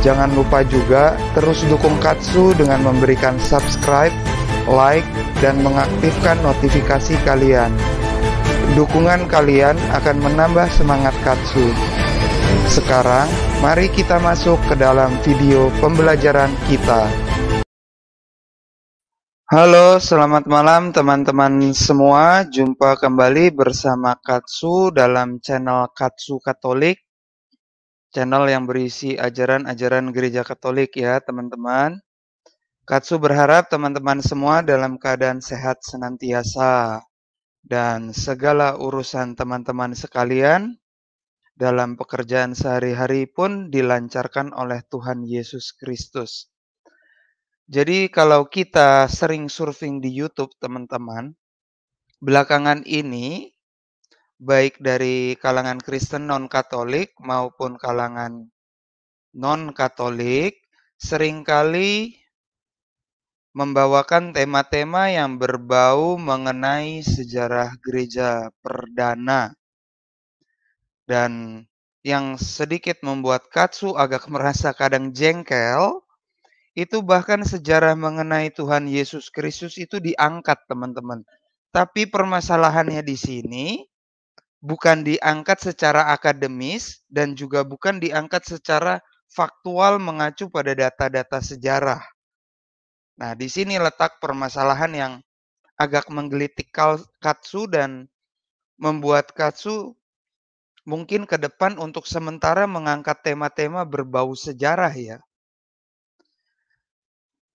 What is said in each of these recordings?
Jangan lupa juga terus dukung Katsu dengan memberikan subscribe, like, dan mengaktifkan notifikasi kalian. Dukungan kalian akan menambah semangat Katsu. Sekarang, mari kita masuk ke dalam video pembelajaran kita. Halo, selamat malam teman-teman semua. Jumpa kembali bersama Katsu dalam channel Katsu Katolik channel yang berisi ajaran-ajaran gereja Katolik ya, teman-teman. Katsu berharap teman-teman semua dalam keadaan sehat senantiasa dan segala urusan teman-teman sekalian dalam pekerjaan sehari-hari pun dilancarkan oleh Tuhan Yesus Kristus. Jadi kalau kita sering surfing di YouTube, teman-teman, belakangan ini baik dari kalangan Kristen non-Katolik maupun kalangan non-Katolik seringkali membawakan tema-tema yang berbau mengenai sejarah gereja perdana dan yang sedikit membuat Katsu agak merasa kadang jengkel itu bahkan sejarah mengenai Tuhan Yesus Kristus itu diangkat teman-teman. Tapi permasalahannya di sini bukan diangkat secara akademis dan juga bukan diangkat secara faktual mengacu pada data-data sejarah. Nah, di sini letak permasalahan yang agak menggelitik Katsu dan membuat Katsu mungkin ke depan untuk sementara mengangkat tema-tema berbau sejarah ya.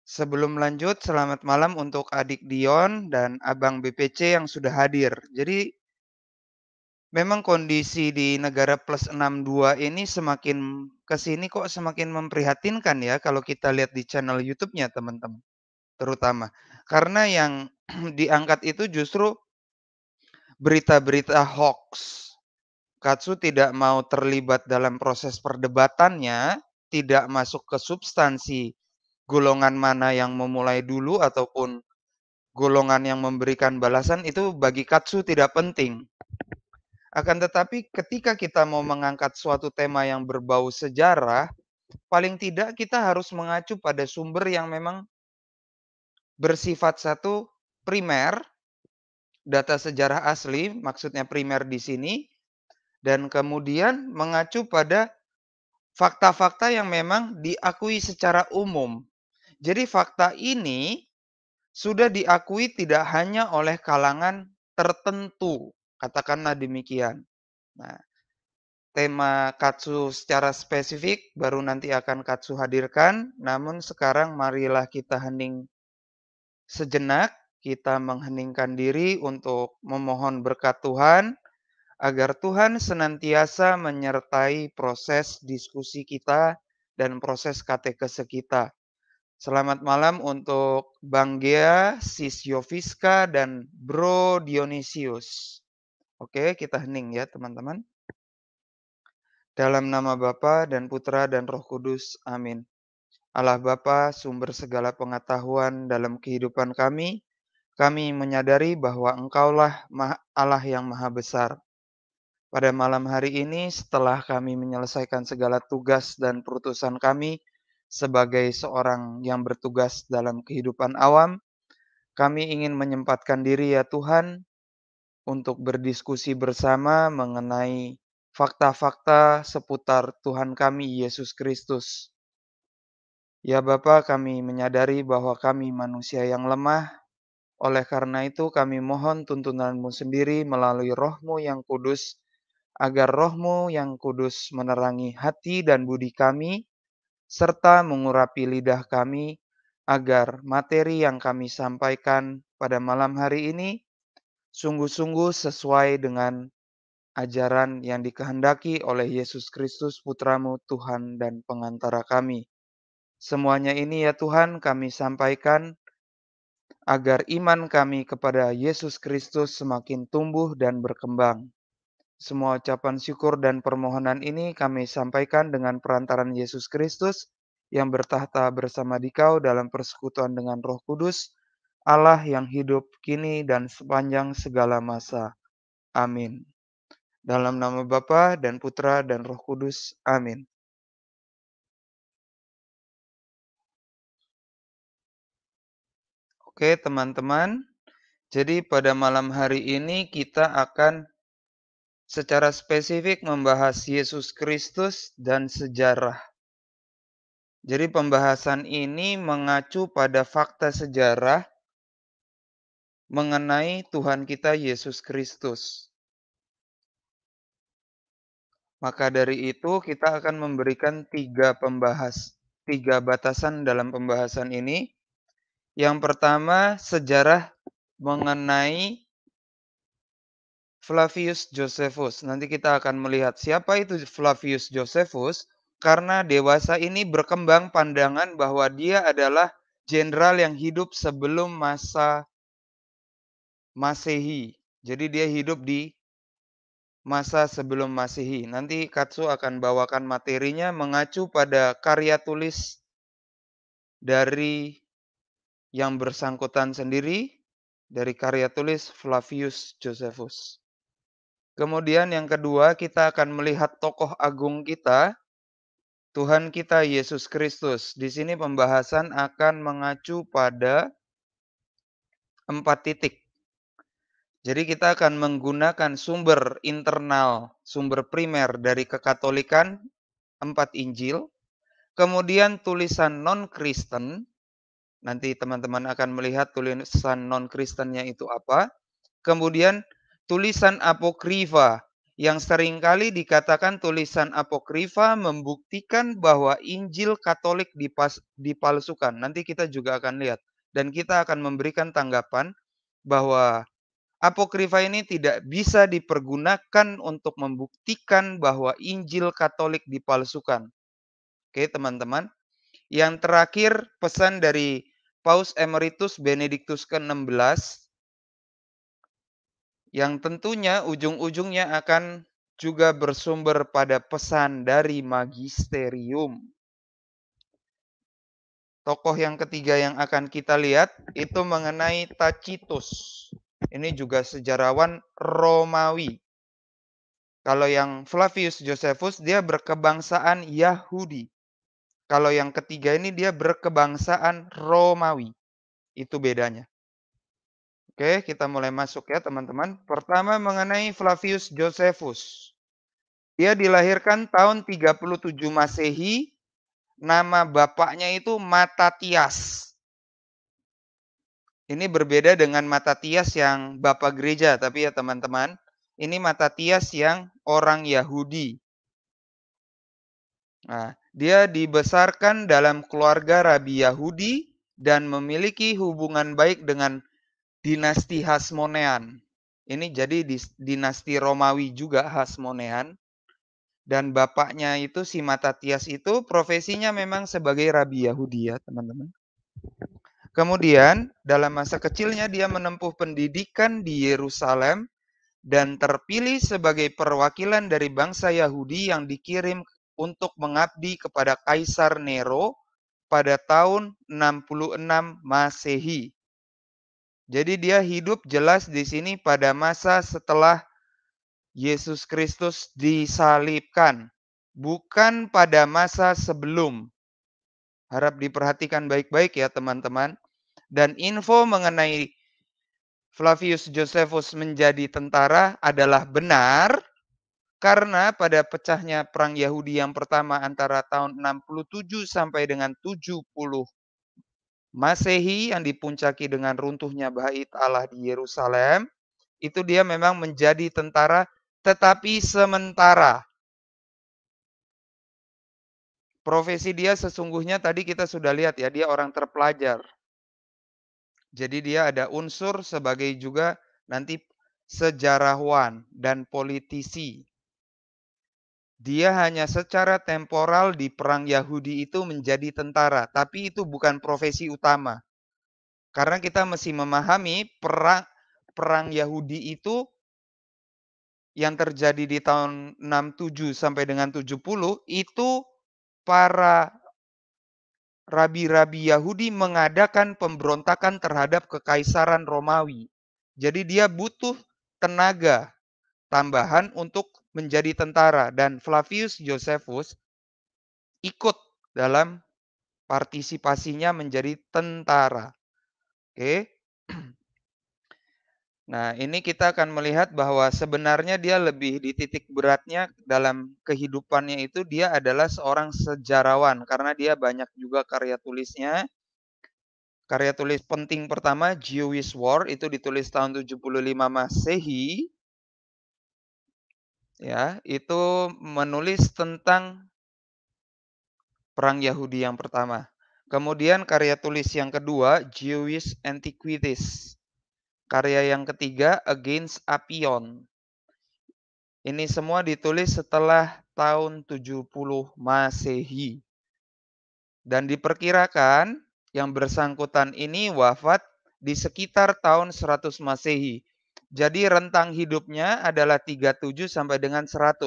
Sebelum lanjut, selamat malam untuk adik Dion dan abang BPC yang sudah hadir. Jadi memang kondisi di negara plus 62 ini semakin ke sini kok semakin memprihatinkan ya kalau kita lihat di channel YouTube-nya teman-teman. Terutama karena yang diangkat itu justru berita-berita hoax. Katsu tidak mau terlibat dalam proses perdebatannya, tidak masuk ke substansi golongan mana yang memulai dulu ataupun golongan yang memberikan balasan itu bagi Katsu tidak penting akan tetapi ketika kita mau mengangkat suatu tema yang berbau sejarah, paling tidak kita harus mengacu pada sumber yang memang bersifat satu primer, data sejarah asli, maksudnya primer di sini, dan kemudian mengacu pada fakta-fakta yang memang diakui secara umum. Jadi fakta ini sudah diakui tidak hanya oleh kalangan tertentu. Katakanlah demikian. Nah, tema katsu secara spesifik baru nanti akan katsu hadirkan. Namun sekarang marilah kita hening sejenak, kita mengheningkan diri untuk memohon berkat Tuhan agar Tuhan senantiasa menyertai proses diskusi kita dan proses katekese kita. Selamat malam untuk Bang Gea, Sis Yofiska, dan Bro Dionisius. Oke, kita hening ya teman-teman. Dalam nama Bapa dan Putra dan Roh Kudus, amin. Allah Bapa, sumber segala pengetahuan dalam kehidupan kami, kami menyadari bahwa Engkaulah Allah yang Maha Besar. Pada malam hari ini, setelah kami menyelesaikan segala tugas dan perutusan kami sebagai seorang yang bertugas dalam kehidupan awam, kami ingin menyempatkan diri, ya Tuhan, untuk berdiskusi bersama mengenai fakta-fakta seputar Tuhan kami Yesus Kristus. Ya Bapa, kami menyadari bahwa kami manusia yang lemah. Oleh karena itu kami mohon tuntunanmu sendiri melalui rohmu yang kudus, agar rohmu yang kudus menerangi hati dan budi kami, serta mengurapi lidah kami, agar materi yang kami sampaikan pada malam hari ini sungguh-sungguh sesuai dengan ajaran yang dikehendaki oleh Yesus Kristus Putramu Tuhan dan pengantara kami. Semuanya ini ya Tuhan kami sampaikan agar iman kami kepada Yesus Kristus semakin tumbuh dan berkembang. Semua ucapan syukur dan permohonan ini kami sampaikan dengan perantaran Yesus Kristus yang bertahta bersama dikau dalam persekutuan dengan roh kudus, Allah yang hidup kini dan sepanjang segala masa. Amin. Dalam nama Bapa dan Putra dan Roh Kudus. Amin. Oke, teman-teman. Jadi pada malam hari ini kita akan secara spesifik membahas Yesus Kristus dan sejarah. Jadi pembahasan ini mengacu pada fakta sejarah mengenai Tuhan kita Yesus Kristus. Maka dari itu kita akan memberikan tiga pembahas, tiga batasan dalam pembahasan ini. Yang pertama sejarah mengenai Flavius Josephus. Nanti kita akan melihat siapa itu Flavius Josephus karena dewasa ini berkembang pandangan bahwa dia adalah jenderal yang hidup sebelum masa Masehi. Jadi dia hidup di masa sebelum Masehi. Nanti Katsu akan bawakan materinya mengacu pada karya tulis dari yang bersangkutan sendiri dari karya tulis Flavius Josephus. Kemudian yang kedua, kita akan melihat tokoh agung kita, Tuhan kita Yesus Kristus. Di sini pembahasan akan mengacu pada empat titik. Jadi kita akan menggunakan sumber internal, sumber primer dari kekatolikan, empat Injil, kemudian tulisan non-Kristen, nanti teman-teman akan melihat tulisan non-Kristennya itu apa, kemudian tulisan apokrifa, yang seringkali dikatakan tulisan apokrifa membuktikan bahwa Injil Katolik dipas, dipalsukan. Nanti kita juga akan lihat dan kita akan memberikan tanggapan bahwa apokrifa ini tidak bisa dipergunakan untuk membuktikan bahwa Injil Katolik dipalsukan. Oke, teman-teman. Yang terakhir pesan dari Paus Emeritus Benediktus ke-16 yang tentunya ujung-ujungnya akan juga bersumber pada pesan dari magisterium. Tokoh yang ketiga yang akan kita lihat itu mengenai Tacitus ini juga sejarawan Romawi. Kalau yang Flavius Josephus dia berkebangsaan Yahudi. Kalau yang ketiga ini dia berkebangsaan Romawi. Itu bedanya. Oke, kita mulai masuk ya teman-teman. Pertama mengenai Flavius Josephus. Dia dilahirkan tahun 37 Masehi. Nama bapaknya itu Matatias. Ini berbeda dengan mata Tias yang Bapak gereja, tapi ya teman-teman, ini mata Tias yang orang Yahudi. Nah, dia dibesarkan dalam keluarga Rabi Yahudi dan memiliki hubungan baik dengan dinasti Hasmonean. Ini jadi dinasti Romawi juga Hasmonean. Dan bapaknya itu si Matatias itu profesinya memang sebagai rabi Yahudi ya, teman-teman. Kemudian dalam masa kecilnya dia menempuh pendidikan di Yerusalem dan terpilih sebagai perwakilan dari bangsa Yahudi yang dikirim untuk mengabdi kepada Kaisar Nero pada tahun 66 Masehi. Jadi dia hidup jelas di sini pada masa setelah Yesus Kristus disalibkan, bukan pada masa sebelum. Harap diperhatikan baik-baik ya teman-teman dan info mengenai Flavius Josephus menjadi tentara adalah benar karena pada pecahnya perang Yahudi yang pertama antara tahun 67 sampai dengan 70 Masehi yang dipuncaki dengan runtuhnya bait Allah di Yerusalem, itu dia memang menjadi tentara tetapi sementara. Profesi dia sesungguhnya tadi kita sudah lihat ya, dia orang terpelajar. Jadi dia ada unsur sebagai juga nanti sejarawan dan politisi. Dia hanya secara temporal di perang Yahudi itu menjadi tentara, tapi itu bukan profesi utama. Karena kita mesti memahami perang perang Yahudi itu yang terjadi di tahun 67 sampai dengan 70 itu para rabi-rabi Yahudi mengadakan pemberontakan terhadap kekaisaran Romawi. Jadi dia butuh tenaga tambahan untuk menjadi tentara dan Flavius Josephus ikut dalam partisipasinya menjadi tentara. Oke. Nah, ini kita akan melihat bahwa sebenarnya dia lebih di titik beratnya dalam kehidupannya itu dia adalah seorang sejarawan karena dia banyak juga karya tulisnya. Karya tulis penting pertama Jewish War itu ditulis tahun 75 Masehi. Ya, itu menulis tentang perang Yahudi yang pertama. Kemudian karya tulis yang kedua Jewish Antiquities Karya yang ketiga Against Apion. Ini semua ditulis setelah tahun 70 Masehi. Dan diperkirakan yang bersangkutan ini wafat di sekitar tahun 100 Masehi. Jadi rentang hidupnya adalah 37 sampai dengan 100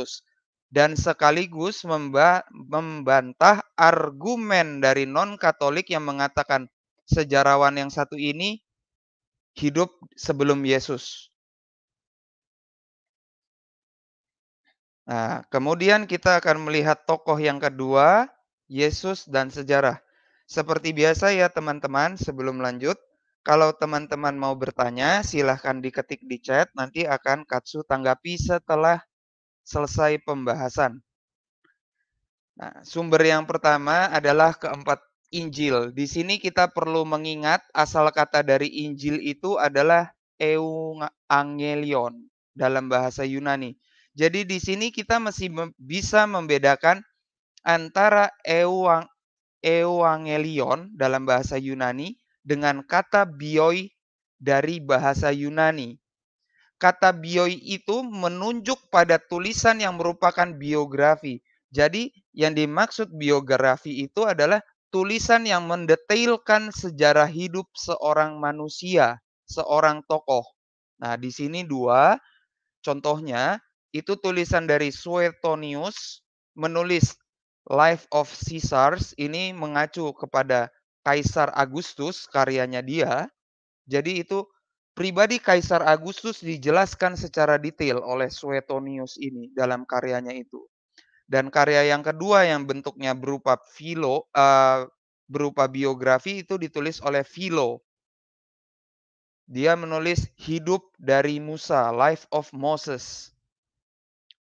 dan sekaligus membantah argumen dari non-Katolik yang mengatakan sejarawan yang satu ini hidup sebelum Yesus. Nah, kemudian kita akan melihat tokoh yang kedua, Yesus dan sejarah. Seperti biasa ya teman-teman, sebelum lanjut, kalau teman-teman mau bertanya, silahkan diketik di chat, nanti akan Katsu tanggapi setelah selesai pembahasan. Nah, sumber yang pertama adalah keempat Injil. Di sini kita perlu mengingat asal kata dari Injil itu adalah euangelion dalam bahasa Yunani. Jadi di sini kita masih bisa membedakan antara euang euangelion dalam bahasa Yunani dengan kata bioi dari bahasa Yunani. Kata bioi itu menunjuk pada tulisan yang merupakan biografi. Jadi yang dimaksud biografi itu adalah tulisan yang mendetailkan sejarah hidup seorang manusia, seorang tokoh. Nah, di sini dua contohnya itu tulisan dari Suetonius menulis Life of Caesars ini mengacu kepada Kaisar Augustus karyanya dia. Jadi itu pribadi Kaisar Augustus dijelaskan secara detail oleh Suetonius ini dalam karyanya itu. Dan karya yang kedua yang bentuknya berupa filo, uh, eh, berupa biografi itu ditulis oleh Philo. Dia menulis Hidup dari Musa, Life of Moses.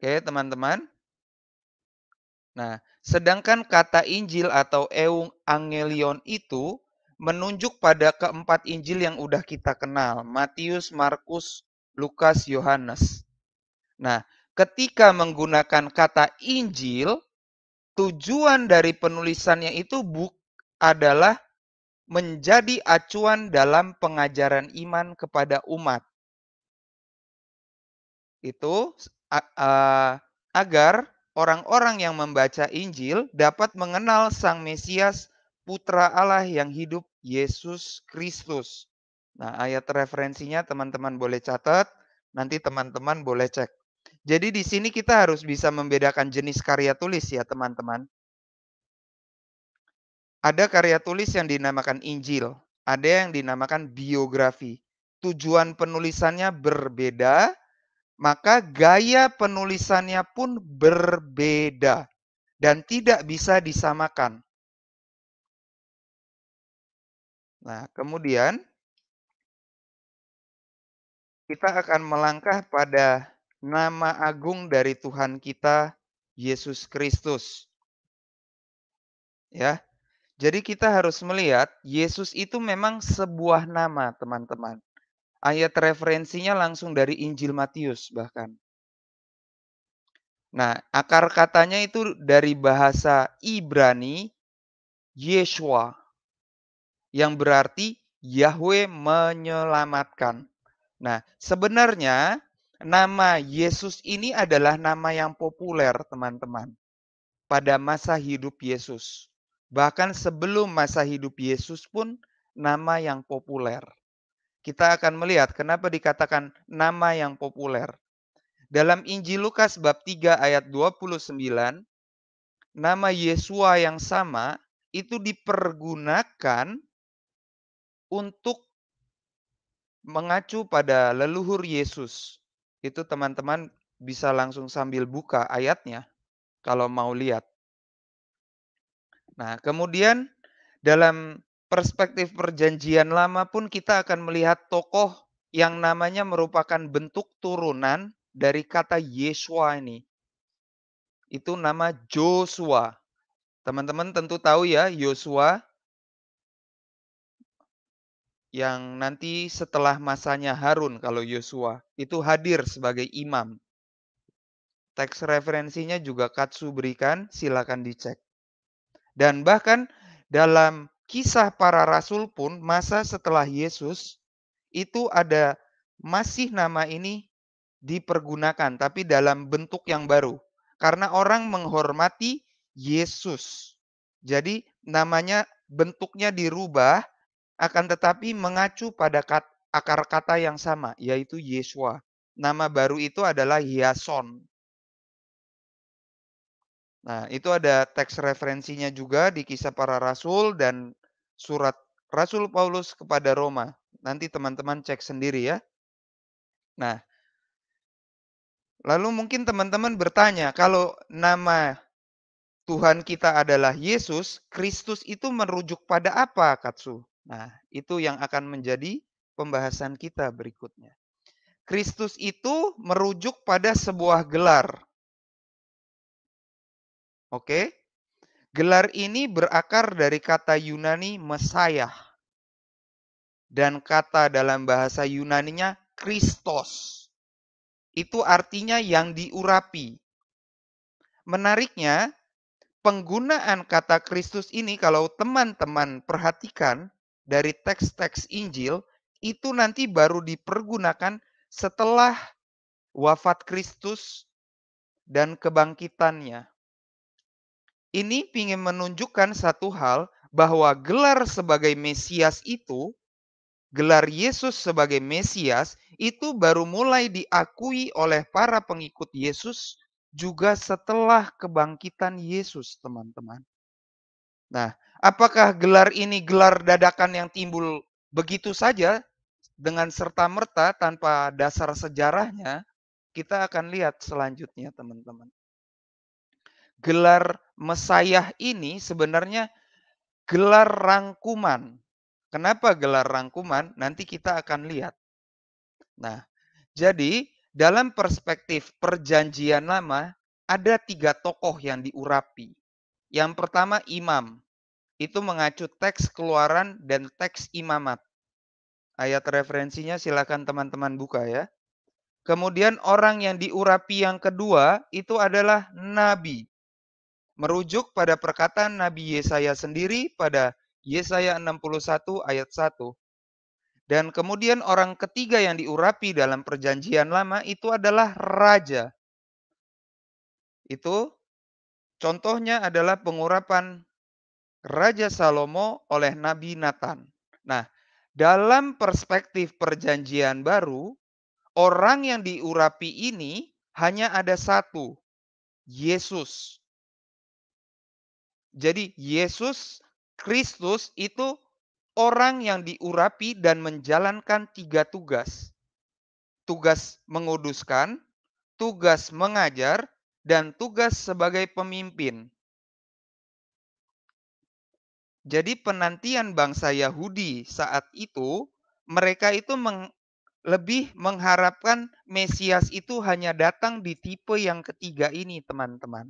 Oke, teman-teman. Nah, sedangkan kata Injil atau Eung Angelion itu menunjuk pada keempat Injil yang udah kita kenal, Matius, Markus, Lukas, Yohanes. Nah, ketika menggunakan kata Injil, tujuan dari penulisannya itu buk adalah menjadi acuan dalam pengajaran iman kepada umat. Itu agar orang-orang yang membaca Injil dapat mengenal Sang Mesias, Putra Allah yang hidup, Yesus Kristus. Nah, ayat referensinya teman-teman boleh catat, nanti teman-teman boleh cek. Jadi di sini kita harus bisa membedakan jenis karya tulis ya teman-teman. Ada karya tulis yang dinamakan Injil, ada yang dinamakan biografi. Tujuan penulisannya berbeda, maka gaya penulisannya pun berbeda dan tidak bisa disamakan. Nah, kemudian kita akan melangkah pada nama agung dari Tuhan kita Yesus Kristus. Ya. Jadi kita harus melihat Yesus itu memang sebuah nama, teman-teman. Ayat referensinya langsung dari Injil Matius bahkan. Nah, akar katanya itu dari bahasa Ibrani Yeshua yang berarti Yahweh menyelamatkan. Nah, sebenarnya Nama Yesus ini adalah nama yang populer, teman-teman, pada masa hidup Yesus. Bahkan sebelum masa hidup Yesus pun nama yang populer. Kita akan melihat kenapa dikatakan nama yang populer. Dalam Injil Lukas bab 3 ayat 29, nama Yesua yang sama itu dipergunakan untuk mengacu pada leluhur Yesus itu teman-teman bisa langsung sambil buka ayatnya kalau mau lihat. Nah, kemudian dalam perspektif perjanjian lama pun kita akan melihat tokoh yang namanya merupakan bentuk turunan dari kata Yesua ini. Itu nama Joshua. Teman-teman tentu tahu ya, Yosua yang nanti setelah masanya Harun kalau Yosua itu hadir sebagai imam. Teks referensinya juga Katsu berikan, silakan dicek. Dan bahkan dalam kisah para rasul pun masa setelah Yesus itu ada masih nama ini dipergunakan tapi dalam bentuk yang baru karena orang menghormati Yesus. Jadi namanya bentuknya dirubah akan tetapi mengacu pada akar kata yang sama, yaitu Yeshua. Nama baru itu adalah Yason. Nah, itu ada teks referensinya juga di kisah para rasul dan surat Rasul Paulus kepada Roma. Nanti teman-teman cek sendiri ya. Nah, lalu mungkin teman-teman bertanya, kalau nama Tuhan kita adalah Yesus, Kristus itu merujuk pada apa, Katsu? Nah, itu yang akan menjadi pembahasan kita berikutnya. Kristus itu merujuk pada sebuah gelar. Oke. Gelar ini berakar dari kata Yunani Mesayah dan kata dalam bahasa Yunaninya Kristos. Itu artinya yang diurapi. Menariknya, penggunaan kata Kristus ini kalau teman-teman perhatikan dari teks-teks Injil itu nanti baru dipergunakan setelah wafat Kristus dan kebangkitannya. Ini ingin menunjukkan satu hal bahwa gelar sebagai Mesias itu, gelar Yesus sebagai Mesias itu baru mulai diakui oleh para pengikut Yesus juga setelah kebangkitan Yesus, teman-teman. Nah, Apakah gelar ini gelar dadakan yang timbul begitu saja dengan serta-merta tanpa dasar sejarahnya? Kita akan lihat selanjutnya, teman-teman. Gelar Mesayah ini sebenarnya gelar rangkuman. Kenapa gelar rangkuman? Nanti kita akan lihat. Nah, jadi dalam perspektif perjanjian lama ada tiga tokoh yang diurapi. Yang pertama imam itu mengacu teks keluaran dan teks imamat. Ayat referensinya silakan teman-teman buka ya. Kemudian orang yang diurapi yang kedua itu adalah nabi. Merujuk pada perkataan Nabi Yesaya sendiri pada Yesaya 61 ayat 1. Dan kemudian orang ketiga yang diurapi dalam perjanjian lama itu adalah raja. Itu contohnya adalah pengurapan Raja Salomo oleh Nabi Nathan. Nah, dalam perspektif perjanjian baru, orang yang diurapi ini hanya ada satu, Yesus. Jadi Yesus Kristus itu orang yang diurapi dan menjalankan tiga tugas. Tugas menguduskan, tugas mengajar, dan tugas sebagai pemimpin. Jadi penantian bangsa Yahudi saat itu mereka itu meng, lebih mengharapkan Mesias itu hanya datang di tipe yang ketiga ini, teman-teman.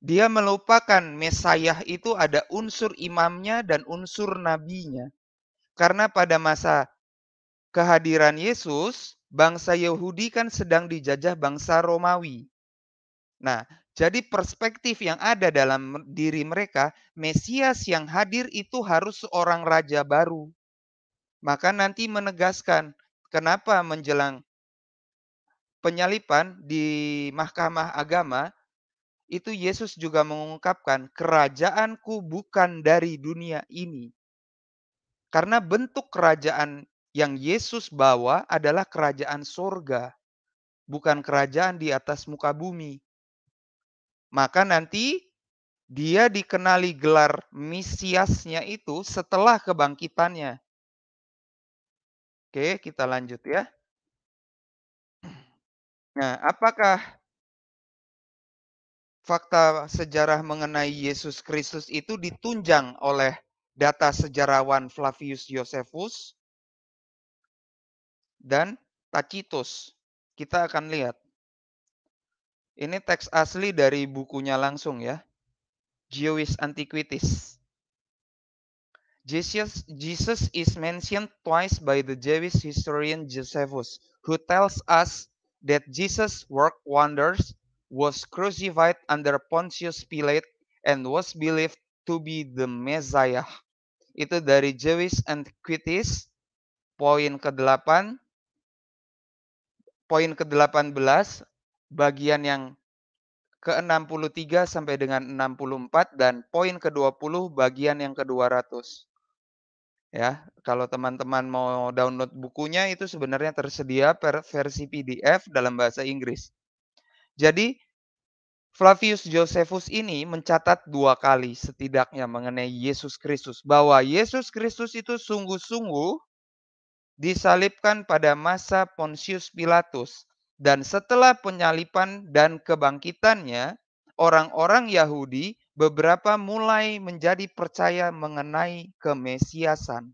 Dia melupakan Mesiah itu ada unsur imamnya dan unsur nabinya. Karena pada masa kehadiran Yesus, bangsa Yahudi kan sedang dijajah bangsa Romawi. Nah, jadi perspektif yang ada dalam diri mereka, Mesias yang hadir itu harus seorang raja baru. Maka nanti menegaskan kenapa menjelang penyalipan di Mahkamah Agama itu Yesus juga mengungkapkan kerajaanku bukan dari dunia ini. Karena bentuk kerajaan yang Yesus bawa adalah kerajaan sorga, bukan kerajaan di atas muka bumi maka nanti dia dikenali gelar Mesiasnya itu setelah kebangkitannya. Oke, kita lanjut ya. Nah, apakah fakta sejarah mengenai Yesus Kristus itu ditunjang oleh data sejarawan Flavius Josephus dan Tacitus? Kita akan lihat. Ini teks asli dari bukunya langsung ya. Jewish Antiquities. Jesus, Jesus is mentioned twice by the Jewish historian Josephus, who tells us that Jesus worked wonders, was crucified under Pontius Pilate, and was believed to be the Messiah. Itu dari Jewish Antiquities, poin ke-8, poin ke-18, bagian yang ke-63 sampai dengan 64 dan poin ke-20 bagian yang ke-200. Ya, kalau teman-teman mau download bukunya itu sebenarnya tersedia per versi PDF dalam bahasa Inggris. Jadi Flavius Josephus ini mencatat dua kali setidaknya mengenai Yesus Kristus bahwa Yesus Kristus itu sungguh-sungguh disalibkan pada masa Pontius Pilatus dan setelah penyalipan dan kebangkitannya, orang-orang Yahudi beberapa mulai menjadi percaya mengenai kemesiasan.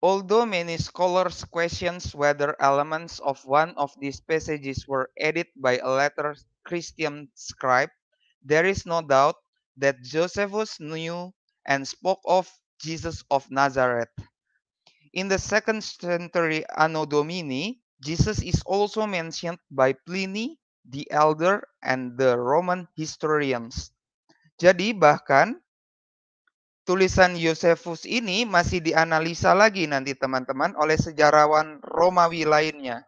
Although many scholars questions whether elements of one of these passages were added by a later Christian scribe, there is no doubt that Josephus knew and spoke of Jesus of Nazareth. In the second century Anno Domini, Jesus is also mentioned by Pliny the Elder and the Roman historians. Jadi bahkan tulisan Yosefus ini masih dianalisa lagi nanti teman-teman oleh sejarawan Romawi lainnya.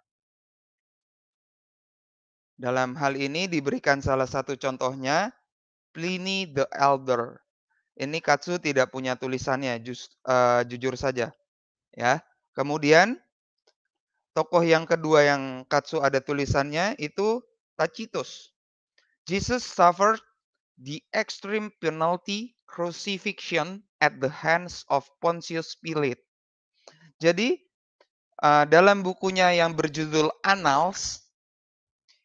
Dalam hal ini diberikan salah satu contohnya Pliny the Elder. Ini Katsu tidak punya tulisannya, just, uh, eh, jujur saja. Ya. Kemudian tokoh yang kedua yang katsu ada tulisannya itu Tacitus. Jesus suffered the extreme penalty crucifixion at the hands of Pontius Pilate. Jadi eh, dalam bukunya yang berjudul Annals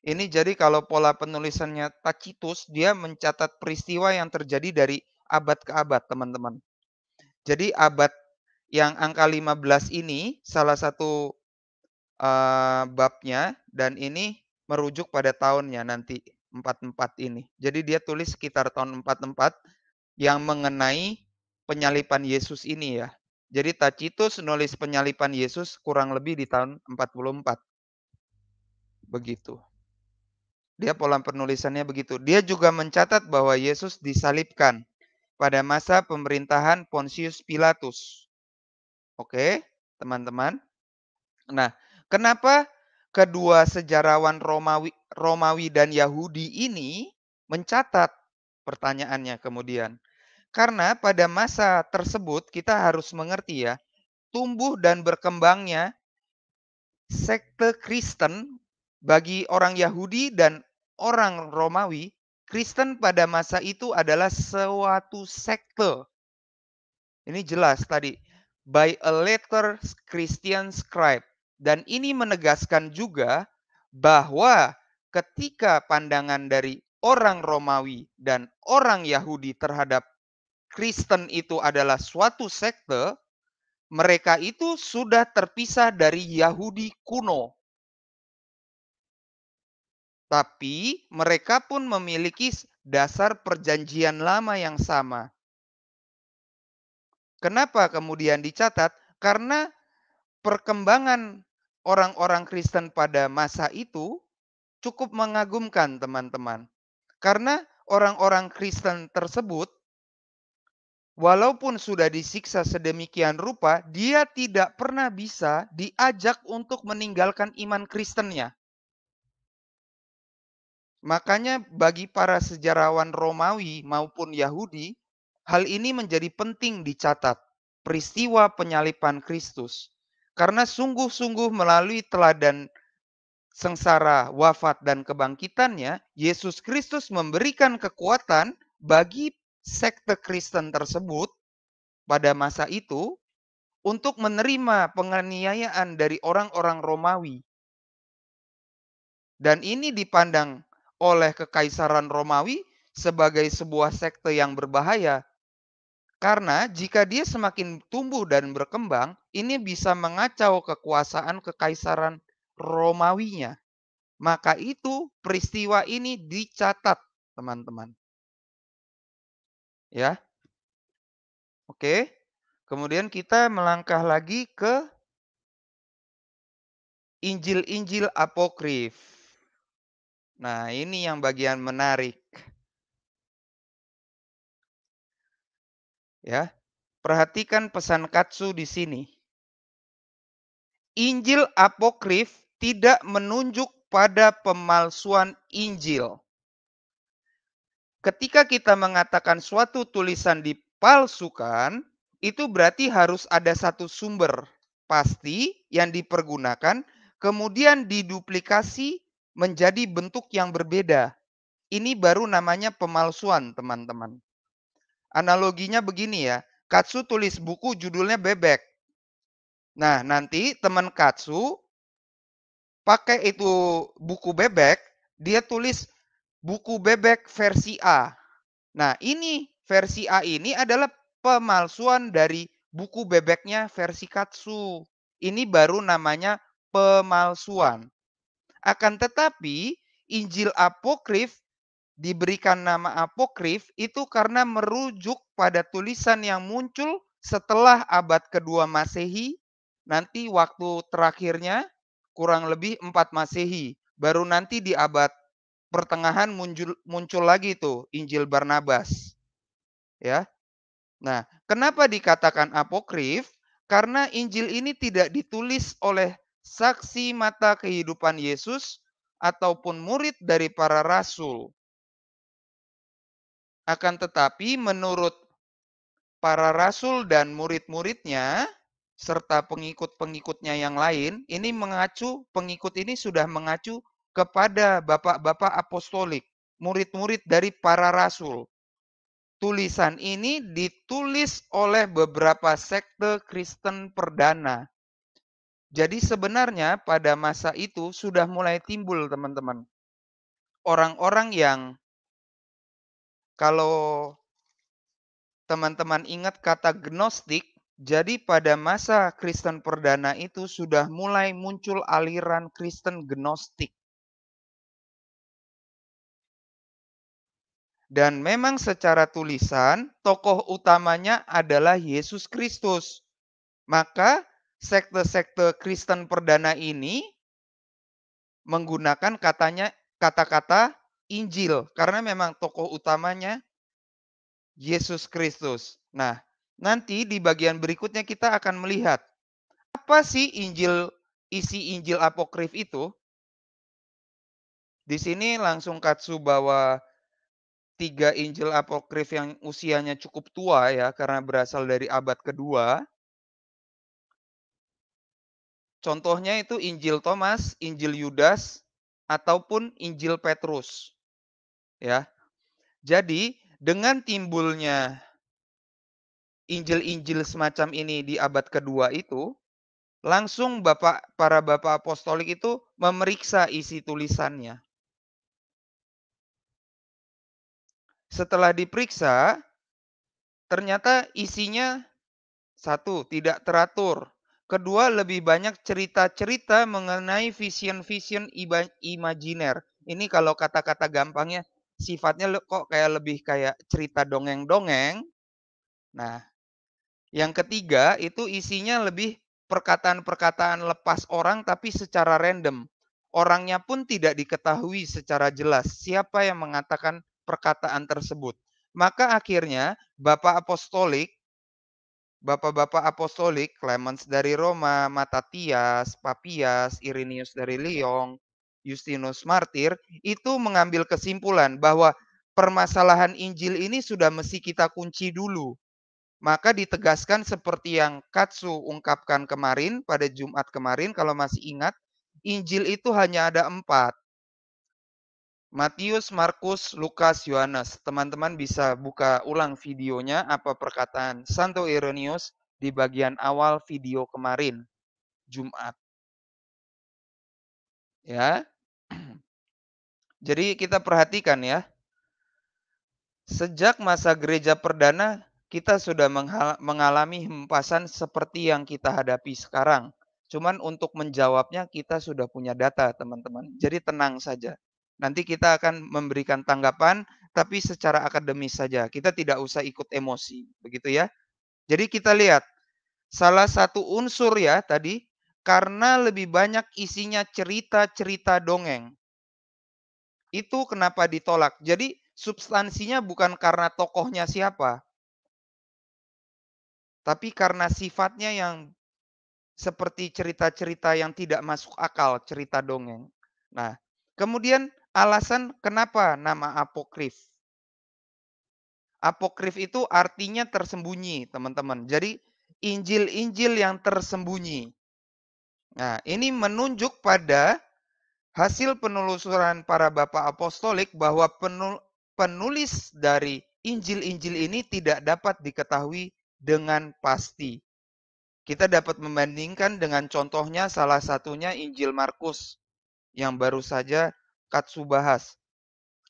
ini jadi kalau pola penulisannya Tacitus dia mencatat peristiwa yang terjadi dari abad ke abad, teman-teman. Jadi abad yang angka 15 ini salah satu uh, babnya dan ini merujuk pada tahunnya nanti 44 ini. Jadi dia tulis sekitar tahun 44 yang mengenai penyalipan Yesus ini ya. Jadi Tacitus nulis penyalipan Yesus kurang lebih di tahun 44. Begitu. Dia pola penulisannya begitu. Dia juga mencatat bahwa Yesus disalibkan pada masa pemerintahan Pontius Pilatus. Oke, teman-teman. Nah, kenapa kedua sejarawan Romawi Romawi dan Yahudi ini mencatat pertanyaannya kemudian. Karena pada masa tersebut kita harus mengerti ya, tumbuh dan berkembangnya sekte Kristen bagi orang Yahudi dan orang Romawi, Kristen pada masa itu adalah suatu sekte. Ini jelas tadi by a later Christian scribe. Dan ini menegaskan juga bahwa ketika pandangan dari orang Romawi dan orang Yahudi terhadap Kristen itu adalah suatu sekte, mereka itu sudah terpisah dari Yahudi kuno. Tapi mereka pun memiliki dasar perjanjian lama yang sama, Kenapa kemudian dicatat? Karena perkembangan orang-orang Kristen pada masa itu cukup mengagumkan teman-teman. Karena orang-orang Kristen tersebut walaupun sudah disiksa sedemikian rupa, dia tidak pernah bisa diajak untuk meninggalkan iman Kristennya. Makanya bagi para sejarawan Romawi maupun Yahudi, Hal ini menjadi penting dicatat peristiwa penyalipan Kristus karena sungguh-sungguh melalui teladan sengsara, wafat dan kebangkitannya, Yesus Kristus memberikan kekuatan bagi sekte Kristen tersebut pada masa itu untuk menerima penganiayaan dari orang-orang Romawi. Dan ini dipandang oleh kekaisaran Romawi sebagai sebuah sekte yang berbahaya karena jika dia semakin tumbuh dan berkembang, ini bisa mengacau kekuasaan kekaisaran Romawinya. Maka itu peristiwa ini dicatat, teman-teman. Ya. Oke. Kemudian kita melangkah lagi ke Injil-injil apokrif. Nah, ini yang bagian menarik. Ya. Perhatikan pesan Katsu di sini. Injil apokrif tidak menunjuk pada pemalsuan Injil. Ketika kita mengatakan suatu tulisan dipalsukan, itu berarti harus ada satu sumber pasti yang dipergunakan, kemudian diduplikasi menjadi bentuk yang berbeda. Ini baru namanya pemalsuan, teman-teman. Analoginya begini ya. Katsu tulis buku judulnya bebek. Nah, nanti teman Katsu pakai itu buku bebek, dia tulis buku bebek versi A. Nah, ini versi A ini adalah pemalsuan dari buku bebeknya versi Katsu. Ini baru namanya pemalsuan. Akan tetapi, Injil Apokrif diberikan nama apokrif itu karena merujuk pada tulisan yang muncul setelah abad kedua Masehi, nanti waktu terakhirnya kurang lebih empat Masehi. Baru nanti di abad pertengahan muncul muncul lagi itu Injil Barnabas. Ya. Nah, kenapa dikatakan apokrif? Karena Injil ini tidak ditulis oleh saksi mata kehidupan Yesus ataupun murid dari para rasul, akan tetapi menurut para rasul dan murid-muridnya serta pengikut-pengikutnya yang lain, ini mengacu pengikut ini sudah mengacu kepada bapak-bapak apostolik, murid-murid dari para rasul. Tulisan ini ditulis oleh beberapa sekte Kristen perdana. Jadi sebenarnya pada masa itu sudah mulai timbul teman-teman orang-orang yang kalau teman-teman ingat kata gnostik, jadi pada masa Kristen perdana itu sudah mulai muncul aliran Kristen gnostik. Dan memang secara tulisan tokoh utamanya adalah Yesus Kristus. Maka sekte-sekte Kristen perdana ini menggunakan katanya kata-kata Injil karena memang tokoh utamanya Yesus Kristus. Nah, nanti di bagian berikutnya kita akan melihat apa sih Injil isi Injil apokrif itu? Di sini langsung Katsu bawa tiga Injil apokrif yang usianya cukup tua ya karena berasal dari abad kedua. Contohnya itu Injil Thomas, Injil Yudas, ataupun Injil Petrus. Ya. Jadi, dengan timbulnya Injil-injil semacam ini di abad kedua itu, langsung bapak para bapak apostolik itu memeriksa isi tulisannya. Setelah diperiksa, ternyata isinya satu tidak teratur, kedua lebih banyak cerita-cerita mengenai vision-vision imajiner. Ini kalau kata-kata gampangnya sifatnya kok kayak lebih kayak cerita dongeng-dongeng. Nah, yang ketiga itu isinya lebih perkataan-perkataan lepas orang tapi secara random. Orangnya pun tidak diketahui secara jelas siapa yang mengatakan perkataan tersebut. Maka akhirnya Bapak Apostolik, Bapak-bapak Apostolik, Clemens dari Roma, Matatias, Papias, Irinius dari Lyon, Justinus Martir itu mengambil kesimpulan bahwa permasalahan Injil ini sudah mesti kita kunci dulu. Maka ditegaskan seperti yang Katsu ungkapkan kemarin pada Jumat kemarin kalau masih ingat, Injil itu hanya ada empat. Matius, Markus, Lukas, Yohanes. Teman-teman bisa buka ulang videonya apa perkataan Santo Ironius di bagian awal video kemarin, Jumat. Ya, jadi kita perhatikan ya. Sejak masa gereja perdana kita sudah mengalami hempasan seperti yang kita hadapi sekarang. Cuman untuk menjawabnya kita sudah punya data, teman-teman. Jadi tenang saja. Nanti kita akan memberikan tanggapan tapi secara akademis saja. Kita tidak usah ikut emosi, begitu ya. Jadi kita lihat salah satu unsur ya tadi karena lebih banyak isinya cerita-cerita dongeng. Itu kenapa ditolak. Jadi substansinya bukan karena tokohnya siapa. Tapi karena sifatnya yang seperti cerita-cerita yang tidak masuk akal, cerita dongeng. Nah, kemudian alasan kenapa nama apokrif. Apokrif itu artinya tersembunyi, teman-teman. Jadi Injil-Injil yang tersembunyi. Nah, ini menunjuk pada Hasil penelusuran para bapak apostolik bahwa penulis dari Injil-Injil ini tidak dapat diketahui dengan pasti. Kita dapat membandingkan dengan contohnya salah satunya Injil Markus yang baru saja Katsu bahas.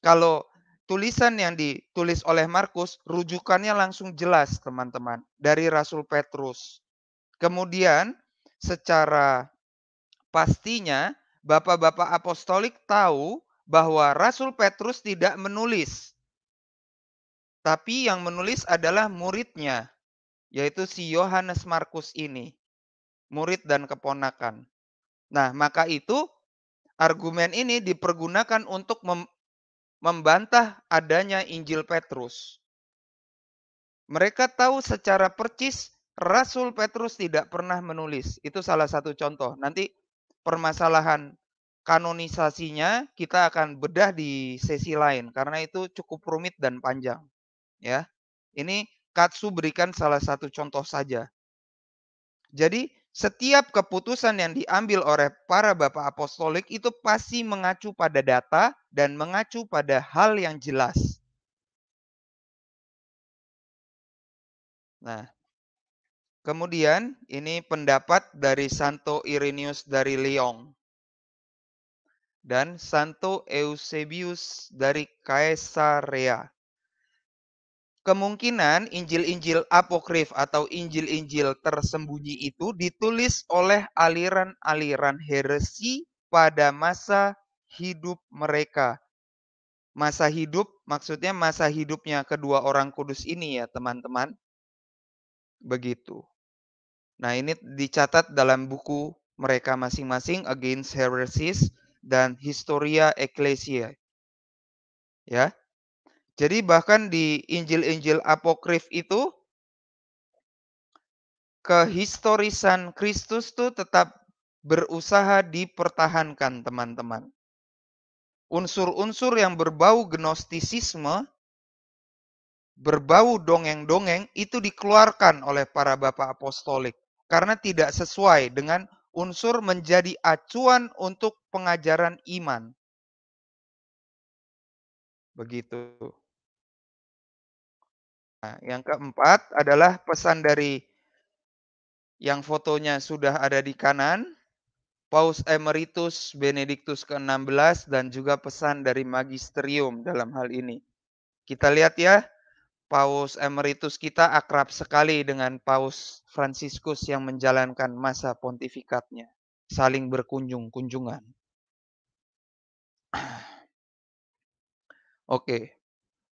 Kalau tulisan yang ditulis oleh Markus, rujukannya langsung jelas, teman-teman, dari Rasul Petrus. Kemudian, secara pastinya bapak-bapak apostolik tahu bahwa Rasul Petrus tidak menulis. Tapi yang menulis adalah muridnya, yaitu si Yohanes Markus ini. Murid dan keponakan. Nah, maka itu argumen ini dipergunakan untuk mem membantah adanya Injil Petrus. Mereka tahu secara percis Rasul Petrus tidak pernah menulis. Itu salah satu contoh. Nanti permasalahan kanonisasinya kita akan bedah di sesi lain karena itu cukup rumit dan panjang. Ya. Ini Katsu berikan salah satu contoh saja. Jadi setiap keputusan yang diambil oleh para bapak apostolik itu pasti mengacu pada data dan mengacu pada hal yang jelas. Nah, Kemudian ini pendapat dari Santo Irenaeus dari Lyon dan Santo Eusebius dari Kaisarea. Kemungkinan Injil-Injil apokrif atau Injil-Injil tersembunyi itu ditulis oleh aliran-aliran heresi pada masa hidup mereka. Masa hidup maksudnya masa hidupnya kedua orang kudus ini ya teman-teman. Begitu. Nah, ini dicatat dalam buku mereka masing-masing Against Heresies dan Historia Ecclesiae. Ya. Jadi bahkan di Injil-Injil apokrif itu kehistorisan Kristus tuh tetap berusaha dipertahankan, teman-teman. Unsur-unsur yang berbau gnostisisme, berbau dongeng-dongeng itu dikeluarkan oleh para bapak apostolik karena tidak sesuai dengan unsur menjadi acuan untuk pengajaran iman. Begitu. Nah, yang keempat adalah pesan dari yang fotonya sudah ada di kanan, Paus Emeritus Benediktus ke-16 dan juga pesan dari Magisterium dalam hal ini. Kita lihat ya, Paus Emeritus kita akrab sekali dengan Paus Fransiskus yang menjalankan masa pontifikatnya, saling berkunjung-kunjungan. Oke.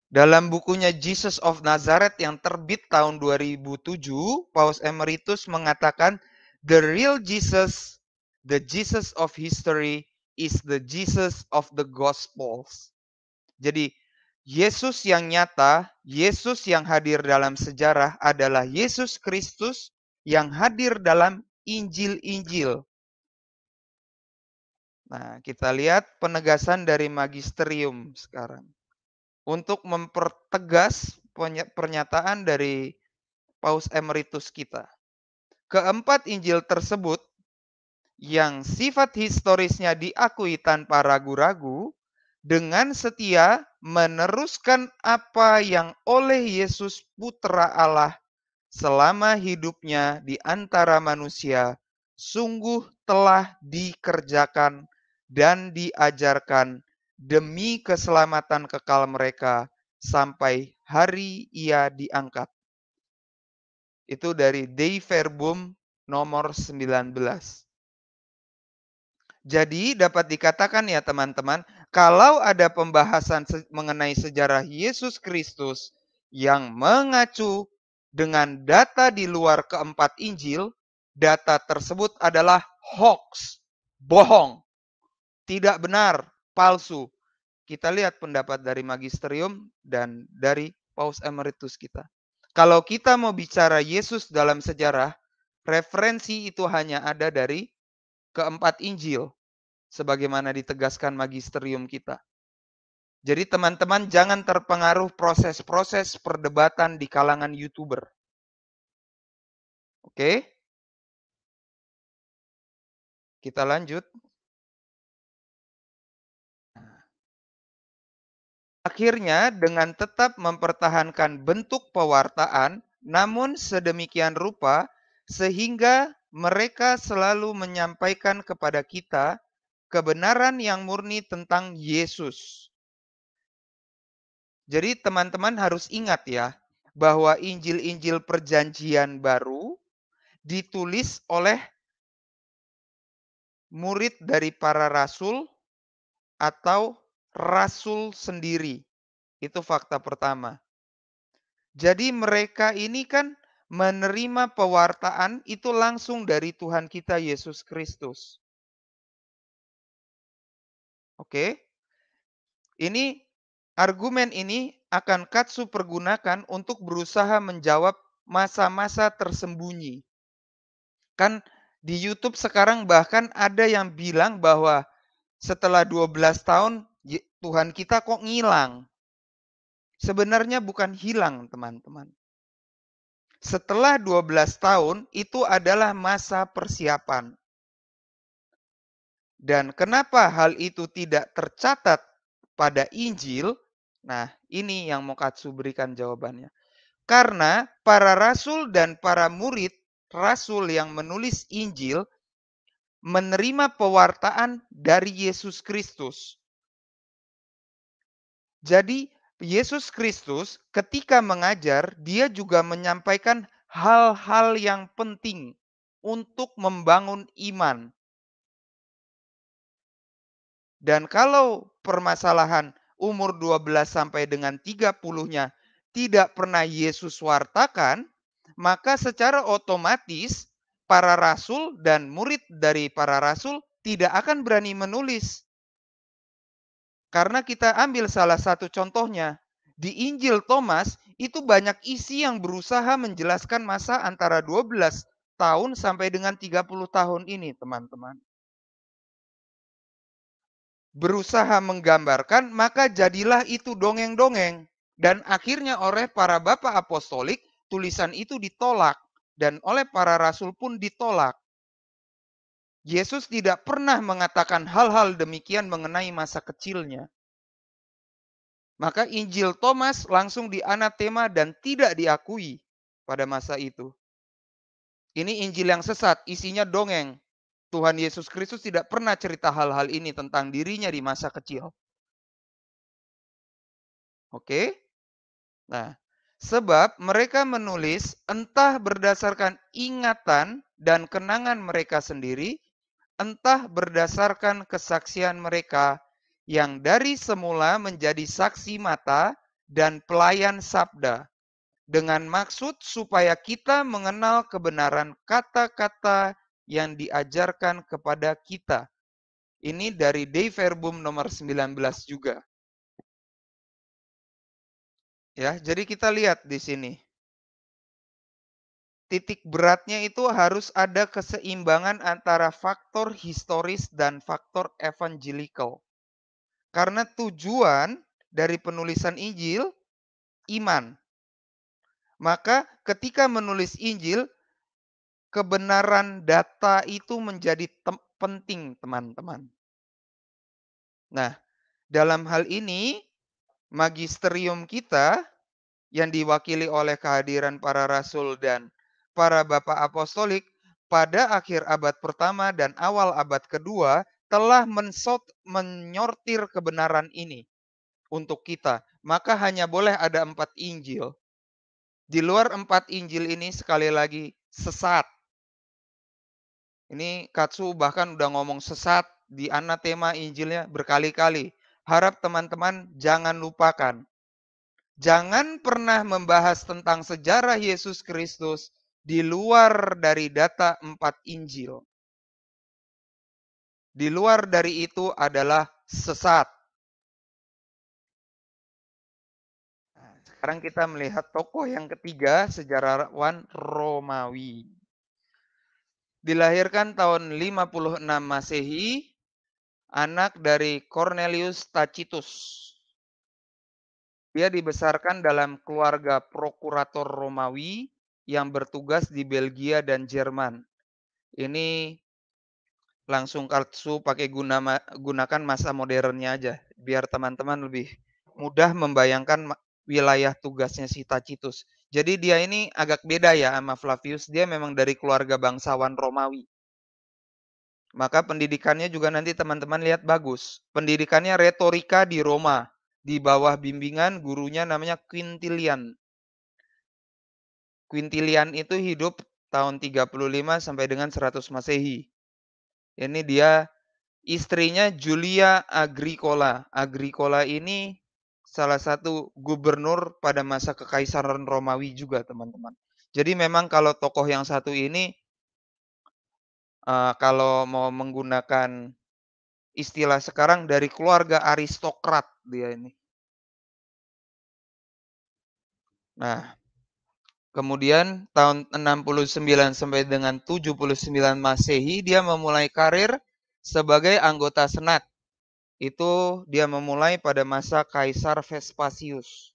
Dalam bukunya Jesus of Nazareth yang terbit tahun 2007, Paus Emeritus mengatakan, "The real Jesus, the Jesus of history is the Jesus of the Gospels." Jadi, Yesus yang nyata, Yesus yang hadir dalam sejarah adalah Yesus Kristus yang hadir dalam Injil-Injil. Nah, kita lihat penegasan dari magisterium sekarang. Untuk mempertegas pernyataan dari Paus Emeritus kita. Keempat Injil tersebut yang sifat historisnya diakui tanpa ragu-ragu dengan setia meneruskan apa yang oleh Yesus Putra Allah selama hidupnya di antara manusia sungguh telah dikerjakan dan diajarkan demi keselamatan kekal mereka sampai hari ia diangkat. Itu dari Dei Verbum nomor 19. Jadi dapat dikatakan ya teman-teman, kalau ada pembahasan mengenai sejarah Yesus Kristus yang mengacu dengan data di luar keempat Injil, data tersebut adalah hoax, bohong, tidak benar, palsu. Kita lihat pendapat dari magisterium dan dari paus emeritus kita. Kalau kita mau bicara Yesus dalam sejarah, referensi itu hanya ada dari keempat Injil sebagaimana ditegaskan magisterium kita. Jadi teman-teman jangan terpengaruh proses-proses perdebatan di kalangan YouTuber. Oke? Kita lanjut. Akhirnya dengan tetap mempertahankan bentuk pewartaan namun sedemikian rupa sehingga mereka selalu menyampaikan kepada kita kebenaran yang murni tentang Yesus. Jadi teman-teman harus ingat ya bahwa Injil-Injil perjanjian baru ditulis oleh murid dari para rasul atau rasul sendiri. Itu fakta pertama. Jadi mereka ini kan menerima pewartaan itu langsung dari Tuhan kita Yesus Kristus. Oke. Ini argumen ini akan Katsu pergunakan untuk berusaha menjawab masa-masa tersembunyi. Kan di YouTube sekarang bahkan ada yang bilang bahwa setelah 12 tahun Tuhan kita kok ngilang. Sebenarnya bukan hilang, teman-teman. Setelah 12 tahun itu adalah masa persiapan. Dan kenapa hal itu tidak tercatat pada Injil? Nah, ini yang Mokatsu berikan jawabannya. Karena para rasul dan para murid rasul yang menulis Injil menerima pewartaan dari Yesus Kristus. Jadi, Yesus Kristus ketika mengajar, dia juga menyampaikan hal-hal yang penting untuk membangun iman. Dan kalau permasalahan umur 12 sampai dengan 30-nya tidak pernah Yesus wartakan, maka secara otomatis para rasul dan murid dari para rasul tidak akan berani menulis. Karena kita ambil salah satu contohnya, di Injil Thomas itu banyak isi yang berusaha menjelaskan masa antara 12 tahun sampai dengan 30 tahun ini, teman-teman berusaha menggambarkan, maka jadilah itu dongeng-dongeng. Dan akhirnya oleh para bapak apostolik, tulisan itu ditolak. Dan oleh para rasul pun ditolak. Yesus tidak pernah mengatakan hal-hal demikian mengenai masa kecilnya. Maka Injil Thomas langsung dianatema dan tidak diakui pada masa itu. Ini Injil yang sesat, isinya dongeng. Tuhan Yesus Kristus tidak pernah cerita hal-hal ini tentang dirinya di masa kecil. Oke? Nah, sebab mereka menulis entah berdasarkan ingatan dan kenangan mereka sendiri, entah berdasarkan kesaksian mereka yang dari semula menjadi saksi mata dan pelayan sabda dengan maksud supaya kita mengenal kebenaran kata-kata yang diajarkan kepada kita. Ini dari Dei Verbum nomor 19 juga. Ya, jadi kita lihat di sini. Titik beratnya itu harus ada keseimbangan antara faktor historis dan faktor evangelical. Karena tujuan dari penulisan Injil iman. Maka ketika menulis Injil, kebenaran data itu menjadi te penting, teman-teman. Nah, dalam hal ini magisterium kita yang diwakili oleh kehadiran para rasul dan para bapak apostolik pada akhir abad pertama dan awal abad kedua telah mensot menyortir kebenaran ini untuk kita. Maka hanya boleh ada empat Injil. Di luar empat Injil ini sekali lagi sesat. Ini Katsu bahkan udah ngomong sesat di anatema Injilnya berkali-kali. Harap teman-teman jangan lupakan. Jangan pernah membahas tentang sejarah Yesus Kristus di luar dari data empat Injil. Di luar dari itu adalah sesat. Nah, sekarang kita melihat tokoh yang ketiga, sejarawan Romawi dilahirkan tahun 56 Masehi, anak dari Cornelius Tacitus. Dia dibesarkan dalam keluarga prokurator Romawi yang bertugas di Belgia dan Jerman. Ini langsung kartu pakai guna gunakan masa modernnya aja biar teman-teman lebih mudah membayangkan wilayah tugasnya si Tacitus. Jadi dia ini agak beda ya sama Flavius, dia memang dari keluarga bangsawan Romawi. Maka pendidikannya juga nanti teman-teman lihat bagus. Pendidikannya retorika di Roma, di bawah bimbingan gurunya namanya Quintilian. Quintilian itu hidup tahun 35 sampai dengan 100 Masehi. Ini dia istrinya Julia Agricola. Agricola ini salah satu gubernur pada masa kekaisaran Romawi juga, teman-teman. Jadi memang kalau tokoh yang satu ini uh, kalau mau menggunakan istilah sekarang dari keluarga aristokrat dia ini. Nah, kemudian tahun 69 sampai dengan 79 Masehi dia memulai karir sebagai anggota senat itu dia memulai pada masa Kaisar Vespasius.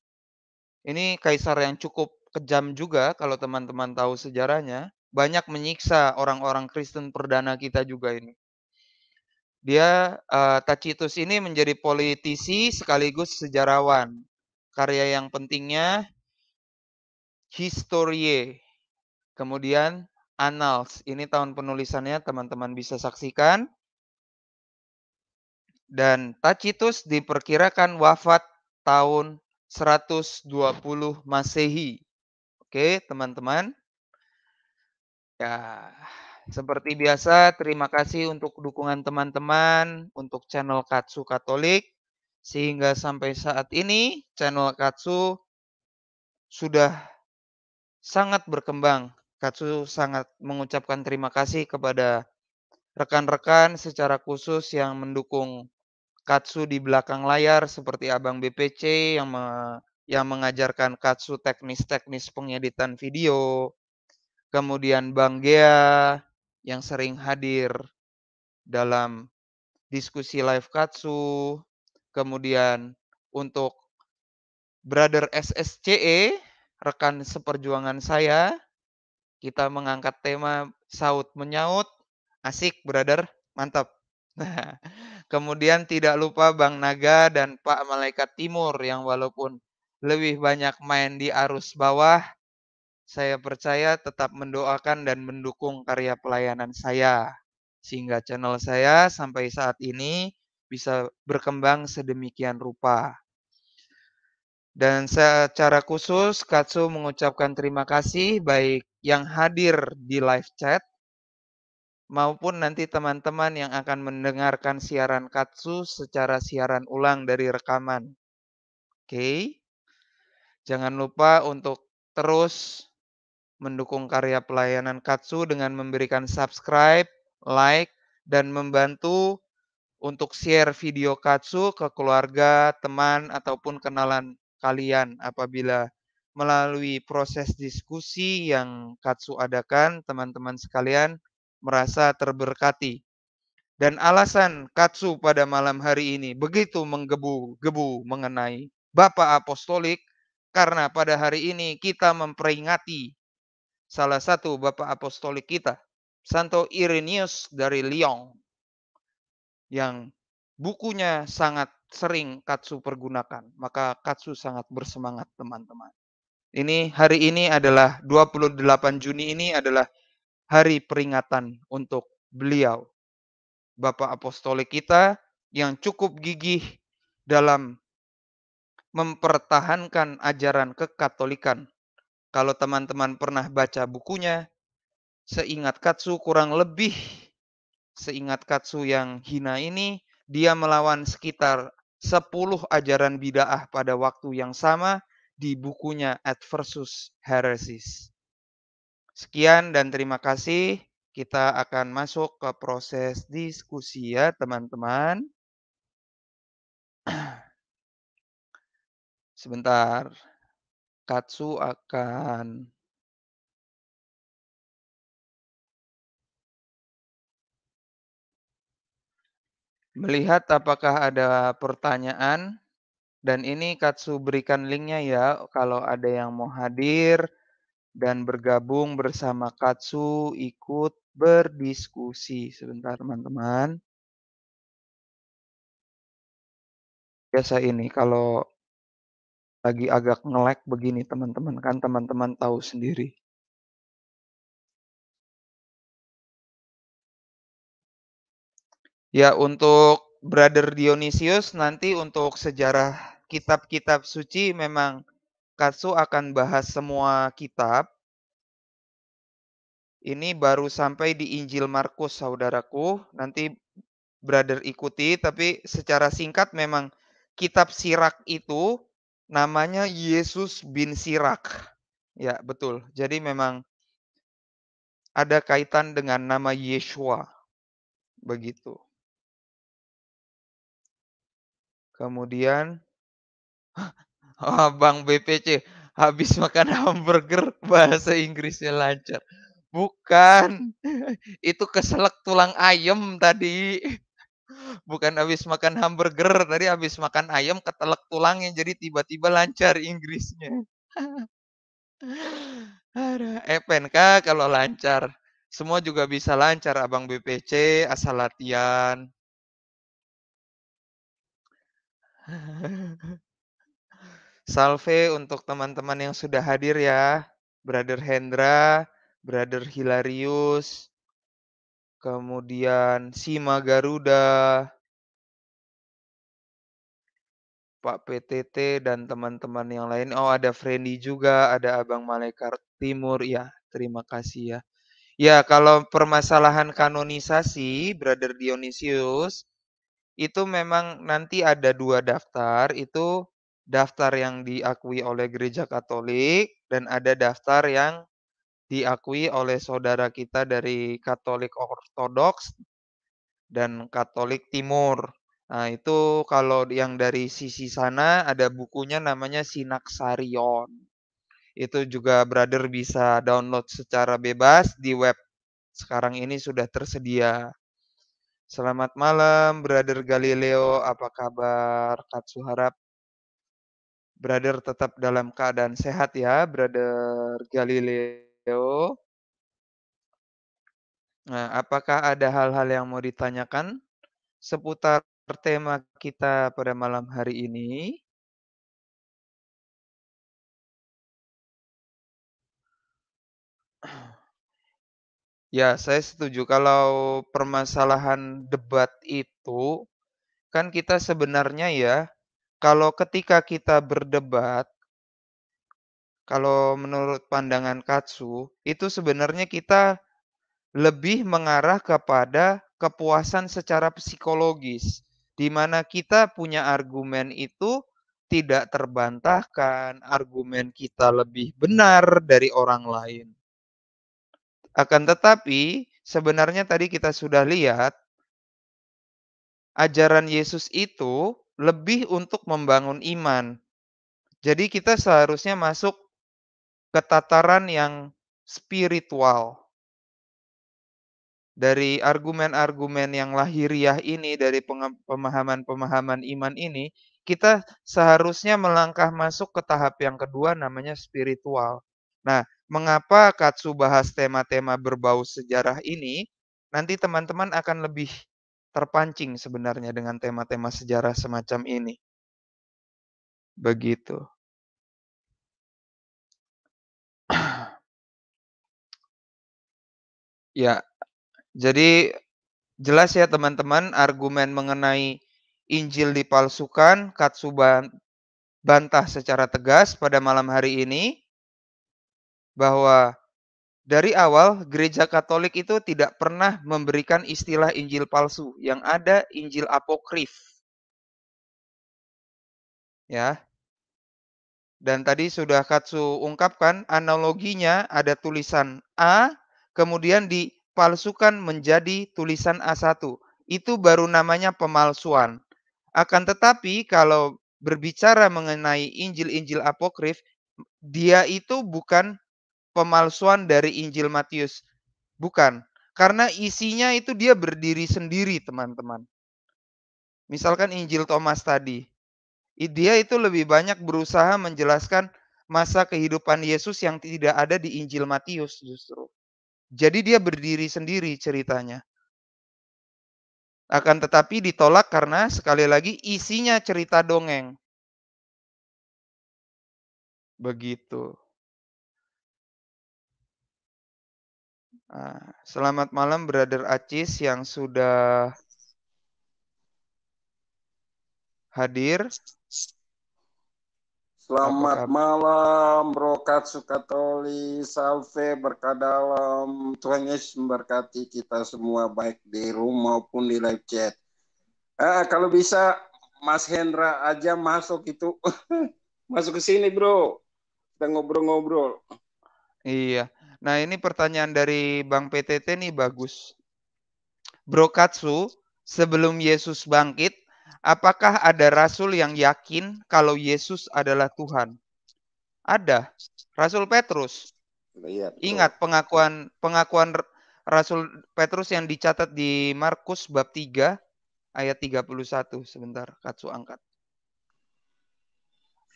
Ini kaisar yang cukup kejam juga kalau teman-teman tahu sejarahnya, banyak menyiksa orang-orang Kristen perdana kita juga ini. Dia uh, Tacitus ini menjadi politisi sekaligus sejarawan. Karya yang pentingnya Historie. Kemudian Annals. Ini tahun penulisannya teman-teman bisa saksikan dan Tacitus diperkirakan wafat tahun 120 Masehi. Oke, teman-teman. Ya, seperti biasa terima kasih untuk dukungan teman-teman untuk channel Katsu Katolik sehingga sampai saat ini channel Katsu sudah sangat berkembang. Katsu sangat mengucapkan terima kasih kepada rekan-rekan secara khusus yang mendukung katsu di belakang layar seperti Abang BPC yang me, yang mengajarkan katsu teknis-teknis pengeditan video. Kemudian Bang Gea yang sering hadir dalam diskusi live katsu. Kemudian untuk Brother SSCE, rekan seperjuangan saya, kita mengangkat tema saut menyaut. Asik, brother. Mantap. Kemudian tidak lupa Bang Naga dan Pak Malaikat Timur yang walaupun lebih banyak main di arus bawah, saya percaya tetap mendoakan dan mendukung karya pelayanan saya. Sehingga channel saya sampai saat ini bisa berkembang sedemikian rupa. Dan secara khusus Katsu mengucapkan terima kasih baik yang hadir di live chat maupun nanti teman-teman yang akan mendengarkan siaran Katsu secara siaran ulang dari rekaman. Oke. Okay? Jangan lupa untuk terus mendukung karya pelayanan Katsu dengan memberikan subscribe, like, dan membantu untuk share video Katsu ke keluarga, teman, ataupun kenalan kalian apabila melalui proses diskusi yang Katsu adakan, teman-teman sekalian, merasa terberkati. Dan alasan katsu pada malam hari ini begitu menggebu-gebu mengenai Bapak Apostolik karena pada hari ini kita memperingati salah satu Bapak Apostolik kita, Santo Irenius dari Lyon yang bukunya sangat sering Katsu pergunakan. Maka Katsu sangat bersemangat teman-teman. Ini hari ini adalah 28 Juni ini adalah hari peringatan untuk beliau. Bapak apostolik kita yang cukup gigih dalam mempertahankan ajaran kekatolikan. Kalau teman-teman pernah baca bukunya, seingat Katsu kurang lebih seingat Katsu yang hina ini, dia melawan sekitar 10 ajaran bid'ah pada waktu yang sama di bukunya Adversus Heresies. Sekian dan terima kasih. Kita akan masuk ke proses diskusi ya, teman-teman. Sebentar. Katsu akan melihat apakah ada pertanyaan dan ini Katsu berikan linknya ya kalau ada yang mau hadir dan bergabung bersama Katsu ikut berdiskusi. Sebentar teman-teman. Biasa ini kalau lagi agak ngelek begini teman-teman kan teman-teman tahu sendiri. Ya untuk Brother Dionysius nanti untuk sejarah kitab-kitab suci memang Katsu akan bahas semua kitab. Ini baru sampai di Injil Markus, saudaraku. Nanti brother ikuti, tapi secara singkat memang kitab Sirak itu namanya Yesus bin Sirak. Ya, betul. Jadi memang ada kaitan dengan nama Yeshua. Begitu. Kemudian, Abang oh, BPC habis makan hamburger bahasa Inggrisnya lancar. Bukan. Itu keselak tulang ayam tadi. Bukan habis makan hamburger, tadi habis makan ayam ketelak tulangnya jadi tiba-tiba lancar Inggrisnya. FNK eh, kalau lancar. Semua juga bisa lancar Abang BPC asal latihan. Salve untuk teman-teman yang sudah hadir ya. Brother Hendra, Brother Hilarius, kemudian Sima Garuda, Pak PTT dan teman-teman yang lain. Oh, ada Freddy juga, ada Abang Malaikat Timur. Ya, terima kasih ya. Ya, kalau permasalahan kanonisasi, Brother Dionysius, itu memang nanti ada dua daftar, itu daftar yang diakui oleh gereja Katolik dan ada daftar yang diakui oleh saudara kita dari Katolik Ortodoks dan Katolik Timur. Nah, itu kalau yang dari sisi sana ada bukunya namanya Sinaksarion. Itu juga brother bisa download secara bebas di web. Sekarang ini sudah tersedia. Selamat malam, brother Galileo. Apa kabar? Katsu harap Brother tetap dalam keadaan sehat ya, Brother Galileo. Nah, apakah ada hal-hal yang mau ditanyakan seputar tema kita pada malam hari ini? Ya, saya setuju kalau permasalahan debat itu kan kita sebenarnya ya kalau ketika kita berdebat, kalau menurut pandangan Katsu, itu sebenarnya kita lebih mengarah kepada kepuasan secara psikologis, di mana kita punya argumen itu tidak terbantahkan, argumen kita lebih benar dari orang lain. Akan tetapi, sebenarnya tadi kita sudah lihat ajaran Yesus itu lebih untuk membangun iman. Jadi kita seharusnya masuk ke tataran yang spiritual. Dari argumen-argumen yang lahiriah ini, dari pemahaman-pemahaman iman ini, kita seharusnya melangkah masuk ke tahap yang kedua namanya spiritual. Nah, mengapa Katsu bahas tema-tema berbau sejarah ini? Nanti teman-teman akan lebih terpancing sebenarnya dengan tema-tema sejarah semacam ini. Begitu. ya, jadi jelas ya teman-teman argumen mengenai Injil dipalsukan, Katsuba bantah secara tegas pada malam hari ini bahwa dari awal, gereja Katolik itu tidak pernah memberikan istilah Injil palsu. Yang ada Injil apokrif. Ya. Dan tadi sudah Katsu ungkapkan analoginya ada tulisan A kemudian dipalsukan menjadi tulisan A1. Itu baru namanya pemalsuan. Akan tetapi kalau berbicara mengenai Injil-Injil apokrif, dia itu bukan pemalsuan dari Injil Matius. Bukan, karena isinya itu dia berdiri sendiri, teman-teman. Misalkan Injil Thomas tadi, dia itu lebih banyak berusaha menjelaskan masa kehidupan Yesus yang tidak ada di Injil Matius justru. Jadi dia berdiri sendiri ceritanya. Akan tetapi ditolak karena sekali lagi isinya cerita dongeng. Begitu. Ah, selamat malam Brother Acis yang sudah hadir. Selamat malam Bro Katsukatoli, salve berkat dalam Tuhan Yesus memberkati kita semua baik di room maupun di live chat. Ah, kalau bisa Mas Hendra aja masuk itu. masuk ke sini, Bro. Kita ngobrol-ngobrol. Iya. Nah, ini pertanyaan dari Bang PTT nih bagus. Bro Katsu sebelum Yesus bangkit, apakah ada rasul yang yakin kalau Yesus adalah Tuhan? Ada. Rasul Petrus. Iya, Ingat pengakuan pengakuan Rasul Petrus yang dicatat di Markus bab 3 ayat 31. Sebentar, Katsu angkat.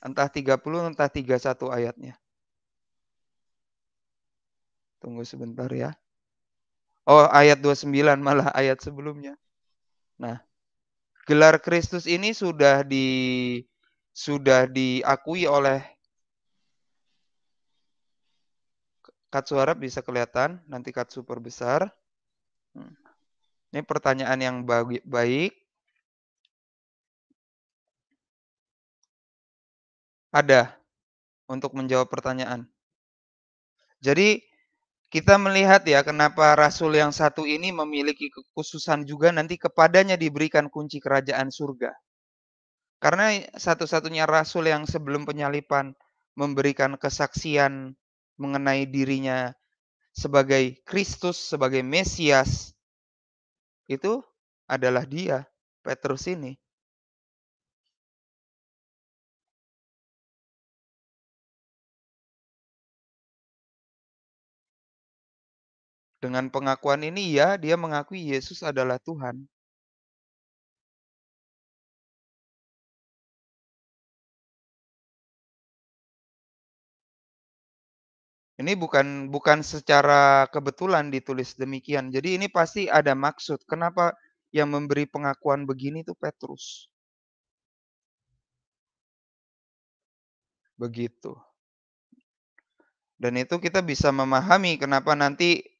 Entah 30, entah 31 ayatnya. Tunggu sebentar ya. Oh, ayat 29 malah ayat sebelumnya. Nah, gelar Kristus ini sudah di sudah diakui oleh Katsu Arab bisa kelihatan, nanti Katsu perbesar. Hmm. Ini pertanyaan yang baik. Ada untuk menjawab pertanyaan. Jadi kita melihat ya kenapa rasul yang satu ini memiliki kekhususan juga nanti kepadanya diberikan kunci kerajaan surga. Karena satu-satunya rasul yang sebelum penyalipan memberikan kesaksian mengenai dirinya sebagai Kristus, sebagai Mesias itu adalah dia, Petrus ini. Dengan pengakuan ini ya, dia mengakui Yesus adalah Tuhan. Ini bukan bukan secara kebetulan ditulis demikian. Jadi ini pasti ada maksud. Kenapa yang memberi pengakuan begini itu Petrus? Begitu. Dan itu kita bisa memahami kenapa nanti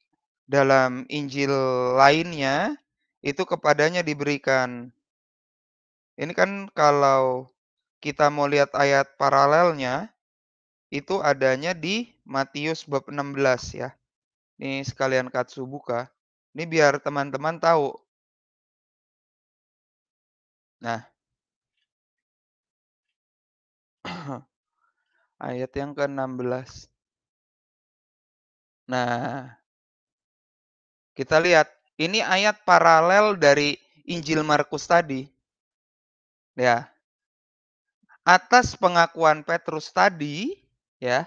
dalam Injil lainnya itu kepadanya diberikan. Ini kan kalau kita mau lihat ayat paralelnya itu adanya di Matius bab 16 ya. Ini sekalian katsu buka. Ini biar teman-teman tahu. Nah. ayat yang ke-16. Nah, kita lihat, ini ayat paralel dari Injil Markus tadi. Ya. Atas pengakuan Petrus tadi, ya.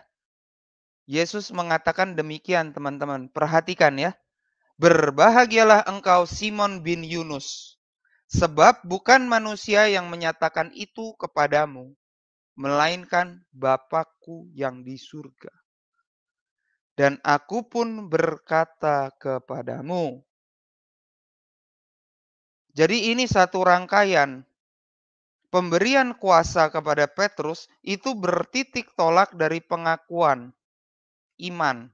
Yesus mengatakan demikian, teman-teman. Perhatikan ya. Berbahagialah engkau Simon bin Yunus, sebab bukan manusia yang menyatakan itu kepadamu, melainkan Bapakku yang di surga. Dan aku pun berkata kepadamu. Jadi ini satu rangkaian. Pemberian kuasa kepada Petrus itu bertitik tolak dari pengakuan iman.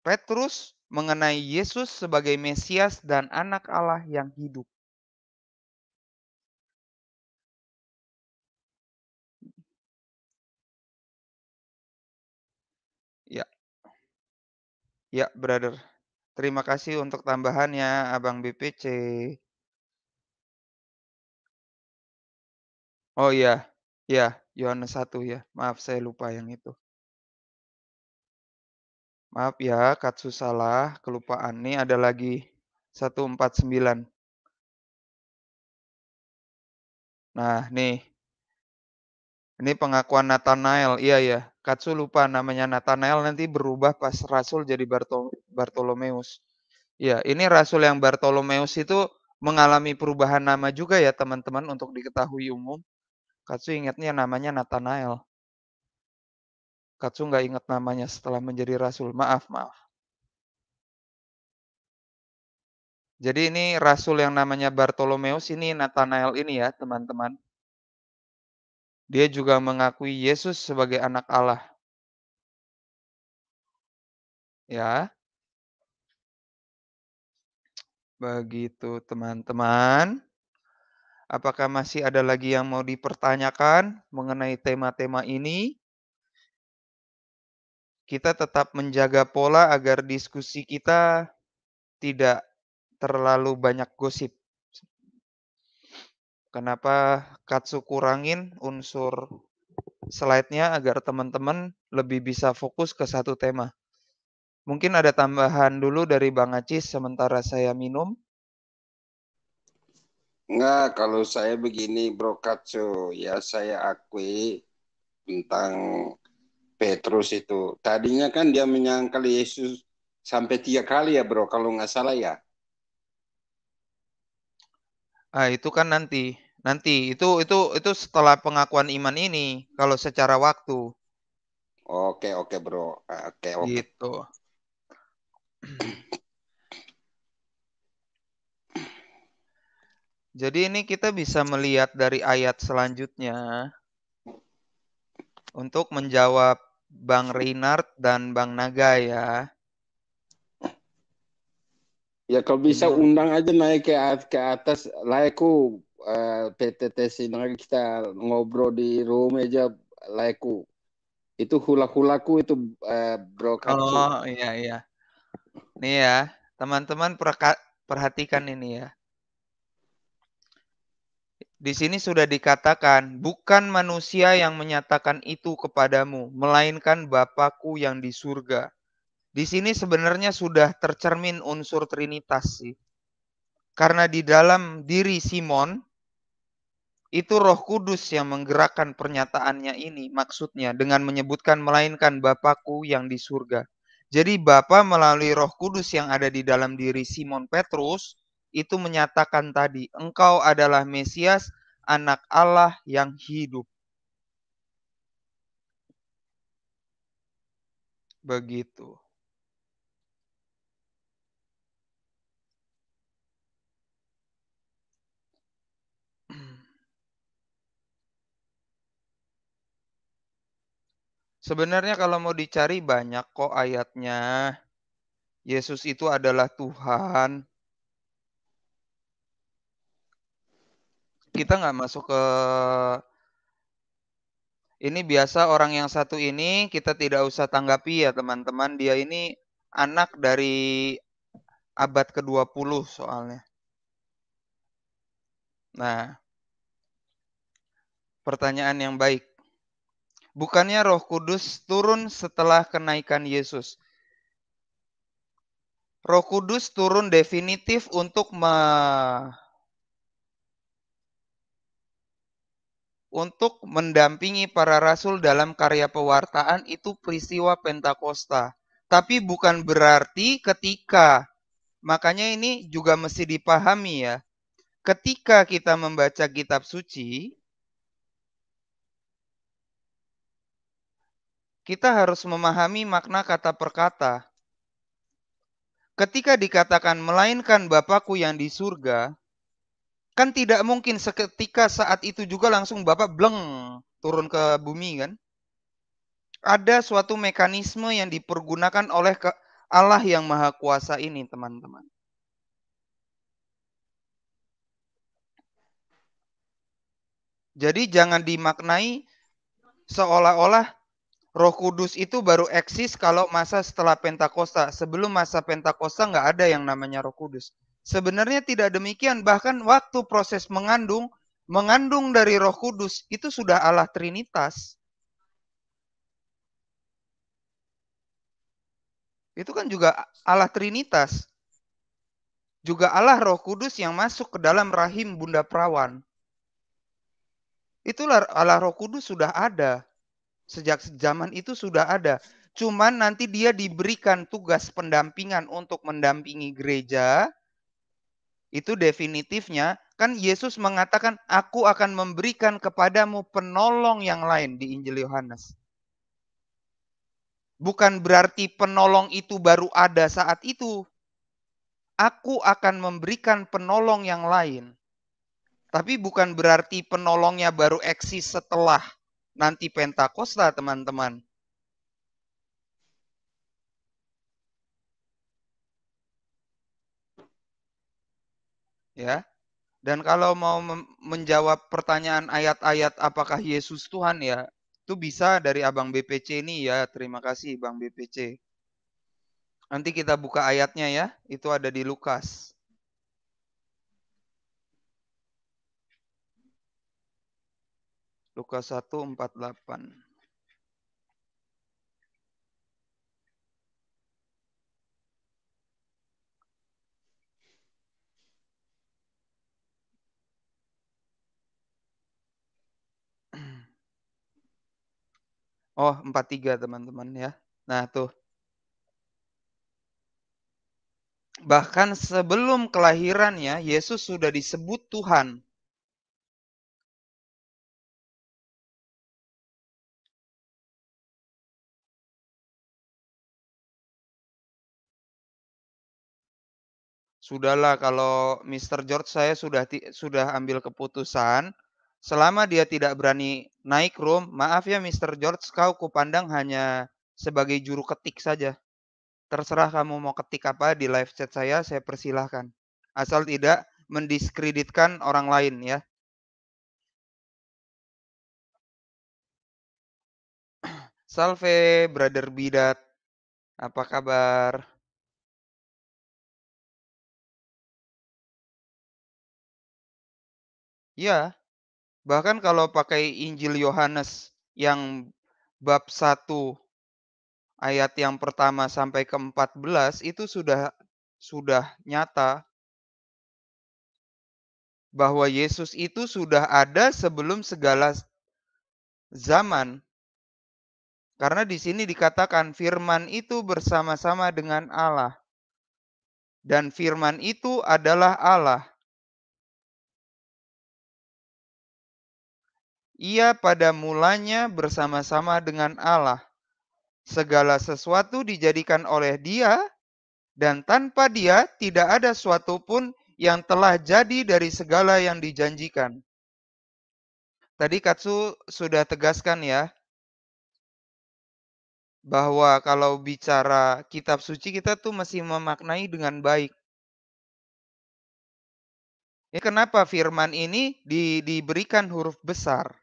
Petrus mengenai Yesus sebagai Mesias dan anak Allah yang hidup. Ya, brother. Terima kasih untuk tambahannya, Abang BPC. Oh iya, ya, Yohanes 1 ya. Maaf, saya lupa yang itu. Maaf ya, Katsu salah, kelupaan. Nih ada lagi 149. Nah, nih. Ini pengakuan Nathanael. Iya, ya. Katsu lupa namanya Nathanael nanti berubah pas Rasul jadi Bartol Bartolomeus. Ya, ini Rasul yang Bartolomeus itu mengalami perubahan nama juga ya teman-teman untuk diketahui umum. Katsu ingatnya namanya Nathanael. Katsu nggak ingat namanya setelah menjadi Rasul. Maaf, maaf. Jadi ini Rasul yang namanya Bartolomeus ini Nathanael ini ya teman-teman. Dia juga mengakui Yesus sebagai anak Allah. Ya. Begitu teman-teman. Apakah masih ada lagi yang mau dipertanyakan mengenai tema-tema ini? Kita tetap menjaga pola agar diskusi kita tidak terlalu banyak gosip. Kenapa Katsu kurangin unsur slide-nya agar teman-teman lebih bisa fokus ke satu tema. Mungkin ada tambahan dulu dari Bang Acis sementara saya minum. Enggak, kalau saya begini Bro Katsu, ya saya akui tentang Petrus itu. Tadinya kan dia menyangkal Yesus sampai tiga kali ya Bro, kalau nggak salah ya. Ah, itu kan nanti. Nanti itu itu itu setelah pengakuan iman ini kalau secara waktu. Oke, oke, Bro. Ah, oke, oke. Gitu. Jadi ini kita bisa melihat dari ayat selanjutnya untuk menjawab Bang Rinard dan Bang Naga ya. Ya kalau bisa Bener. Iya. undang aja naik ke ke atas laikku uh, eh, PTT sinar kita ngobrol di room aja laikku. Itu hula-hulaku itu uh, bro kalau Oh iya iya. Nih ya, teman-teman perhatikan ini ya. Di sini sudah dikatakan, bukan manusia yang menyatakan itu kepadamu, melainkan Bapakku yang di surga. Di sini sebenarnya sudah tercermin unsur trinitas sih. Karena di dalam diri Simon itu Roh Kudus yang menggerakkan pernyataannya ini maksudnya dengan menyebutkan melainkan Bapakku yang di surga. Jadi Bapa melalui Roh Kudus yang ada di dalam diri Simon Petrus itu menyatakan tadi, engkau adalah Mesias, anak Allah yang hidup. Begitu. Sebenarnya kalau mau dicari banyak kok ayatnya. Yesus itu adalah Tuhan. Kita nggak masuk ke ini biasa orang yang satu ini kita tidak usah tanggapi ya teman-teman. Dia ini anak dari abad ke-20 soalnya. Nah, pertanyaan yang baik. Bukannya Roh Kudus turun setelah kenaikan Yesus. Roh Kudus turun definitif untuk me untuk mendampingi para rasul dalam karya pewartaan itu peristiwa Pentakosta. Tapi bukan berarti ketika. Makanya ini juga mesti dipahami ya. Ketika kita membaca kitab suci, kita harus memahami makna kata perkata. Ketika dikatakan melainkan Bapakku yang di surga, kan tidak mungkin seketika saat itu juga langsung Bapak bleng turun ke bumi kan? Ada suatu mekanisme yang dipergunakan oleh Allah yang Maha Kuasa ini, teman-teman. Jadi jangan dimaknai seolah-olah Roh Kudus itu baru eksis kalau masa setelah Pentakosta. Sebelum masa Pentakosta nggak ada yang namanya Roh Kudus. Sebenarnya tidak demikian. Bahkan waktu proses mengandung, mengandung dari Roh Kudus itu sudah Allah Trinitas. Itu kan juga Allah Trinitas. Juga Allah Roh Kudus yang masuk ke dalam rahim Bunda Perawan. Itulah Allah Roh Kudus sudah ada. Sejak zaman itu sudah ada. Cuman nanti dia diberikan tugas pendampingan untuk mendampingi gereja. Itu definitifnya kan Yesus mengatakan aku akan memberikan kepadamu penolong yang lain di Injil Yohanes. Bukan berarti penolong itu baru ada saat itu. Aku akan memberikan penolong yang lain. Tapi bukan berarti penolongnya baru eksis setelah nanti Pentakosta teman-teman. Ya. Dan kalau mau menjawab pertanyaan ayat-ayat apakah Yesus Tuhan ya, itu bisa dari Abang BPC ini ya. Terima kasih Bang BPC. Nanti kita buka ayatnya ya. Itu ada di Lukas. Lukas 1 48. Oh, 43 teman-teman ya. Nah, tuh. Bahkan sebelum kelahirannya, Yesus sudah disebut Tuhan. sudahlah kalau Mr. George saya sudah sudah ambil keputusan selama dia tidak berani naik room, maaf ya Mr. George, kau kupandang hanya sebagai juru ketik saja. Terserah kamu mau ketik apa di live chat saya, saya persilahkan. Asal tidak mendiskreditkan orang lain ya. Salve, Brother Bidat. Apa kabar? Ya, bahkan kalau pakai Injil Yohanes yang bab 1 ayat yang pertama sampai ke-14 itu sudah sudah nyata bahwa Yesus itu sudah ada sebelum segala zaman. Karena di sini dikatakan firman itu bersama-sama dengan Allah. Dan firman itu adalah Allah. Ia pada mulanya bersama-sama dengan Allah. Segala sesuatu dijadikan oleh Dia, dan tanpa Dia tidak ada suatu pun yang telah jadi dari segala yang dijanjikan. Tadi Katsu sudah tegaskan ya, bahwa kalau bicara kitab suci kita tuh masih memaknai dengan baik. Ya, kenapa firman ini di, diberikan huruf besar?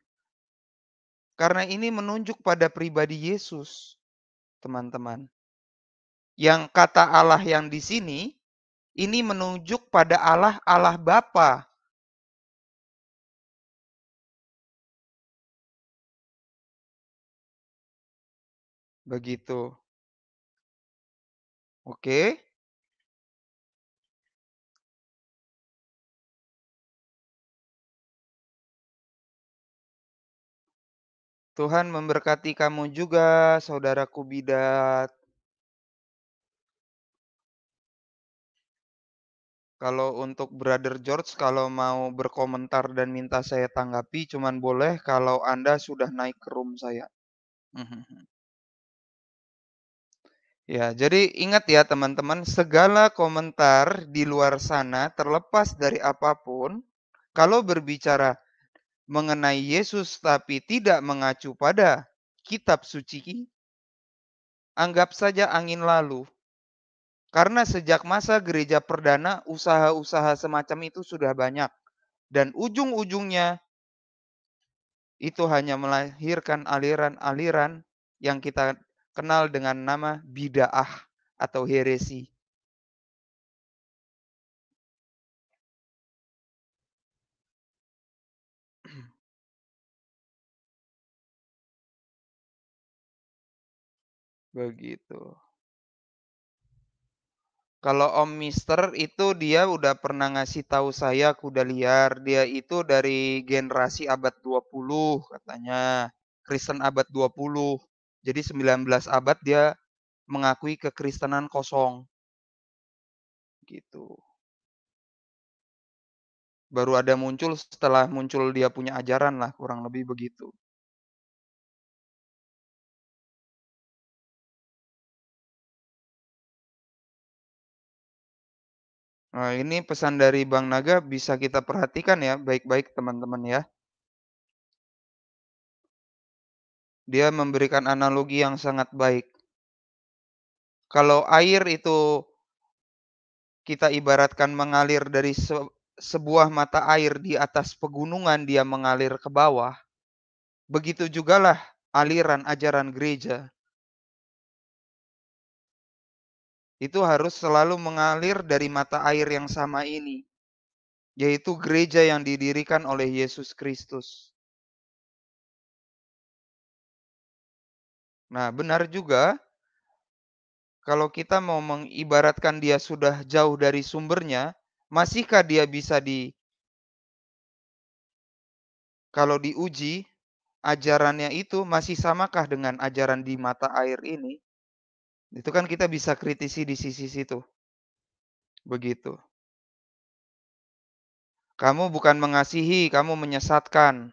Karena ini menunjuk pada pribadi Yesus, teman-teman. Yang kata Allah yang di sini, ini menunjuk pada Allah Allah Bapa. Begitu. Oke. Tuhan memberkati kamu juga, saudaraku bidat. Kalau untuk Brother George, kalau mau berkomentar dan minta saya tanggapi, cuman boleh kalau Anda sudah naik ke room saya. Mhm. Ya, jadi ingat ya teman-teman, segala komentar di luar sana terlepas dari apapun, kalau berbicara mengenai Yesus tapi tidak mengacu pada kitab suci, anggap saja angin lalu. Karena sejak masa gereja perdana, usaha-usaha semacam itu sudah banyak. Dan ujung-ujungnya itu hanya melahirkan aliran-aliran yang kita kenal dengan nama bid'ah atau heresi. Begitu. Kalau Om Mister itu dia udah pernah ngasih tahu saya kuda liar. Dia itu dari generasi abad 20 katanya. Kristen abad 20. Jadi 19 abad dia mengakui kekristenan kosong. Gitu. Baru ada muncul setelah muncul dia punya ajaran lah kurang lebih begitu. Nah, ini pesan dari Bang Naga bisa kita perhatikan ya baik-baik teman-teman ya. Dia memberikan analogi yang sangat baik. Kalau air itu kita ibaratkan mengalir dari sebuah mata air di atas pegunungan dia mengalir ke bawah. Begitu jugalah aliran ajaran gereja itu harus selalu mengalir dari mata air yang sama ini, yaitu gereja yang didirikan oleh Yesus Kristus. Nah, benar juga kalau kita mau mengibaratkan dia sudah jauh dari sumbernya, masihkah dia bisa di kalau diuji ajarannya itu masih samakah dengan ajaran di mata air ini? Itu kan kita bisa kritisi di sisi situ. Begitu. Kamu bukan mengasihi, kamu menyesatkan,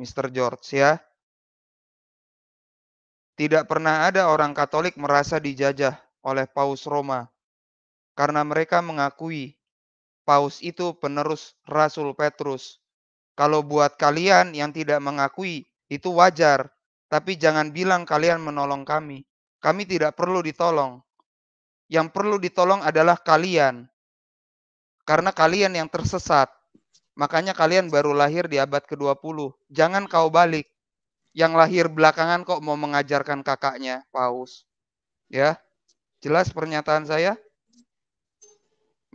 Mr. George ya. Tidak pernah ada orang Katolik merasa dijajah oleh Paus Roma karena mereka mengakui Paus itu penerus Rasul Petrus. Kalau buat kalian yang tidak mengakui itu wajar, tapi jangan bilang kalian menolong kami. Kami tidak perlu ditolong. Yang perlu ditolong adalah kalian. Karena kalian yang tersesat. Makanya kalian baru lahir di abad ke-20. Jangan kau balik. Yang lahir belakangan kok mau mengajarkan kakaknya, Paus. Ya. Jelas pernyataan saya?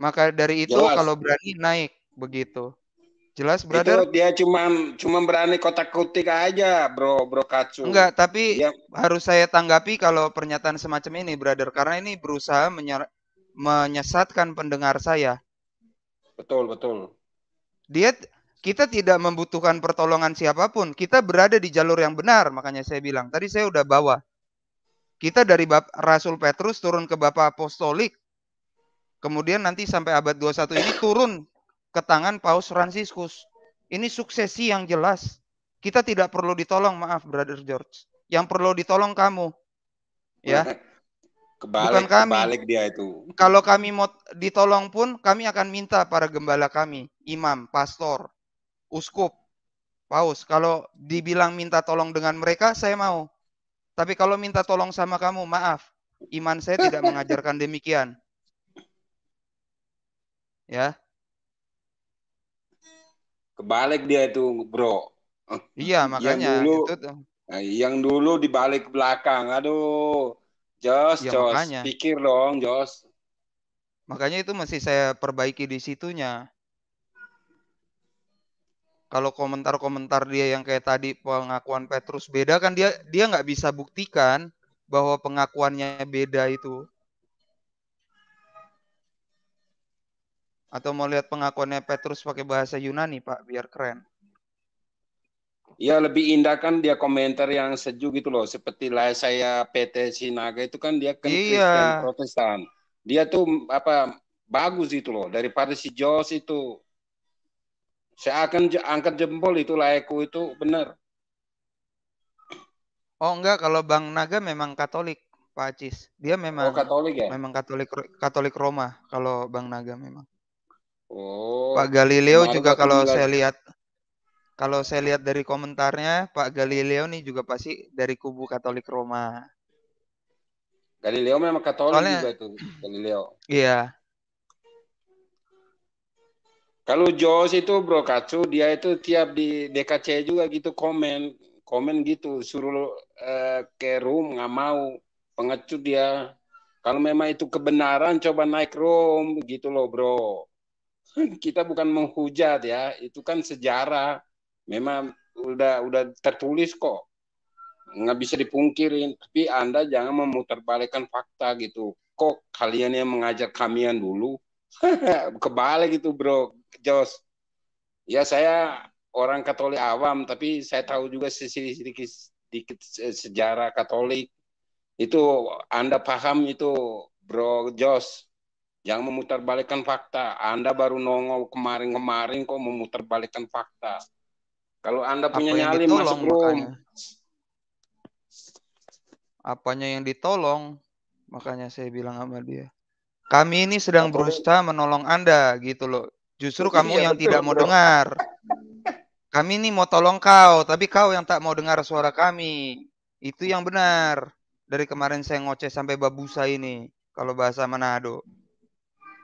Maka dari itu Jelas. kalau berani naik begitu. Jelas, brother. Itu dia cuma cuma berani kotak-kotik aja, bro, bro kacu. Enggak, tapi ya. harus saya tanggapi kalau pernyataan semacam ini, brother, karena ini berusaha menyesatkan pendengar saya. Betul, betul. Dia kita tidak membutuhkan pertolongan siapapun. Kita berada di jalur yang benar, makanya saya bilang. Tadi saya udah bawa. Kita dari Bap Rasul Petrus turun ke Bapak Apostolik. Kemudian nanti sampai abad 21 ini turun ke tangan Paus Fransiskus. Ini suksesi yang jelas. Kita tidak perlu ditolong, maaf Brother George. Yang perlu ditolong kamu. Ya. Kebalik, Bukan kami. kebalik dia itu. Kalau kami mau ditolong pun, kami akan minta para gembala kami, imam, pastor, uskup, paus. Kalau dibilang minta tolong dengan mereka, saya mau. Tapi kalau minta tolong sama kamu, maaf, iman saya tidak mengajarkan demikian. Ya. Kebalik dia itu, Bro. Iya, makanya yang dulu, itu tuh. Nah, yang dulu dibalik belakang. Aduh. Jos, ya, Jos, makanya. pikir dong, Jos. Makanya itu masih saya perbaiki di situnya. Kalau komentar-komentar dia yang kayak tadi pengakuan Petrus beda kan dia dia nggak bisa buktikan bahwa pengakuannya beda itu. Atau mau lihat pengakuannya Petrus pakai bahasa Yunani, Pak, biar keren. Ya lebih indah kan dia komentar yang sejuk gitu loh. Seperti lah saya PT Sinaga itu kan dia kan iya. Protestan. Dia tuh apa bagus itu loh daripada si Jos itu. Saya akan angkat jempol itu laiku itu benar. Oh enggak kalau Bang Naga memang Katolik Pak Acis. Dia memang oh, Katolik ya? Memang Katolik Katolik Roma kalau Bang Naga memang. Oh, Pak Galileo juga kalau saya lihat kalau saya lihat dari komentarnya Pak Galileo nih juga pasti dari kubu Katolik Roma. Galileo memang Katolik Soalnya, juga itu Galileo. Iya. Kalau Jos itu Bro Kacu dia itu tiap di DKC juga gitu komen komen gitu suruh uh, ke room nggak mau pengecut dia. Kalau memang itu kebenaran coba naik room gitu loh Bro kita bukan menghujat ya, itu kan sejarah. Memang udah udah tertulis kok. Nggak bisa dipungkirin, tapi Anda jangan memutarbalikkan fakta gitu. Kok kalian yang mengajar kamian dulu? Kebalik itu, Bro. Jos. Ya saya orang Katolik awam, tapi saya tahu juga sisi sedikit, sedikit sejarah Katolik. Itu Anda paham itu, Bro Jos yang memutarbalikkan fakta. Anda baru nongol kemarin-kemarin kok memutarbalikkan fakta. Kalau Anda punya Apa nyali ditolong, masuk room. Makanya. Apanya yang ditolong, makanya saya bilang sama dia. Kami ini sedang Apa berusaha menolong Anda gitu loh. Justru iya, kamu iya, yang betul, tidak bro. mau dengar. Kami ini mau tolong kau, tapi kau yang tak mau dengar suara kami. Itu yang benar. Dari kemarin saya ngoceh sampai babusa ini, kalau bahasa Manado.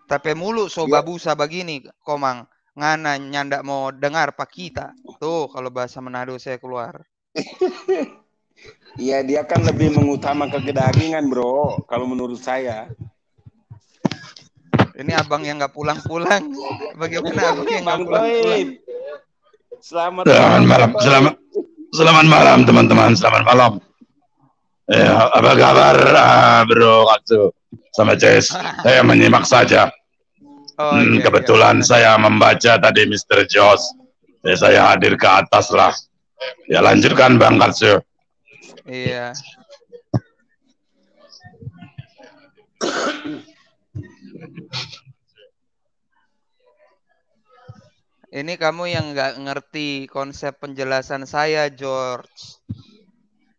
Tapi mulu so yeah. babusa begini, komang. Ngana nyandak mau dengar pak kita. Tuh kalau bahasa Manado saya keluar. Iya dia kan lebih mengutamakan kedagingan bro, kalau menurut saya. Ini abang yang nggak pulang-pulang. Bagaimana abang yang nggak pulang-pulang? Selamat, selamat malam, selamat, selamat malam teman-teman, selamat malam. Eh, apa kabar, ah, Bro Katsu? Sama Jess, saya menyimak saja. Oh, hmm, iya, iya, kebetulan iya. saya membaca tadi Mr. Jos. Eh, saya hadir ke atas lah. Ya lanjutkan Bang Katsu. Iya. Ini kamu yang nggak ngerti konsep penjelasan saya, George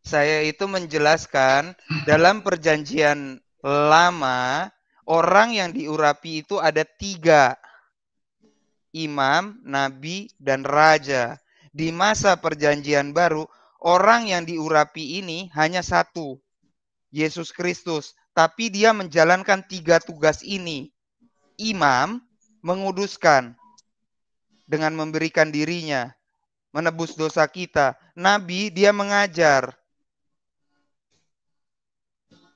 saya itu menjelaskan dalam perjanjian lama orang yang diurapi itu ada tiga imam, nabi, dan raja. Di masa perjanjian baru, orang yang diurapi ini hanya satu, Yesus Kristus. Tapi dia menjalankan tiga tugas ini. Imam menguduskan dengan memberikan dirinya, menebus dosa kita. Nabi dia mengajar,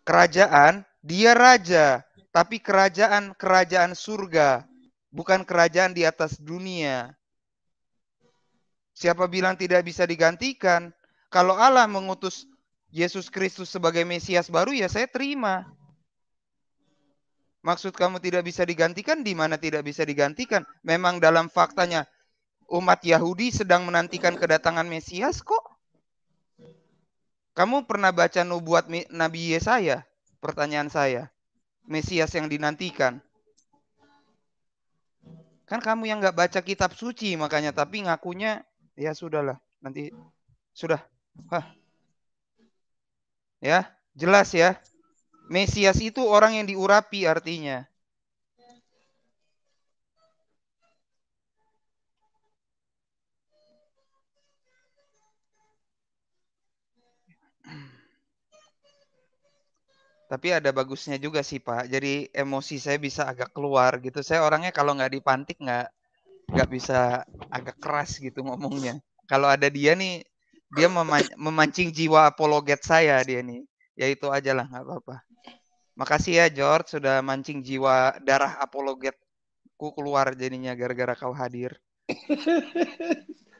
kerajaan dia raja, tapi kerajaan kerajaan surga, bukan kerajaan di atas dunia. Siapa bilang tidak bisa digantikan? Kalau Allah mengutus Yesus Kristus sebagai Mesias baru ya saya terima. Maksud kamu tidak bisa digantikan di mana tidak bisa digantikan? Memang dalam faktanya umat Yahudi sedang menantikan kedatangan Mesias kok. Kamu pernah baca nubuat Nabi Yesaya? Pertanyaan saya. Mesias yang dinantikan. Kan kamu yang nggak baca kitab suci makanya. Tapi ngakunya ya sudahlah. Nanti sudah. Hah. Ya jelas ya. Mesias itu orang yang diurapi artinya. tapi ada bagusnya juga sih Pak. Jadi emosi saya bisa agak keluar gitu. Saya orangnya kalau nggak dipantik nggak nggak bisa agak keras gitu ngomongnya. Kalau ada dia nih, dia memancing jiwa apologet saya dia nih. Ya itu aja lah nggak apa-apa. Makasih ya George sudah mancing jiwa darah apologetku keluar jadinya gara-gara kau hadir.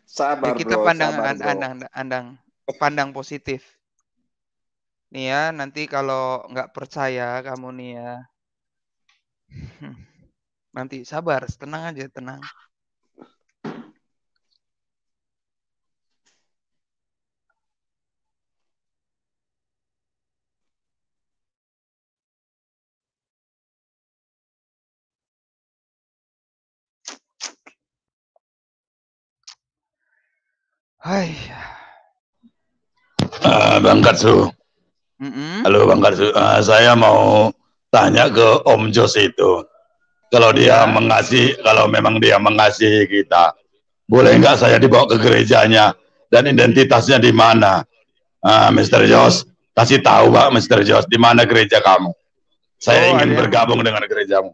sabar ya, kita bro, pandang sabar, bro. andang andang pandang positif. Nih ya, nanti kalau nggak percaya kamu nih ya. Nanti sabar, tenang aja, tenang. Hai. Ah, bangkat su. Mm-hmm. Halo Bang Karsu, uh, saya mau tanya ke Om Jos itu. Kalau dia yeah. mengasihi, kalau memang dia mengasihi kita, boleh nggak saya dibawa ke gerejanya dan identitasnya di mana? Uh, ah, Mr. Jos, kasih tahu Pak Mr. Jos di mana gereja kamu. Saya oh, ingin bergabung dengan gerejamu.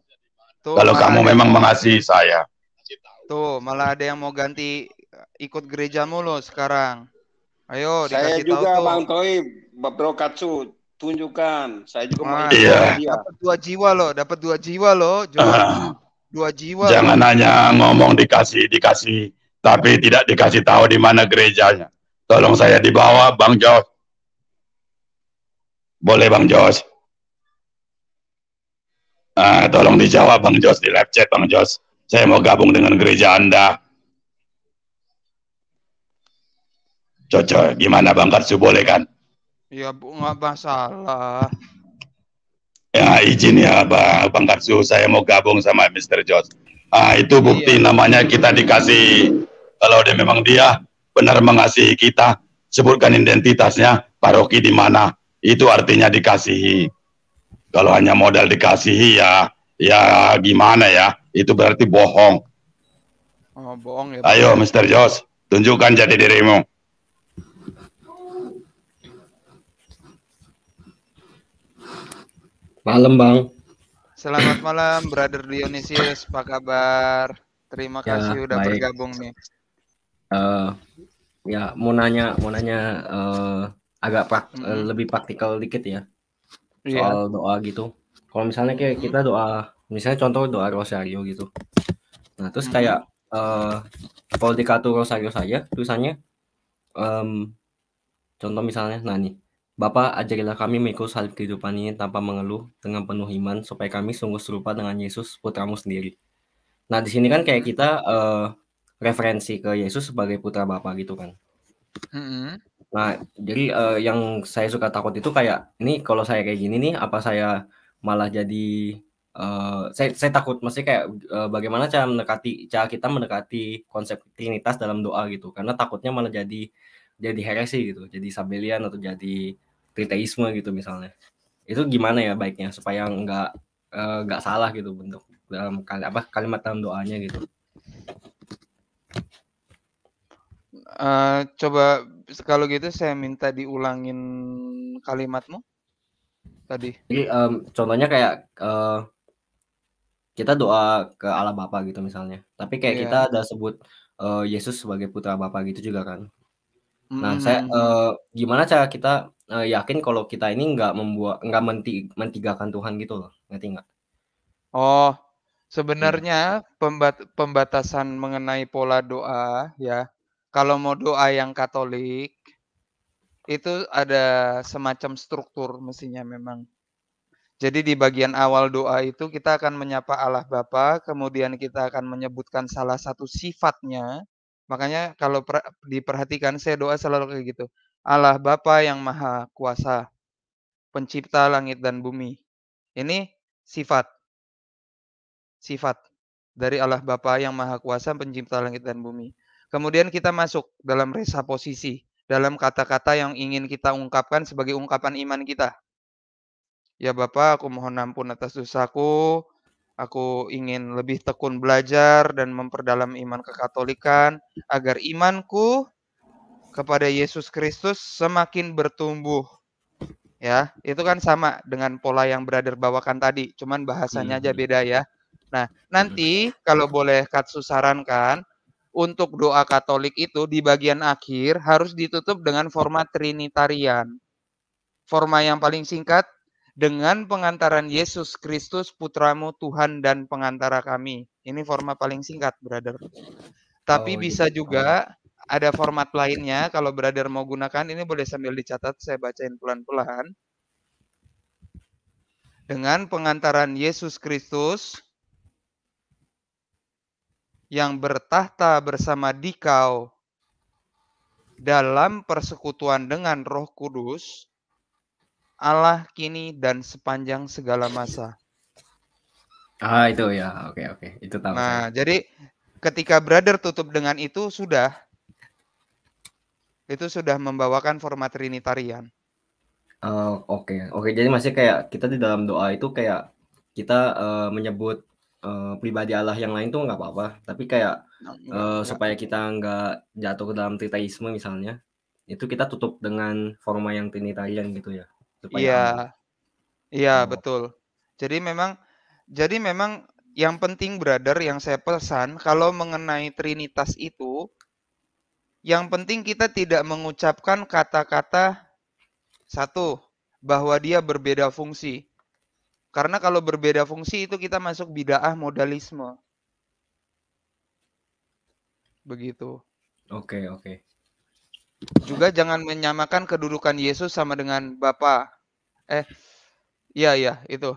Tuh, kalau kamu memang yang... mengasihi saya. Tuh, malah ada yang mau ganti ikut gerejamu loh sekarang. Ayo, saya dikasih juga tahu Bang Toib Bro Katsu tunjukkan. Saya juga mau ah, iya. Dapat dua jiwa loh, dapat dua jiwa loh. uh, dua jiwa. Jangan loh. hanya ngomong dikasih dikasih, tapi tidak dikasih tahu di mana gerejanya. Tolong saya dibawa, Bang Jos. Boleh Bang Jos. Uh, tolong dijawab Bang Jos di live chat Bang Jos. Saya mau gabung dengan gereja Anda. Cocok, gimana Bang Katsu boleh kan? Ya bu nggak masalah. Ya izin ya Bang, Bang Karsu, saya mau gabung sama Mr. Josh. Ah itu iya. bukti iya. namanya kita dikasih. Kalau dia memang dia benar mengasihi kita, sebutkan identitasnya, paroki di mana. Itu artinya dikasihi. Kalau hanya modal dikasihi ya, ya gimana ya? Itu berarti bohong. Oh, bohong ya. Ayo Mr. Jos, tunjukkan jadi dirimu. Malam Bang. Selamat malam Brother Dionisius, apa kabar? Terima ya, kasih ya, udah baik. bergabung nih. Uh, ya mau nanya mau nanya uh, agak prak eh, mm -hmm. lebih praktikal dikit ya yeah. doa gitu. Kalau misalnya kayak mm -hmm. kita doa, misalnya contoh doa rosario gitu. Nah terus mm -hmm. kayak uh, kalau di kartu rosario saja tulisannya um, contoh misalnya nah nih Bapa, ajarilah kami mengikuti salib kehidupan ini tanpa mengeluh, dengan penuh iman, supaya kami sungguh serupa dengan Yesus, putramu sendiri. Nah, di sini kan kayak kita uh, referensi ke Yesus sebagai putra Bapak gitu kan. Mm-hmm. Nah, jadi uh, yang saya suka takut itu kayak, ini kalau saya kayak gini nih, apa saya malah jadi Uh, saya, saya takut masih kayak uh, bagaimana cara mendekati cara kita mendekati konsep trinitas dalam doa gitu karena takutnya malah jadi jadi heresi gitu jadi sabelian atau jadi triteisme gitu misalnya itu gimana ya baiknya supaya nggak eh, nggak uh, salah gitu bentuk dalam kali apa kalimat dalam doanya gitu uh, coba kalau gitu saya minta diulangin kalimatmu tadi jadi um, contohnya kayak uh, kita doa ke Allah Bapa gitu misalnya tapi kayak yeah. kita ada sebut uh, Yesus sebagai putra Bapa gitu juga kan Nah, saya uh, gimana cara kita uh, yakin kalau kita ini nggak membuat nggak menti, mentigakan Tuhan gitu loh, ngerti nggak? Oh, sebenarnya hmm. pembat, pembatasan mengenai pola doa ya, kalau mau doa yang Katolik itu ada semacam struktur mestinya memang. Jadi di bagian awal doa itu kita akan menyapa Allah Bapa, kemudian kita akan menyebutkan salah satu sifatnya, Makanya kalau diperhatikan saya doa selalu kayak gitu. Allah Bapa yang Maha Kuasa, pencipta langit dan bumi. Ini sifat. Sifat dari Allah Bapa yang Maha Kuasa, pencipta langit dan bumi. Kemudian kita masuk dalam resa posisi, dalam kata-kata yang ingin kita ungkapkan sebagai ungkapan iman kita. Ya Bapak, aku mohon ampun atas dosaku, Aku ingin lebih tekun belajar dan memperdalam iman kekatolikan agar imanku kepada Yesus Kristus semakin bertumbuh. Ya, itu kan sama dengan pola yang brother bawakan tadi, cuman bahasanya iya, aja iya. beda ya. Nah, iya, nanti kalau boleh Katsu sarankan untuk doa Katolik itu di bagian akhir harus ditutup dengan format trinitarian. Forma yang paling singkat dengan pengantaran Yesus Kristus putramu Tuhan dan pengantara kami. Ini format paling singkat, brother. Tapi oh, bisa gitu. juga ada format lainnya kalau brother mau gunakan ini boleh sambil dicatat saya bacain pelan-pelan. Dengan pengantaran Yesus Kristus yang bertahta bersama dikau dalam persekutuan dengan Roh Kudus Allah kini dan sepanjang segala masa. Ah itu ya, oke oke, itu tahu. Nah saya. jadi ketika brother tutup dengan itu sudah itu sudah membawakan format trinitarian. Oh, oke uh, oke, okay. okay, jadi masih kayak kita di dalam doa itu kayak kita uh, menyebut uh, pribadi Allah yang lain tuh nggak apa-apa, tapi kayak uh, enggak. Eh, supaya kita nggak jatuh ke dalam tritaisme misalnya, itu kita tutup dengan forma yang trinitarian gitu ya. Iya. Iya, oh. betul. Jadi memang jadi memang yang penting brother yang saya pesan kalau mengenai trinitas itu yang penting kita tidak mengucapkan kata-kata satu bahwa dia berbeda fungsi. Karena kalau berbeda fungsi itu kita masuk bid'ah modalisme. Begitu. Oke, okay, oke. Okay. Juga jangan menyamakan kedudukan Yesus sama dengan Bapa. Eh, iya iya itu.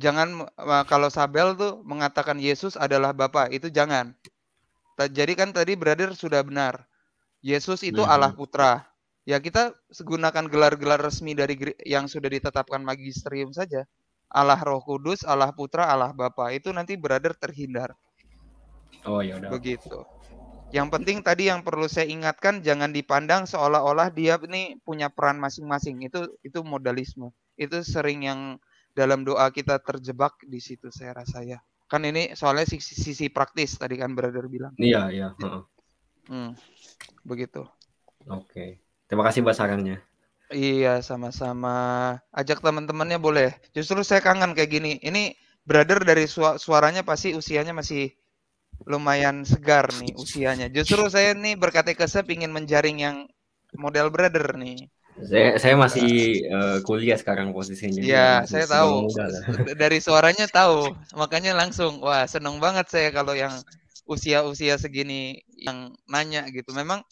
Jangan kalau Sabel tuh mengatakan Yesus adalah Bapa, itu jangan. Jadi kan tadi brother sudah benar. Yesus itu iya. Allah Putra. Ya kita gunakan gelar-gelar resmi dari yang sudah ditetapkan magisterium saja. Allah Roh Kudus, Allah Putra, Allah Bapa. Itu nanti brother terhindar. Oh ya udah. Begitu. Yang penting tadi yang perlu saya ingatkan jangan dipandang seolah-olah dia ini punya peran masing-masing. Itu itu modalisme. Itu sering yang dalam doa kita terjebak di situ saya rasa ya. Kan ini soalnya sisi, sisi praktis tadi kan brother bilang. Iya, iya, iya. Hmm. Begitu. Oke. Terima kasih buat sarannya. Iya, sama-sama. Ajak teman-temannya boleh. Justru saya kangen kayak gini. Ini brother dari suaranya pasti usianya masih lumayan segar nih usianya. Justru saya nih berkata kesep ingin menjaring yang model brother nih. Saya, saya masih uh, kuliah sekarang posisinya. Iya, saya tahu. Dari suaranya tahu, makanya langsung wah seneng banget saya kalau yang usia-usia segini yang nanya gitu. Memang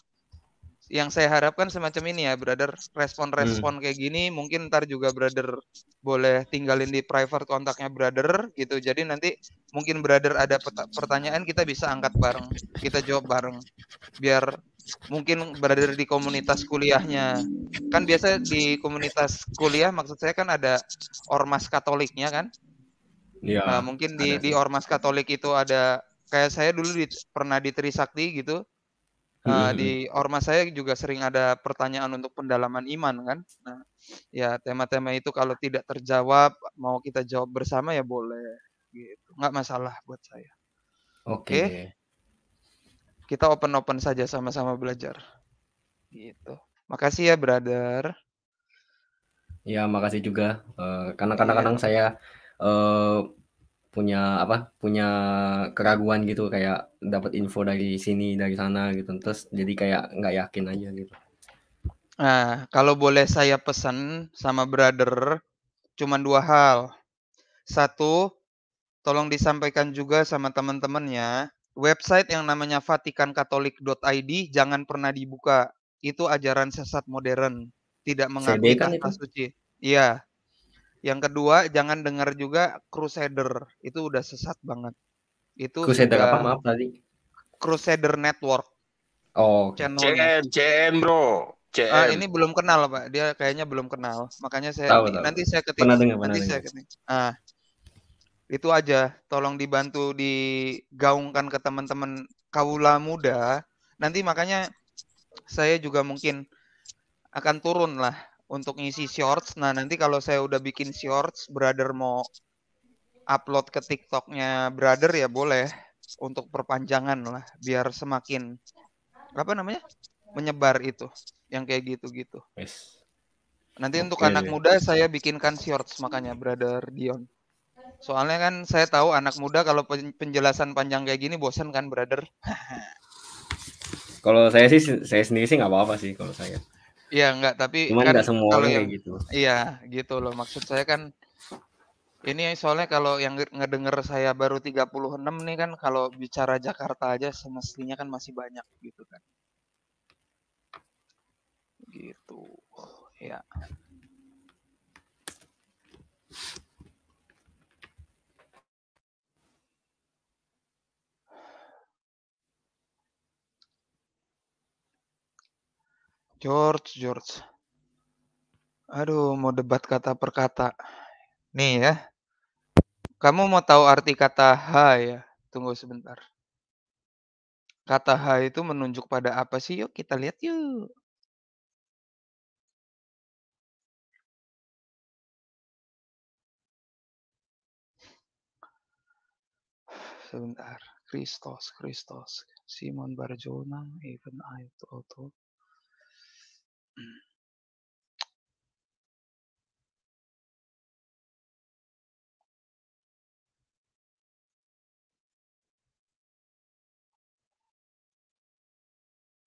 yang saya harapkan semacam ini ya, brother. Respon-respon hmm. kayak gini, mungkin ntar juga brother boleh tinggalin di private kontaknya brother gitu. Jadi nanti mungkin brother ada pertanyaan kita bisa angkat bareng, kita jawab bareng, biar mungkin brother di komunitas kuliahnya. Kan biasa di komunitas kuliah, maksud saya kan ada ormas Katoliknya kan. Ya, nah, mungkin di di ormas Katolik itu ada kayak saya dulu di, pernah di Trisakti gitu Uh, di ormas saya juga sering ada pertanyaan untuk pendalaman iman kan. Nah, ya tema-tema itu kalau tidak terjawab mau kita jawab bersama ya boleh gitu. Nggak masalah buat saya. Oke. Okay. Okay? Kita open-open saja sama-sama belajar. Gitu. Makasih ya, brother. Ya, makasih juga. Uh, karena iya. kadang-kadang yeah. saya uh, punya apa punya keraguan gitu kayak dapat info dari sini dari sana gitu terus jadi kayak nggak yakin aja gitu nah kalau boleh saya pesan sama brother cuman dua hal satu tolong disampaikan juga sama teman-temannya website yang namanya vatikankatolik.id jangan pernah dibuka itu ajaran sesat modern tidak mengakui kasus suci iya yang kedua, jangan dengar juga Crusader. Itu udah sesat banget. Itu Crusader apa maaf tadi? Crusader Network. Oh, channel CN, CN bro. CN. Ah, ini belum kenal pak, dia kayaknya belum kenal, makanya saya tau, tau. nanti saya ketik, pernah dengar, nanti pernah saya ketik. Ah, itu aja, tolong dibantu digaungkan ke teman-teman kaula muda. Nanti makanya saya juga mungkin akan turun lah untuk ngisi shorts. Nah, nanti kalau saya udah bikin shorts, brother mau upload ke TikToknya brother ya boleh untuk perpanjangan lah biar semakin apa namanya menyebar itu yang kayak gitu-gitu. Nanti okay. untuk anak muda saya bikinkan shorts makanya brother Dion. Soalnya kan saya tahu anak muda kalau penjelasan panjang kayak gini bosan kan brother. kalau saya sih saya sendiri sih nggak apa-apa sih kalau saya. Iya enggak, tapi Cuman kan semua kalau yang, gitu. Iya, gitu loh. Maksud saya kan ini soalnya kalau yang ngedenger saya baru 36 nih kan kalau bicara Jakarta aja semestinya kan masih banyak gitu kan. Gitu. Ya. George, George. Aduh, mau debat kata per kata. Nih ya. Kamu mau tahu arti kata H ya? Tunggu sebentar. Kata H itu menunjuk pada apa sih? Yuk kita lihat yuk. Sebentar. Kristos, Kristos. Simon Barjona, even I, auto.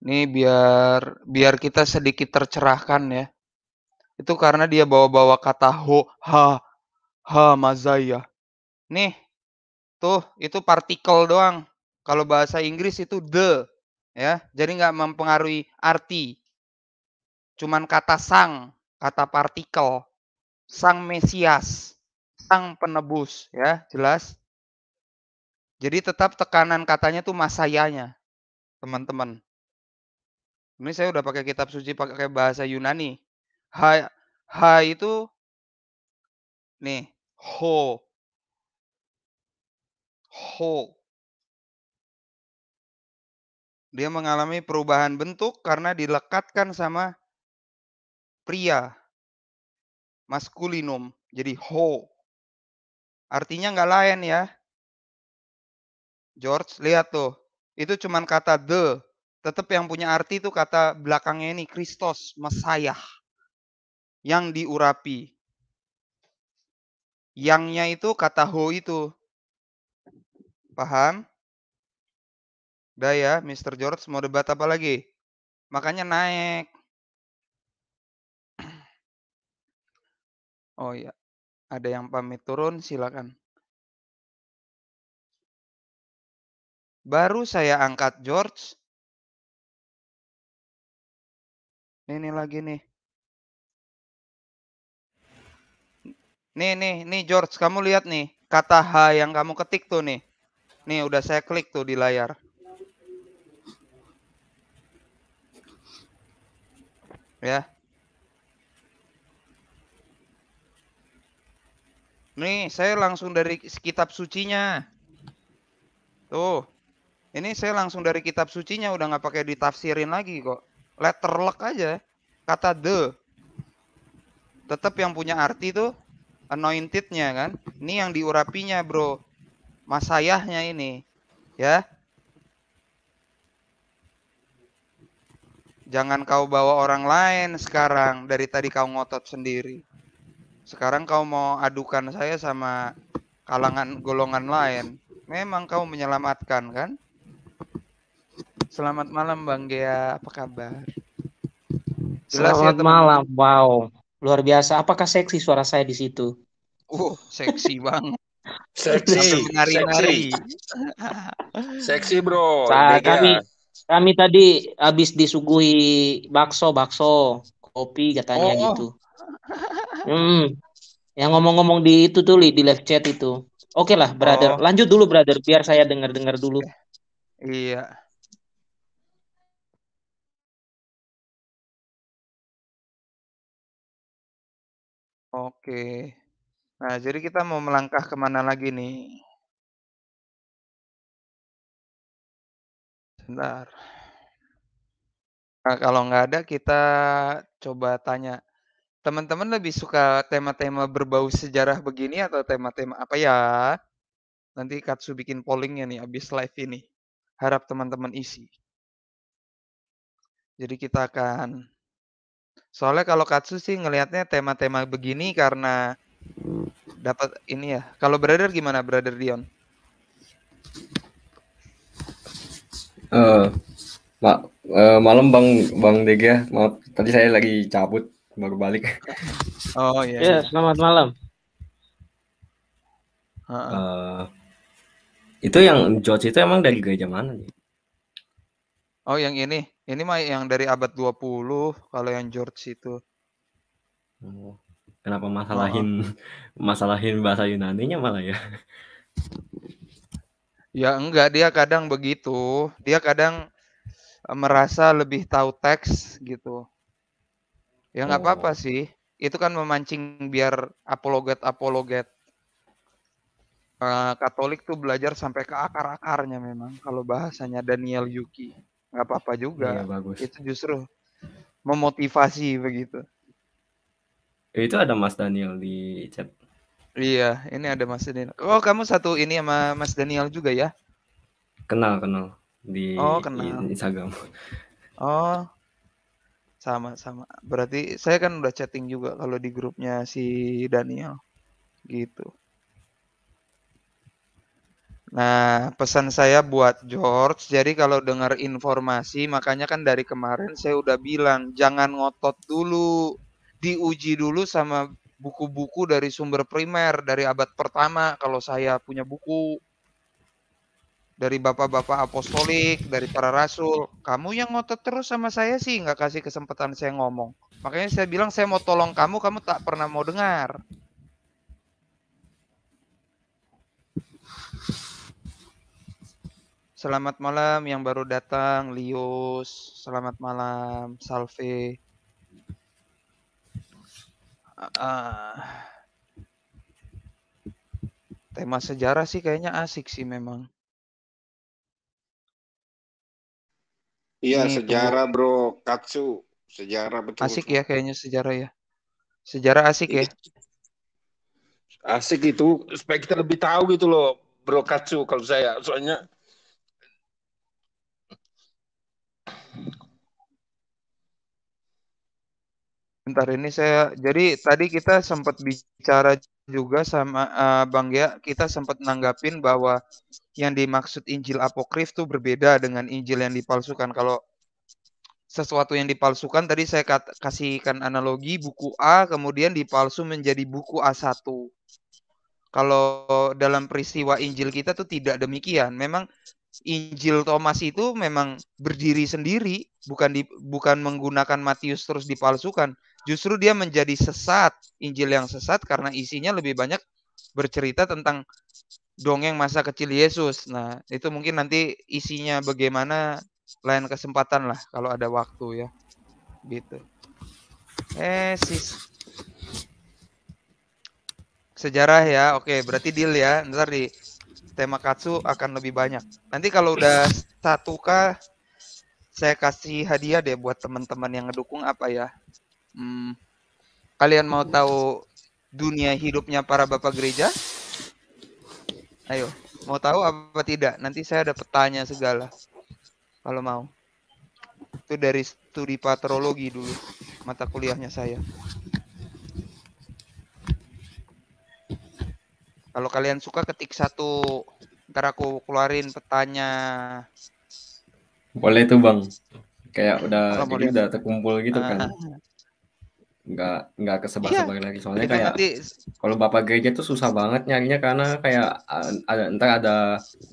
Ini biar biar kita sedikit tercerahkan ya. Itu karena dia bawa-bawa kata ho, ha, ha, mazaya. Nih, tuh itu partikel doang. Kalau bahasa Inggris itu the ya, jadi nggak mempengaruhi arti. Cuman kata sang, kata partikel, sang Mesias, sang penebus, ya jelas. Jadi tetap tekanan katanya tuh masayanya, teman-teman. Ini saya udah pakai kitab suci pakai bahasa Yunani. Ha, ha itu nih ho ho dia mengalami perubahan bentuk karena dilekatkan sama pria. Maskulinum. Jadi ho. Artinya nggak lain ya. George, lihat tuh. Itu cuman kata the. Tetap yang punya arti itu kata belakangnya ini. Kristos, Mesayah. Yang diurapi. Yangnya itu kata ho itu. Paham? Udah ya, Mr. George mau debat apa lagi? Makanya naik. Oh iya, ada yang pamit turun, silakan. Baru saya angkat George. Ini lagi nih. Nih nih nih George, kamu lihat nih kata H yang kamu ketik tuh nih. Nih udah saya klik tuh di layar. Ya. Nih, saya langsung dari kitab sucinya. Tuh. Ini saya langsung dari kitab sucinya udah nggak pakai ditafsirin lagi kok. Letter lock aja. Kata the. Tetap yang punya arti tuh anointed-nya kan. Ini yang diurapinya, Bro. Masayahnya ini. Ya. Jangan kau bawa orang lain sekarang dari tadi kau ngotot sendiri. Sekarang kau mau adukan saya sama kalangan golongan lain. Memang kau menyelamatkan kan? Selamat malam Bang Gea, apa kabar? Jelas ya, Selamat ya, malam. Wow, luar biasa. Apakah seksi suara saya di situ? Uh, seksi Bang, seksi, nari-nari. Seksi. seksi, Bro. Sa kami kami tadi habis disuguhi bakso, bakso, kopi katanya oh. gitu. Hmm. Yang ngomong-ngomong di itu tuh di live chat itu. Oke okay lah, brother. Oh. Lanjut dulu, brother. Biar saya dengar-dengar dulu. Iya. Oke. Nah, jadi kita mau melangkah kemana lagi nih? Sebentar. Nah, kalau nggak ada, kita coba tanya Teman-teman lebih suka tema-tema berbau sejarah begini atau tema-tema apa ya? Nanti Katsu bikin pollingnya nih abis live ini. Harap teman-teman isi. Jadi kita akan soalnya kalau Katsu sih ngelihatnya tema-tema begini karena dapat ini ya. Kalau brother gimana brother Dion? Uh, ma uh, malam bang bang Dega, ya. Maaf, tadi saya lagi cabut baru balik. Oh iya. Yeah. Ya, iya. selamat malam. Uh, itu yang George itu emang dari gereja mana nih? Oh, yang ini. Ini mah yang dari abad 20 kalau yang George itu. Oh, kenapa masalahin oh. masalahin bahasa Yunani nya malah ya? Ya enggak, dia kadang begitu. Dia kadang merasa lebih tahu teks gitu. Ya nggak oh. apa-apa sih. Itu kan memancing biar apologet-apologet uh, Katolik tuh belajar sampai ke akar-akarnya memang kalau bahasanya Daniel Yuki. nggak apa-apa juga. Iya, bagus. Itu justru memotivasi begitu. Itu ada Mas Daniel di chat. Iya, ini ada Mas Daniel. Oh, kamu satu ini sama Mas Daniel juga ya? Kenal, kenal di oh, kenal. Instagram. Oh, sama sama. Berarti saya kan udah chatting juga kalau di grupnya si Daniel. Gitu. Nah, pesan saya buat George, jadi kalau dengar informasi, makanya kan dari kemarin saya udah bilang, jangan ngotot dulu, diuji dulu sama buku-buku dari sumber primer, dari abad pertama, kalau saya punya buku dari bapak-bapak apostolik, dari para rasul. Kamu yang ngotot terus sama saya sih, nggak kasih kesempatan saya ngomong. Makanya saya bilang saya mau tolong kamu, kamu tak pernah mau dengar. Selamat malam yang baru datang, Lius. Selamat malam, Salve. Uh, tema sejarah sih kayaknya asik sih memang. Iya, ini sejarah itu. bro, katsu. Sejarah betul. Asik ya kayaknya sejarah ya. Sejarah asik ya. Iya. Asik itu supaya kita lebih tahu gitu loh, bro katsu kalau saya. Soalnya Bentar ini saya jadi tadi kita sempat bicara juga sama uh, Bang ya kita sempat nanggapin bahwa yang dimaksud Injil apokrif tuh berbeda dengan Injil yang dipalsukan. Kalau sesuatu yang dipalsukan tadi saya kat, kasihkan analogi buku A kemudian dipalsu menjadi buku A1. Kalau dalam peristiwa Injil kita tuh tidak demikian. Memang Injil Thomas itu memang berdiri sendiri, bukan di, bukan menggunakan Matius terus dipalsukan justru dia menjadi sesat, Injil yang sesat karena isinya lebih banyak bercerita tentang dongeng masa kecil Yesus. Nah, itu mungkin nanti isinya bagaimana lain kesempatan lah kalau ada waktu ya. Gitu. Eh, sis. Sejarah ya. Oke, berarti deal ya. Ntar di tema katsu akan lebih banyak. Nanti kalau udah satu kah saya kasih hadiah deh buat teman-teman yang ngedukung apa ya Hmm, kalian mau tahu dunia hidupnya para bapak gereja? Ayo, mau tahu apa tidak? Nanti saya ada petanya segala. Kalau mau. Itu dari studi patrologi dulu mata kuliahnya saya. Kalau kalian suka ketik satu, ntar aku keluarin petanya. Boleh tuh bang, kayak udah jadi udah terkumpul gitu uh, kan. Ah nggak nggak iya. kesebar sebar lagi soalnya kayak nanti... kalau bapak gereja tuh susah banget nyarinya karena kayak ada entar ada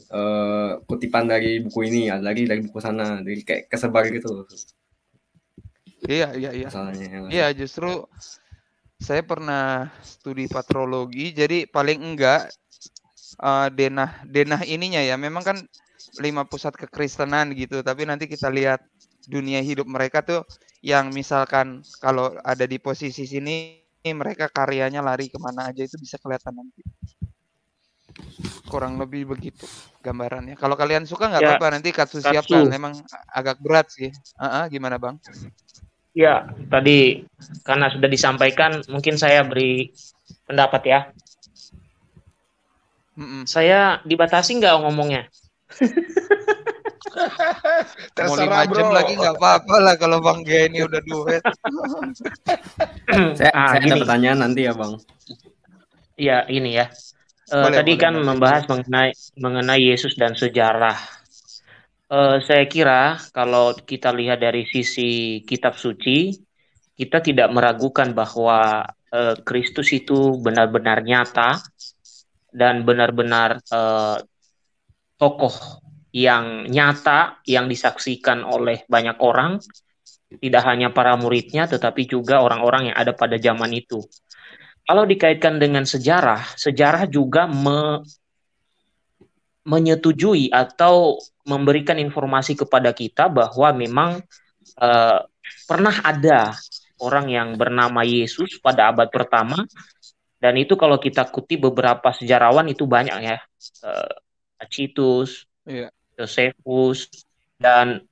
uh, kutipan dari buku ini ada lagi dari buku sana jadi kayak kesebar gitu iya iya iya ya. iya justru saya pernah studi patrologi jadi paling enggak uh, denah denah ininya ya memang kan lima pusat kekristenan gitu tapi nanti kita lihat dunia hidup mereka tuh yang misalkan kalau ada di posisi sini mereka karyanya lari kemana aja itu bisa kelihatan nanti kurang lebih begitu gambarannya kalau kalian suka nggak ya, apa-apa nanti katsu kan memang agak berat sih uh -uh, gimana bang ya tadi karena sudah disampaikan mungkin saya beri pendapat ya mm -mm. saya dibatasi nggak ngomongnya Terserah, mau lima jam bro. lagi nggak apa-apa lah kalau Bang Gia ini udah duet. saya, ah, saya ada pertanyaan nanti ya Bang. Iya ini ya. Uh, boleh, tadi boleh, kan boleh. membahas mengenai mengenai Yesus dan sejarah. Uh, saya kira kalau kita lihat dari sisi kitab suci, kita tidak meragukan bahwa uh, Kristus itu benar-benar nyata dan benar-benar uh, tokoh yang nyata yang disaksikan oleh banyak orang tidak hanya para muridnya tetapi juga orang-orang yang ada pada zaman itu. Kalau dikaitkan dengan sejarah, sejarah juga me menyetujui atau memberikan informasi kepada kita bahwa memang e, pernah ada orang yang bernama Yesus pada abad pertama dan itu kalau kita kutip beberapa sejarawan itu banyak ya e, eh, Acitus, iya. Josephus, dan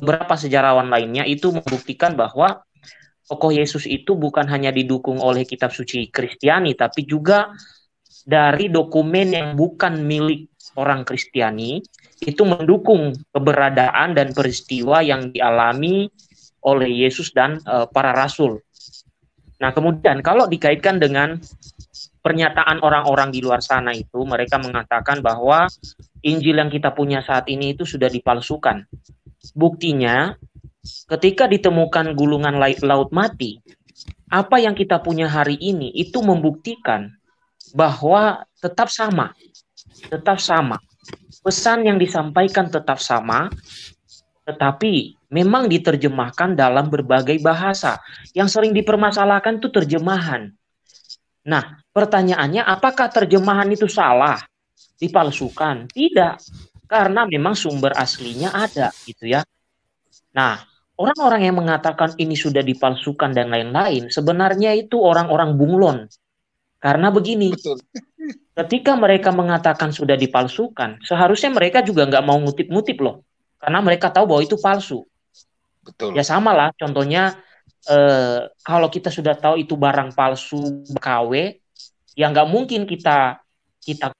beberapa sejarawan lainnya itu membuktikan bahwa tokoh Yesus itu bukan hanya didukung oleh kitab suci Kristiani, tapi juga dari dokumen yang bukan milik orang Kristiani itu mendukung keberadaan dan peristiwa yang dialami oleh Yesus dan e, para rasul. Nah, kemudian kalau dikaitkan dengan pernyataan orang-orang di luar sana itu mereka mengatakan bahwa Injil yang kita punya saat ini itu sudah dipalsukan. Buktinya ketika ditemukan gulungan laut mati, apa yang kita punya hari ini itu membuktikan bahwa tetap sama. Tetap sama. Pesan yang disampaikan tetap sama, tetapi memang diterjemahkan dalam berbagai bahasa. Yang sering dipermasalahkan itu terjemahan. Nah, Pertanyaannya, apakah terjemahan itu salah? Dipalsukan? Tidak. Karena memang sumber aslinya ada, gitu ya. Nah, orang-orang yang mengatakan ini sudah dipalsukan dan lain-lain, sebenarnya itu orang-orang bunglon. Karena begini, Betul. ketika mereka mengatakan sudah dipalsukan, seharusnya mereka juga nggak mau ngutip-ngutip loh. Karena mereka tahu bahwa itu palsu. Betul. Ya sama lah, contohnya eh, kalau kita sudah tahu itu barang palsu KW, Ya nggak mungkin kita kita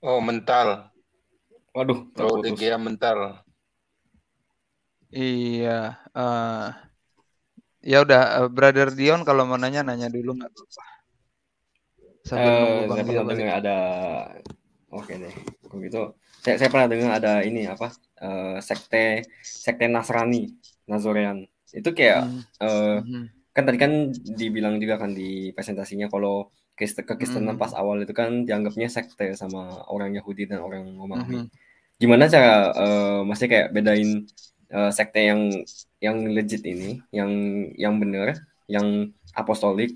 Oh mental. Waduh. Oh ya mental. Iya. Uh, ya udah, uh, Brother Dion kalau mau nanya nanya dulu nggak apa eh, saya pernah dengar ada, oke deh, begitu. Saya, saya pernah dengar ada ini apa? Uh, sekte sekte Nasrani, Nazorean. Itu kayak hmm. Uh, hmm kan tadi kan dibilang juga kan di presentasinya kalau kekristenan hmm. pas awal itu kan dianggapnya sekte sama orang Yahudi dan orang Romawi. Hmm. Gimana cara uh, eh, masih kayak bedain uh, sekte yang yang legit ini, yang yang benar, yang apostolik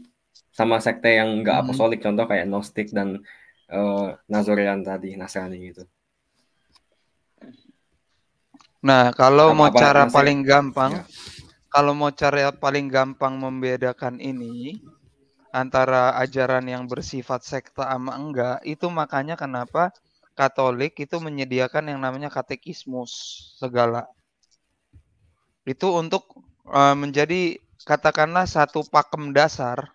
sama sekte yang enggak hmm. apostolik hmm. contoh kayak Gnostik dan uh, eh, Nazorean tadi, Nasrani gitu. Nah, kalau mau cara masih, paling gampang ya kalau mau cari yang paling gampang membedakan ini antara ajaran yang bersifat sekta ama enggak itu makanya kenapa Katolik itu menyediakan yang namanya katekismus segala itu untuk eh, menjadi katakanlah satu pakem dasar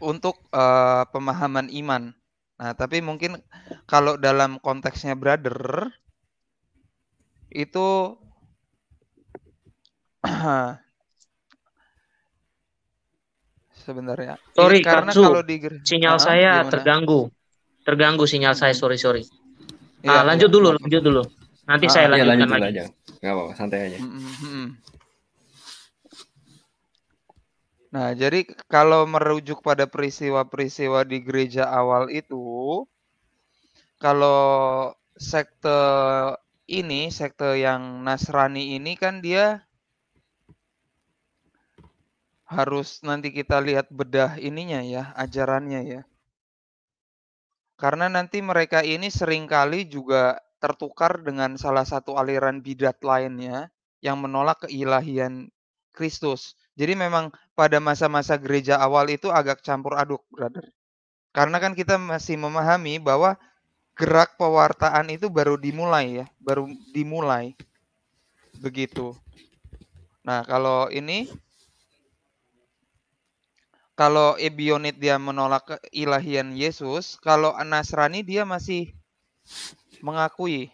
untuk eh, pemahaman iman. Nah, tapi mungkin kalau dalam konteksnya brother itu sebenarnya. Sorry, ya, karena Katsu, kalau di sinyal ah, saya gimana? terganggu. Terganggu sinyal saya, hmm. sorry sorry. Ya, ah, lanjut ya. dulu, lanjut dulu. Nanti ah, saya iya, lanjutkan lanjut lagi. Aja. Gak apa-apa, santai aja. Hmm, hmm, nah, jadi kalau merujuk pada peristiwa-peristiwa di gereja awal itu, kalau sekte ini, sekte yang Nasrani ini kan dia harus nanti kita lihat bedah ininya ya, ajarannya ya. Karena nanti mereka ini seringkali juga tertukar dengan salah satu aliran bidat lainnya yang menolak keilahian Kristus. Jadi memang pada masa-masa gereja awal itu agak campur aduk, brother. Karena kan kita masih memahami bahwa gerak pewartaan itu baru dimulai ya, baru dimulai. Begitu. Nah, kalau ini kalau Ebionit dia menolak keilahian Yesus, kalau Nasrani dia masih mengakui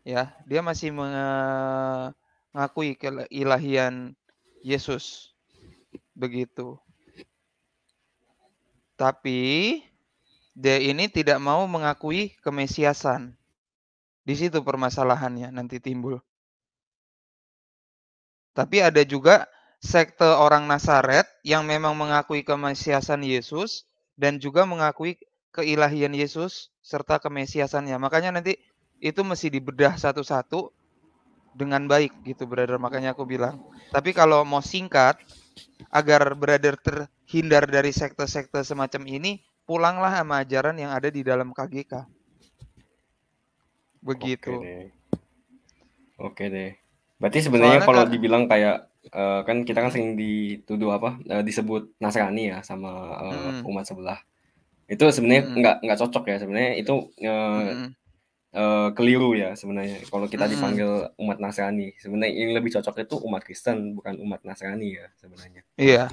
ya, dia masih mengakui keilahian Yesus. Begitu. Tapi dia ini tidak mau mengakui kemesiasan. Di situ permasalahannya nanti timbul. Tapi ada juga sekte orang Nasaret yang memang mengakui kemesiasan Yesus dan juga mengakui keilahian Yesus serta kemesiasannya. Makanya nanti itu mesti dibedah satu-satu dengan baik gitu brother makanya aku bilang. Tapi kalau mau singkat agar brother terhindar dari sekte-sekte semacam ini, pulanglah sama ajaran yang ada di dalam KGK. Begitu. Oke deh. Oke deh. Berarti sebenarnya kalau kan dibilang kayak uh, kan kita kan sering dituduh apa uh, disebut Nasrani ya sama uh, umat sebelah itu sebenarnya hmm. nggak nggak cocok ya sebenarnya itu uh, hmm. uh, keliru ya sebenarnya kalau kita hmm. dipanggil umat Nasrani sebenarnya yang lebih cocok itu umat Kristen bukan umat Nasrani ya sebenarnya iya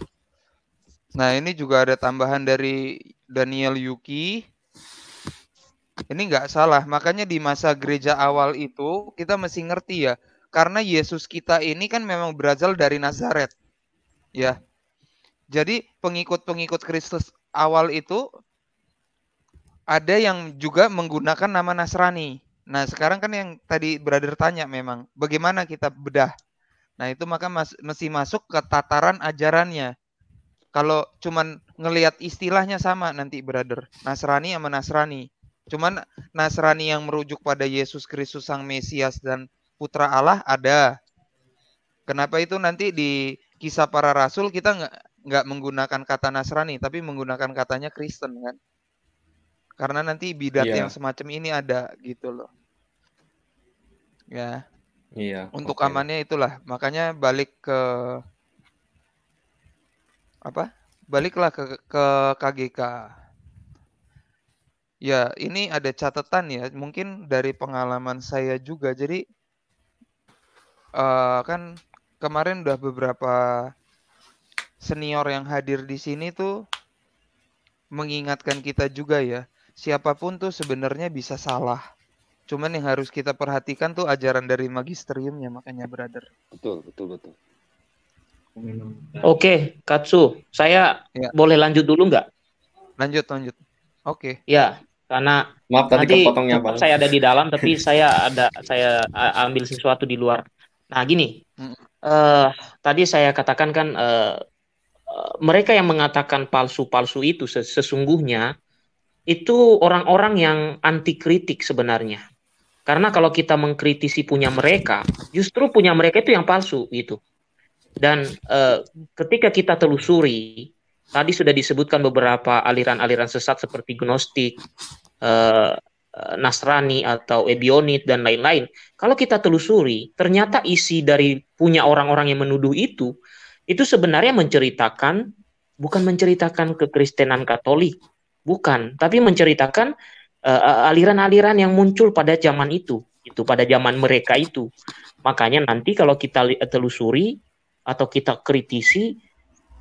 nah ini juga ada tambahan dari Daniel Yuki ini nggak salah makanya di masa gereja awal itu kita mesti ngerti ya karena Yesus kita ini kan memang berasal dari Nazaret. Ya. Jadi pengikut-pengikut Kristus awal itu ada yang juga menggunakan nama Nasrani. Nah, sekarang kan yang tadi brother tanya memang, bagaimana kita bedah? Nah, itu maka mas, mesti masuk ke tataran ajarannya. Kalau cuman ngelihat istilahnya sama nanti brother, Nasrani sama Nasrani. Cuman Nasrani yang merujuk pada Yesus Kristus sang Mesias dan putra Allah ada. Kenapa itu nanti di kisah para rasul kita nggak menggunakan kata Nasrani tapi menggunakan katanya Kristen kan? Karena nanti bidat yeah. yang semacam ini ada gitu loh. Ya. Iya. Yeah, Untuk okay. amannya itulah makanya balik ke apa? Baliklah ke ke KGK. Ya, ini ada catatan ya, mungkin dari pengalaman saya juga. Jadi uh, kan kemarin udah beberapa senior yang hadir di sini tuh mengingatkan kita juga ya. Siapapun tuh sebenarnya bisa salah. Cuman yang harus kita perhatikan tuh ajaran dari magisteriumnya makanya brother. Betul, betul, betul. Oke, okay, Katsu, saya ya. boleh lanjut dulu nggak? Lanjut, lanjut. Oke. Okay. Ya, karena Maaf, tadi nanti saya ada di dalam tapi saya ada saya ambil sesuatu di luar Nah, gini. Uh, tadi saya katakan kan uh, mereka yang mengatakan palsu-palsu itu sesungguhnya itu orang-orang yang anti kritik sebenarnya. Karena kalau kita mengkritisi punya mereka, justru punya mereka itu yang palsu gitu. Dan uh, ketika kita telusuri, tadi sudah disebutkan beberapa aliran-aliran sesat seperti gnostik, uh, Eh, Nasrani atau Ebionit dan lain-lain. Kalau kita telusuri, ternyata isi dari punya orang-orang yang menuduh itu itu sebenarnya menceritakan bukan menceritakan kekristenan Katolik, bukan, tapi menceritakan aliran eh, eh, aliran-aliran yang muncul pada zaman itu, itu pada zaman mereka itu. Makanya nanti kalau kita telusuri atau kita kritisi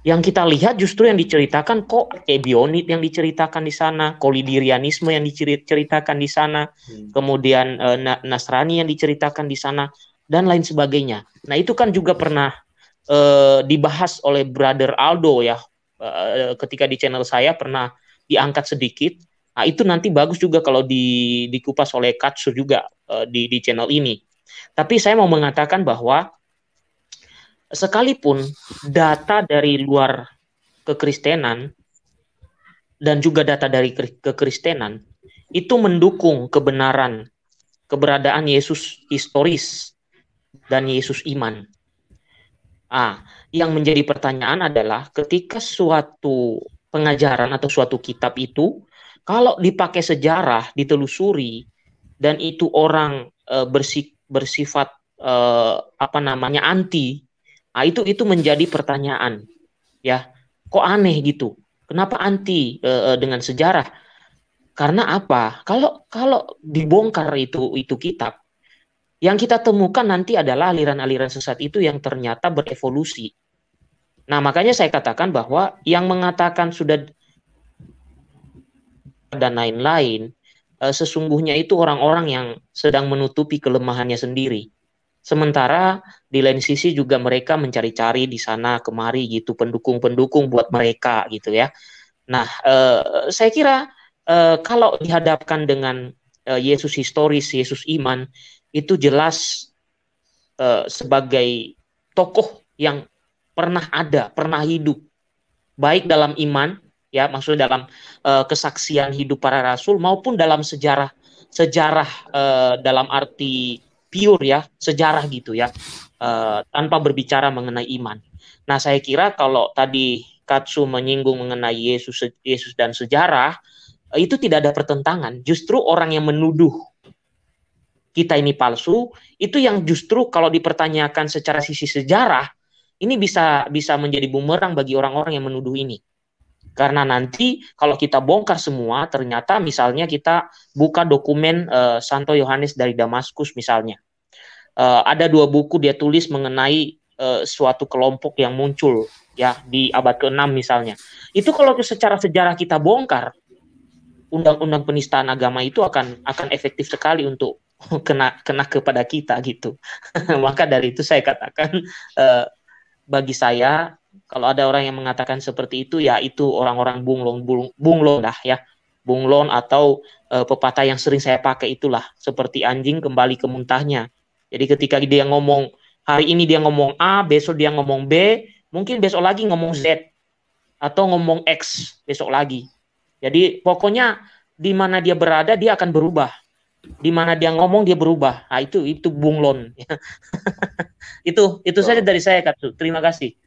yang kita lihat justru yang diceritakan kok ebionit yang diceritakan di sana, kolidirianisme yang diceritakan di sana, hmm. kemudian e, Nasrani yang diceritakan di sana dan lain sebagainya. Nah, itu kan juga pernah e, dibahas oleh Brother Aldo ya e, ketika di channel saya pernah diangkat sedikit. Nah, itu nanti bagus juga kalau di, dikupas oleh Katsu juga e, di di channel ini. Tapi saya mau mengatakan bahwa sekalipun data dari luar kekristenan dan juga data dari kekristenan itu mendukung kebenaran keberadaan Yesus historis dan Yesus iman. Ah, yang menjadi pertanyaan adalah ketika suatu pengajaran atau suatu kitab itu kalau dipakai sejarah ditelusuri dan itu orang e, bersifat e, apa namanya anti Nah, itu itu menjadi pertanyaan. Ya, kok aneh gitu? Kenapa anti uh, dengan sejarah? Karena apa? Kalau kalau dibongkar itu itu kitab, yang kita temukan nanti adalah aliran-aliran sesat itu yang ternyata berevolusi. Nah, makanya saya katakan bahwa yang mengatakan sudah dan lain-lain eh, sesungguhnya itu orang-orang yang sedang menutupi kelemahannya sendiri. Sementara di lain sisi juga mereka mencari-cari di sana kemari gitu pendukung-pendukung buat mereka gitu ya. Nah, eh, saya kira eh, kalau dihadapkan dengan eh, Yesus historis, Yesus iman itu jelas eh, sebagai tokoh yang pernah ada, pernah hidup baik dalam iman ya maksudnya dalam uh, kesaksian hidup para rasul maupun dalam sejarah sejarah uh, dalam arti pure ya sejarah gitu ya uh, tanpa berbicara mengenai iman. Nah saya kira kalau tadi Katsu menyinggung mengenai Yesus Yesus dan sejarah eh, itu tidak ada pertentangan. Justru orang yang menuduh kita ini palsu itu yang justru kalau dipertanyakan secara sisi sejarah ini bisa bisa menjadi bumerang bagi orang-orang yang menuduh ini. Karena nanti kalau kita bongkar semua, ternyata misalnya kita buka dokumen uh, Santo Yohanes dari Damaskus misalnya. Uh, ada dua buku dia tulis mengenai uh, suatu kelompok yang muncul ya di abad ke-6 misalnya. Itu kalau secara sejarah kita bongkar, undang-undang penistaan agama itu akan akan efektif sekali untuk kena kena kepada kita gitu. Maka dari itu saya katakan uh, bagi saya kalau ada orang yang mengatakan seperti itu, ya itu orang-orang bunglon, bunglon, bunglon ya. Bunglon atau e, pepatah yang sering saya pakai itulah. Seperti anjing kembali ke muntahnya. Jadi ketika dia ngomong, hari ini dia ngomong A, besok dia ngomong B, mungkin besok lagi ngomong Z. Atau ngomong X besok lagi. Jadi pokoknya di mana dia berada, dia akan berubah di mana dia ngomong dia berubah. Nah, itu itu bunglon. itu itu saja dari saya Katsu. Terima kasih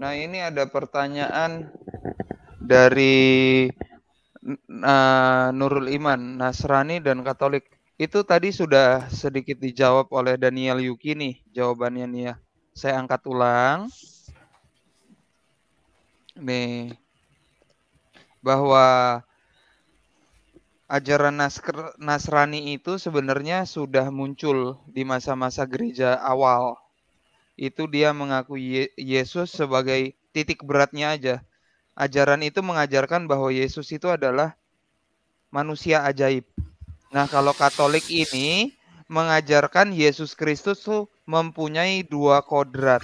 nah, ini ada pertanyaan dari uh, Nurul Iman, Nasrani dan Katolik. Itu tadi sudah sedikit dijawab oleh Daniel Yuki nih jawabannya nih ya. Saya angkat ulang. Nih. Bahwa ajaran Nasrani itu sebenarnya sudah muncul di masa-masa gereja awal. Itu dia mengakui Yesus sebagai titik beratnya aja. Ajaran itu mengajarkan bahwa Yesus itu adalah manusia ajaib. Nah, kalau Katolik ini mengajarkan Yesus Kristus tuh mempunyai dua kodrat,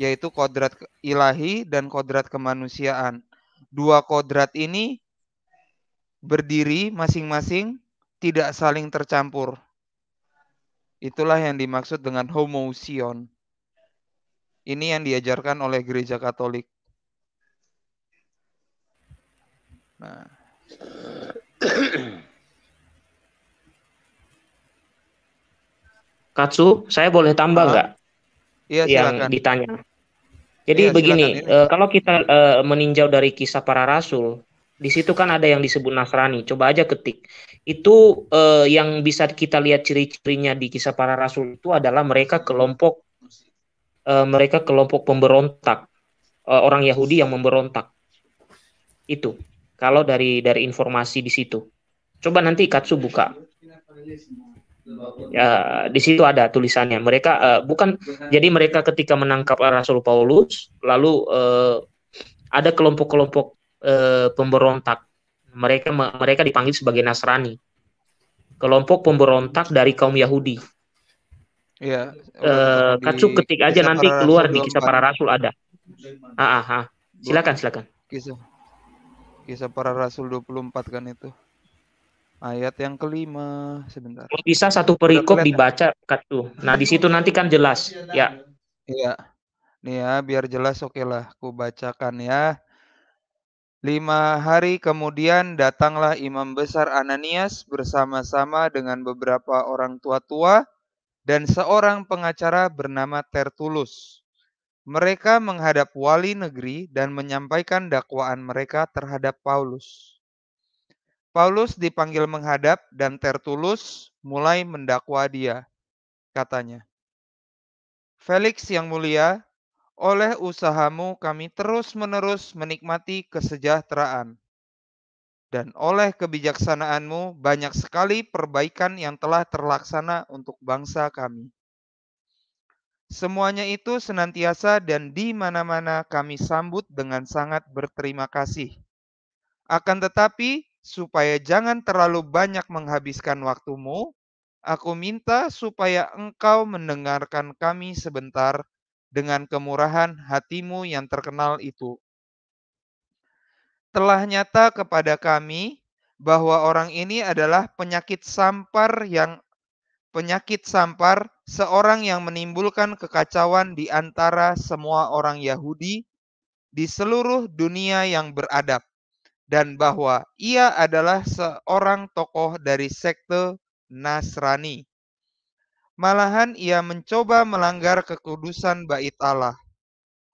yaitu kodrat ilahi dan kodrat kemanusiaan. Dua kodrat ini berdiri masing-masing tidak saling tercampur. Itulah yang dimaksud dengan homosion. Ini yang diajarkan oleh gereja Katolik. Nah. Katsu, saya boleh tambah nggak? Iya, silakan. yang ditanya. Jadi ya, begini, silakan, eh, kalau kita eh, meninjau dari kisah para rasul, di situ kan ada yang disebut Nasrani. Coba aja ketik. Itu eh, yang bisa kita lihat ciri-cirinya di kisah para rasul itu adalah mereka kelompok eh, mereka kelompok pemberontak. Eh, orang Yahudi yang memberontak. Itu. Kalau dari dari informasi di situ. Coba nanti Katsu buka. Ya, di situ ada tulisannya. Mereka uh, bukan jadi mereka ketika menangkap Rasul Paulus lalu uh, ada kelompok-kelompok e, pemberontak. Mereka mereka dipanggil sebagai Nasrani. Kelompok pemberontak dari kaum Yahudi. Iya. E, eh, Kacu ketik aja nanti keluar di kisah para rasul ada. Ah, ah, ah. Silakan, silakan. Kisah Kisah para rasul 24 kan itu. Ayat yang kelima sebentar. Bisa satu perikop dibaca Kacu. Nah, di situ nanti kan jelas. Ya. Iya. Nih ya, biar jelas oke okay lah. Ku bacakan ya. Lima hari kemudian datanglah imam besar Ananias bersama-sama dengan beberapa orang tua-tua dan seorang pengacara bernama Tertulus. Mereka menghadap wali negeri dan menyampaikan dakwaan mereka terhadap Paulus. Paulus dipanggil menghadap dan Tertulus mulai mendakwa dia, katanya. Felix yang mulia, oleh usahamu kami terus-menerus menikmati kesejahteraan. Dan oleh kebijaksanaanmu banyak sekali perbaikan yang telah terlaksana untuk bangsa kami. Semuanya itu senantiasa dan di mana-mana kami sambut dengan sangat berterima kasih. Akan tetapi, supaya jangan terlalu banyak menghabiskan waktumu, aku minta supaya engkau mendengarkan kami sebentar dengan kemurahan hatimu yang terkenal itu. Telah nyata kepada kami bahwa orang ini adalah penyakit sampar yang penyakit sampar seorang yang menimbulkan kekacauan di antara semua orang Yahudi di seluruh dunia yang beradab dan bahwa ia adalah seorang tokoh dari sekte Nasrani. Malahan ia mencoba melanggar kekudusan bait Allah.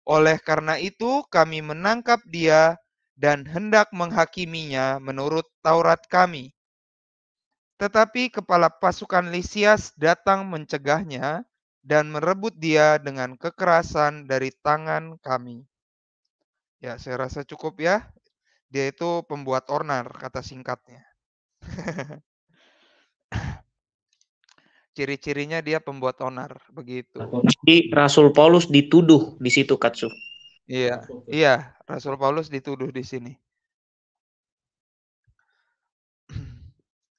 Oleh karena itu, kami menangkap dia dan hendak menghakiminya menurut Taurat kami. Tetapi kepala pasukan Lisias datang mencegahnya dan merebut dia dengan kekerasan dari tangan kami. Ya, saya rasa cukup ya. Dia itu pembuat ornar, kata singkatnya. ciri-cirinya dia pembuat onar begitu. Jadi Rasul Paulus dituduh di situ Katsu. Iya, iya, Rasul Paulus dituduh di sini.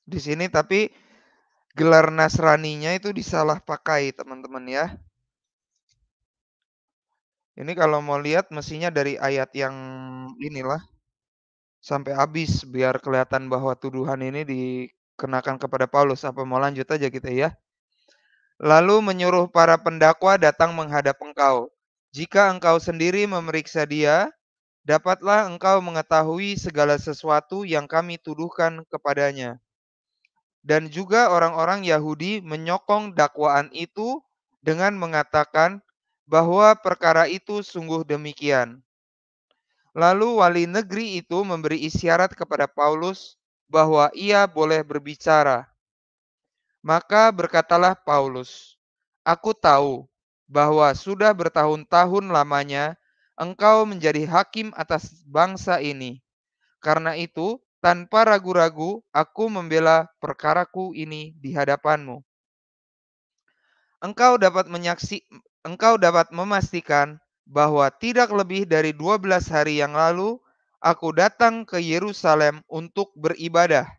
Di sini tapi gelar Nasraninya itu disalah pakai, teman-teman ya. Ini kalau mau lihat mesinnya dari ayat yang inilah sampai habis biar kelihatan bahwa tuduhan ini dikenakan kepada Paulus. Apa mau lanjut aja kita ya? Lalu menyuruh para pendakwa datang menghadap engkau. Jika engkau sendiri memeriksa dia, dapatlah engkau mengetahui segala sesuatu yang kami tuduhkan kepadanya. Dan juga orang-orang Yahudi menyokong dakwaan itu dengan mengatakan bahwa perkara itu sungguh demikian. Lalu wali negeri itu memberi isyarat kepada Paulus bahwa ia boleh berbicara. Maka berkatalah Paulus, Aku tahu bahwa sudah bertahun-tahun lamanya engkau menjadi hakim atas bangsa ini. Karena itu, tanpa ragu-ragu, aku membela perkaraku ini di hadapanmu. Engkau dapat menyaksi, engkau dapat memastikan bahwa tidak lebih dari 12 hari yang lalu, aku datang ke Yerusalem untuk beribadah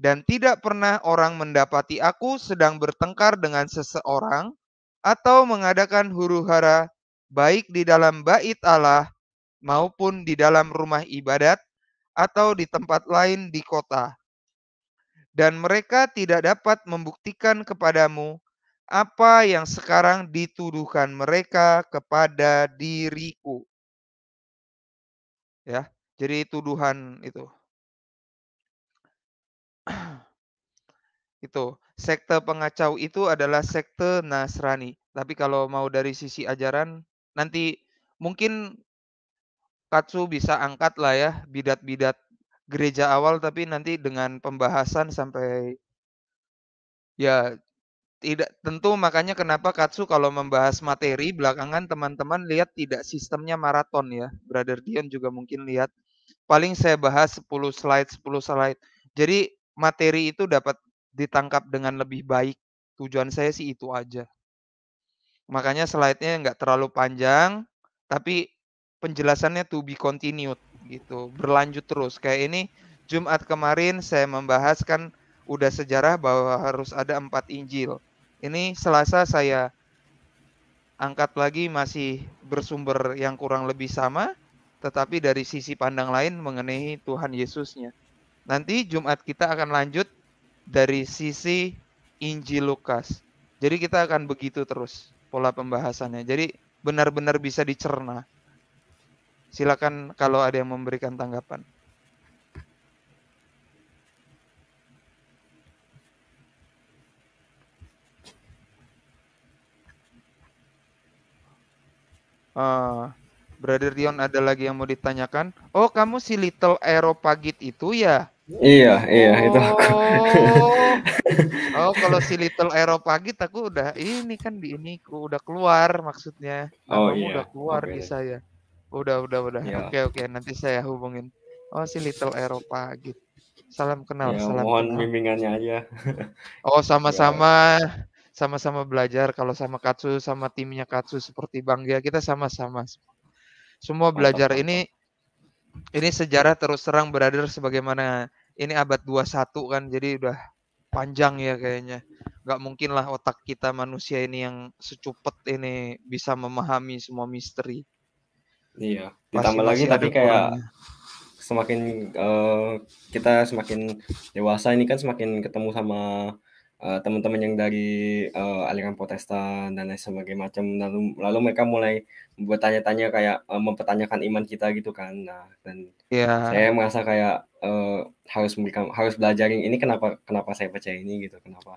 dan tidak pernah orang mendapati aku sedang bertengkar dengan seseorang atau mengadakan huru hara baik di dalam bait Allah maupun di dalam rumah ibadat atau di tempat lain di kota. Dan mereka tidak dapat membuktikan kepadamu apa yang sekarang dituduhkan mereka kepada diriku. Ya, jadi tuduhan itu itu sekte pengacau itu adalah sekte Nasrani. Tapi kalau mau dari sisi ajaran nanti mungkin Katsu bisa angkat lah ya bidat-bidat gereja awal tapi nanti dengan pembahasan sampai ya tidak tentu makanya kenapa Katsu kalau membahas materi belakangan teman-teman lihat tidak sistemnya maraton ya. Brother Dion juga mungkin lihat paling saya bahas 10 slide 10 slide. Jadi materi itu dapat ditangkap dengan lebih baik. Tujuan saya sih itu aja. Makanya slide-nya nggak terlalu panjang, tapi penjelasannya to be continued gitu, berlanjut terus. Kayak ini Jumat kemarin saya membahas kan udah sejarah bahwa harus ada empat Injil. Ini Selasa saya angkat lagi masih bersumber yang kurang lebih sama, tetapi dari sisi pandang lain mengenai Tuhan Yesusnya. Nanti Jumat kita akan lanjut dari sisi Injil Lukas. Jadi kita akan begitu terus pola pembahasannya. Jadi benar-benar bisa dicerna. Silakan kalau ada yang memberikan tanggapan. Uh, Brother Dion ada lagi yang mau ditanyakan. Oh, kamu si Little Aeropagit itu ya? Iya, iya itu aku. oh, oh kalau si Little pagi, aku udah ini kan di ini aku udah keluar maksudnya. Oh Kamu iya. udah keluar okay. di saya. Udah, udah, udah. Iya. Oke, yeah. oke, okay, okay. nanti saya hubungin. Oh, si Little pagi. Salam kenal, yeah, salam mohon kenal. bimbingannya aja. oh, sama-sama ya. sama-sama belajar kalau sama Katsu sama timnya Katsu seperti Bangga kita sama-sama semua belajar ini ini sejarah terus terang berada sebagaimana ini abad 21 kan jadi udah panjang ya kayaknya nggak mungkin lah otak kita manusia ini yang secupet ini bisa memahami semua misteri iya ditambah lagi masih tapi kayak kurangnya. semakin uh, kita semakin dewasa ini kan semakin ketemu sama Eh, teman-teman uh, yang dari uh, aliran Protestan dan lain sebagainya macam lalu lalu mereka mulai membuat tanya-tanya kayak uh, mempertanyakan iman kita gitu kan nah dan yeah. saya merasa kayak uh, harus memberikan harus belajar ini kenapa kenapa saya percaya ini gitu kenapa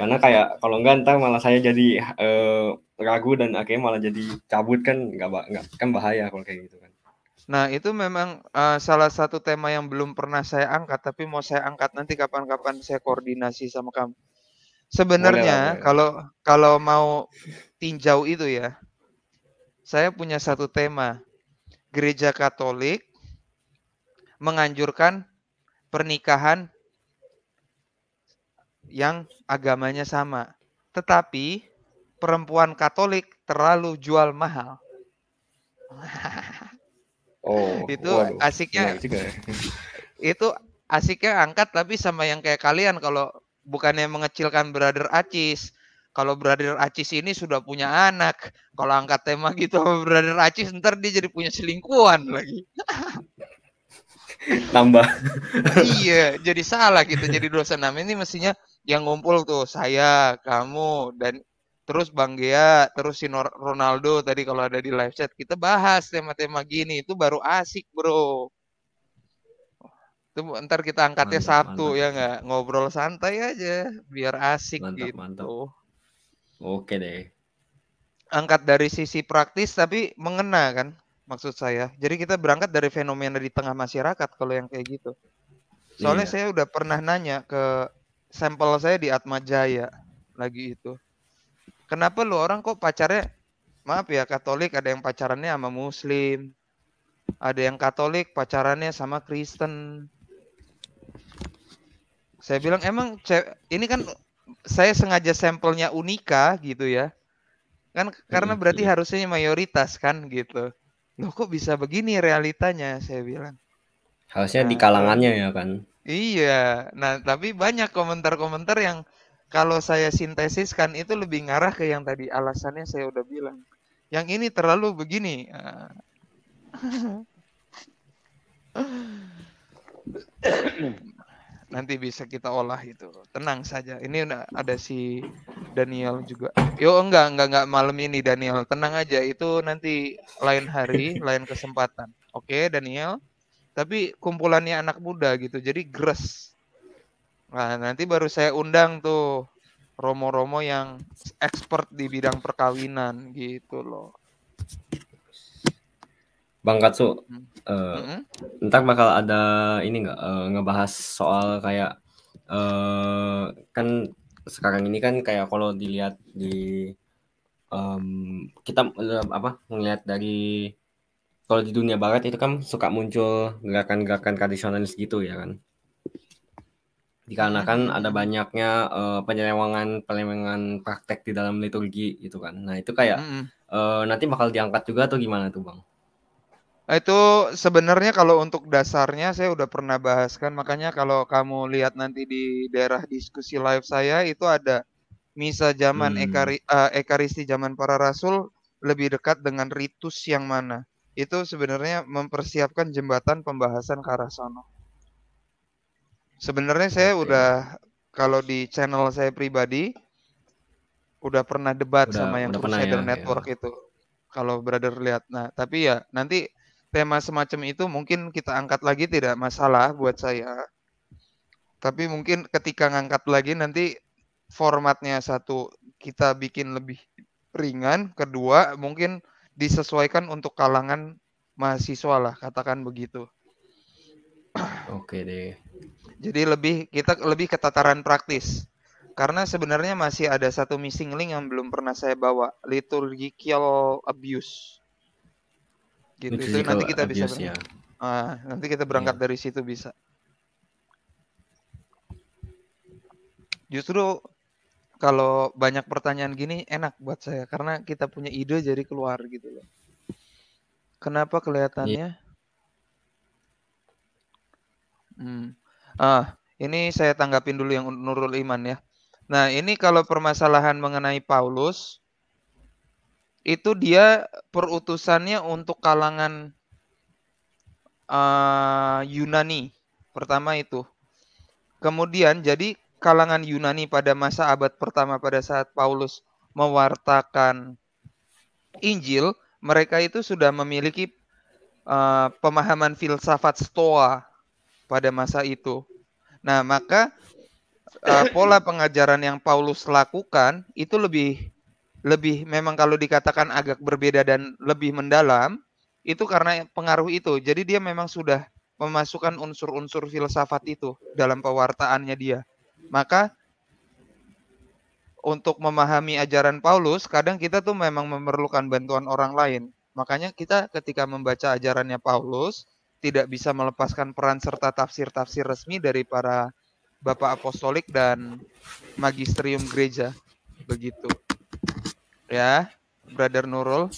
karena kayak kalau enggak ntar malah saya jadi uh, ragu dan akhirnya malah jadi cabut kan nggak nggak kan bahaya kalau kayak gitu kan Nah, itu memang uh, salah satu tema yang belum pernah saya angkat, tapi mau saya angkat nanti kapan-kapan saya koordinasi sama kamu. Sebenarnya kalau kalau mau tinjau itu ya, saya punya satu tema. Gereja Katolik menganjurkan pernikahan yang agamanya sama. Tetapi perempuan Katolik terlalu jual mahal. Oh, itu waduh, asiknya Ya, itu asiknya angkat tapi sama yang kayak kalian kalau bukannya mengecilkan brother Acis kalau brother Acis ini sudah punya anak kalau angkat tema gitu sama brother Acis ntar dia jadi punya selingkuhan lagi tambah iya jadi salah gitu jadi dosa nama ini mestinya yang ngumpul tuh saya kamu dan terus Bang Gea, terus si Ronaldo tadi kalau ada di live chat kita bahas tema-tema gini itu baru asik bro. Itu ntar kita angkatnya mantap, Sabtu mantap. ya nggak ngobrol santai aja biar asik mantap, gitu. Mantap. Oke deh. Angkat dari sisi praktis tapi mengena kan maksud saya. Jadi kita berangkat dari fenomena di tengah masyarakat kalau yang kayak gitu. Soalnya iya. saya udah pernah nanya ke sampel saya di Atma Jaya lagi itu Kenapa lu orang kok pacarnya maaf ya Katolik ada yang pacarannya sama Muslim, ada yang Katolik pacarannya sama Kristen. Saya bilang emang ini kan saya sengaja sampelnya unika gitu ya. Kan karena iya, berarti iya. harusnya mayoritas kan gitu. Loh kok bisa begini realitanya saya bilang. Harusnya nah, di kalangannya ya kan. Iya. Nah, tapi banyak komentar-komentar yang kalau saya sintesiskan itu lebih ngarah ke yang tadi alasannya saya udah bilang. Yang ini terlalu begini. Eh. Nanti bisa kita olah itu. Tenang saja. Ini ada si Daniel juga. Yo enggak enggak enggak malam ini Daniel. Tenang aja itu nanti lain hari, lain kesempatan. Oke, Daniel. Tapi kumpulannya anak muda gitu. Jadi gres Nah, nanti baru saya undang tuh Romo-Romo yang expert di bidang perkawinan gitu loh. Bang Katsu, hmm. uh, -hmm. ntar bakal ada ini nggak uh, ngebahas soal kayak uh, kan sekarang ini kan kayak kalau dilihat di um, kita uh, apa melihat dari kalau di dunia barat itu kan suka muncul gerakan-gerakan tradisionalis gitu ya kan dikarenakan hmm. ada banyaknya uh, penyelewangan penyelewangan praktek di dalam liturgi gitu kan nah itu kayak hmm. uh, nanti bakal diangkat juga atau gimana tuh bang nah, itu sebenarnya kalau untuk dasarnya saya udah pernah bahas kan makanya kalau kamu lihat nanti di daerah diskusi live saya itu ada misa zaman hmm. ekari, uh, ekaristi zaman para rasul lebih dekat dengan ritus yang mana itu sebenarnya mempersiapkan jembatan pembahasan ke arah Oh. Sebenarnya saya okay. udah kalau di channel saya pribadi udah pernah debat udah, sama yang Crusader ya, Network ya. itu. Kalau brother lihat. Nah, tapi ya nanti tema semacam itu mungkin kita angkat lagi tidak masalah buat saya. Tapi mungkin ketika ngangkat lagi nanti formatnya satu kita bikin lebih ringan, kedua mungkin disesuaikan untuk kalangan mahasiswa lah, katakan begitu. Oke deh. Jadi lebih kita lebih ke tataran praktis. Karena sebenarnya masih ada satu missing link yang belum pernah saya bawa, liturgical abuse. Gitu. itu nanti kita abuse, bisa ya. ah, nanti kita berangkat yeah. dari situ bisa. Justru kalau banyak pertanyaan gini enak buat saya karena kita punya ide jadi keluar gitu loh. Kenapa kelihatannya? Yeah. Hmm. Ah, ini saya tanggapin dulu yang Nurul Iman ya. Nah, ini kalau permasalahan mengenai Paulus itu dia perutusannya untuk kalangan uh, Yunani pertama itu. Kemudian jadi kalangan Yunani pada masa abad pertama pada saat Paulus mewartakan Injil, mereka itu sudah memiliki uh, pemahaman filsafat Stoa pada masa itu. Nah, maka uh, pola pengajaran yang Paulus lakukan itu lebih lebih memang kalau dikatakan agak berbeda dan lebih mendalam itu karena pengaruh itu. Jadi dia memang sudah memasukkan unsur-unsur filsafat itu dalam pewartaannya dia. Maka untuk memahami ajaran Paulus, kadang kita tuh memang memerlukan bantuan orang lain. Makanya kita ketika membaca ajarannya Paulus, tidak bisa melepaskan peran serta tafsir-tafsir resmi dari para bapak apostolik dan magisterium gereja begitu ya brother Nurul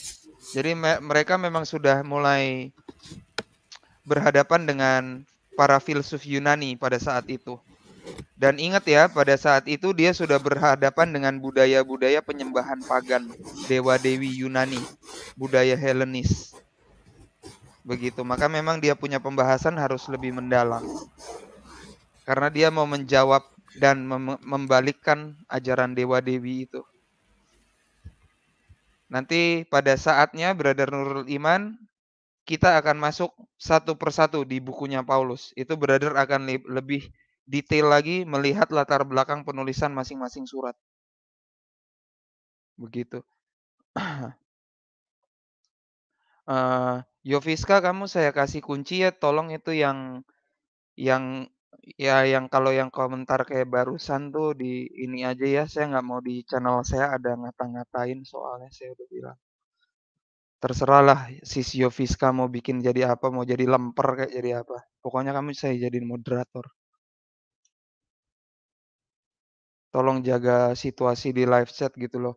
jadi me mereka memang sudah mulai berhadapan dengan para filsuf Yunani pada saat itu dan ingat ya pada saat itu dia sudah berhadapan dengan budaya-budaya penyembahan pagan dewa-dewi Yunani budaya Helenis begitu maka memang dia punya pembahasan harus lebih mendalam karena dia mau menjawab dan mem membalikkan ajaran dewa dewi itu nanti pada saatnya brother Nurul Iman kita akan masuk satu persatu di bukunya Paulus itu brother akan lebih detail lagi melihat latar belakang penulisan masing-masing surat begitu uh, eh, "Yoviska kamu saya kasih kunci ya, tolong itu yang yang ya yang kalau yang komentar kayak barusan tuh di ini aja ya, saya nggak mau di channel saya ada ngata-ngatain soalnya," saya udah bilang. Terserah lah si Yoviska mau bikin jadi apa, mau jadi lemper kayak jadi apa, pokoknya kamu saya jadi moderator." Tolong jaga situasi di live chat gitu loh.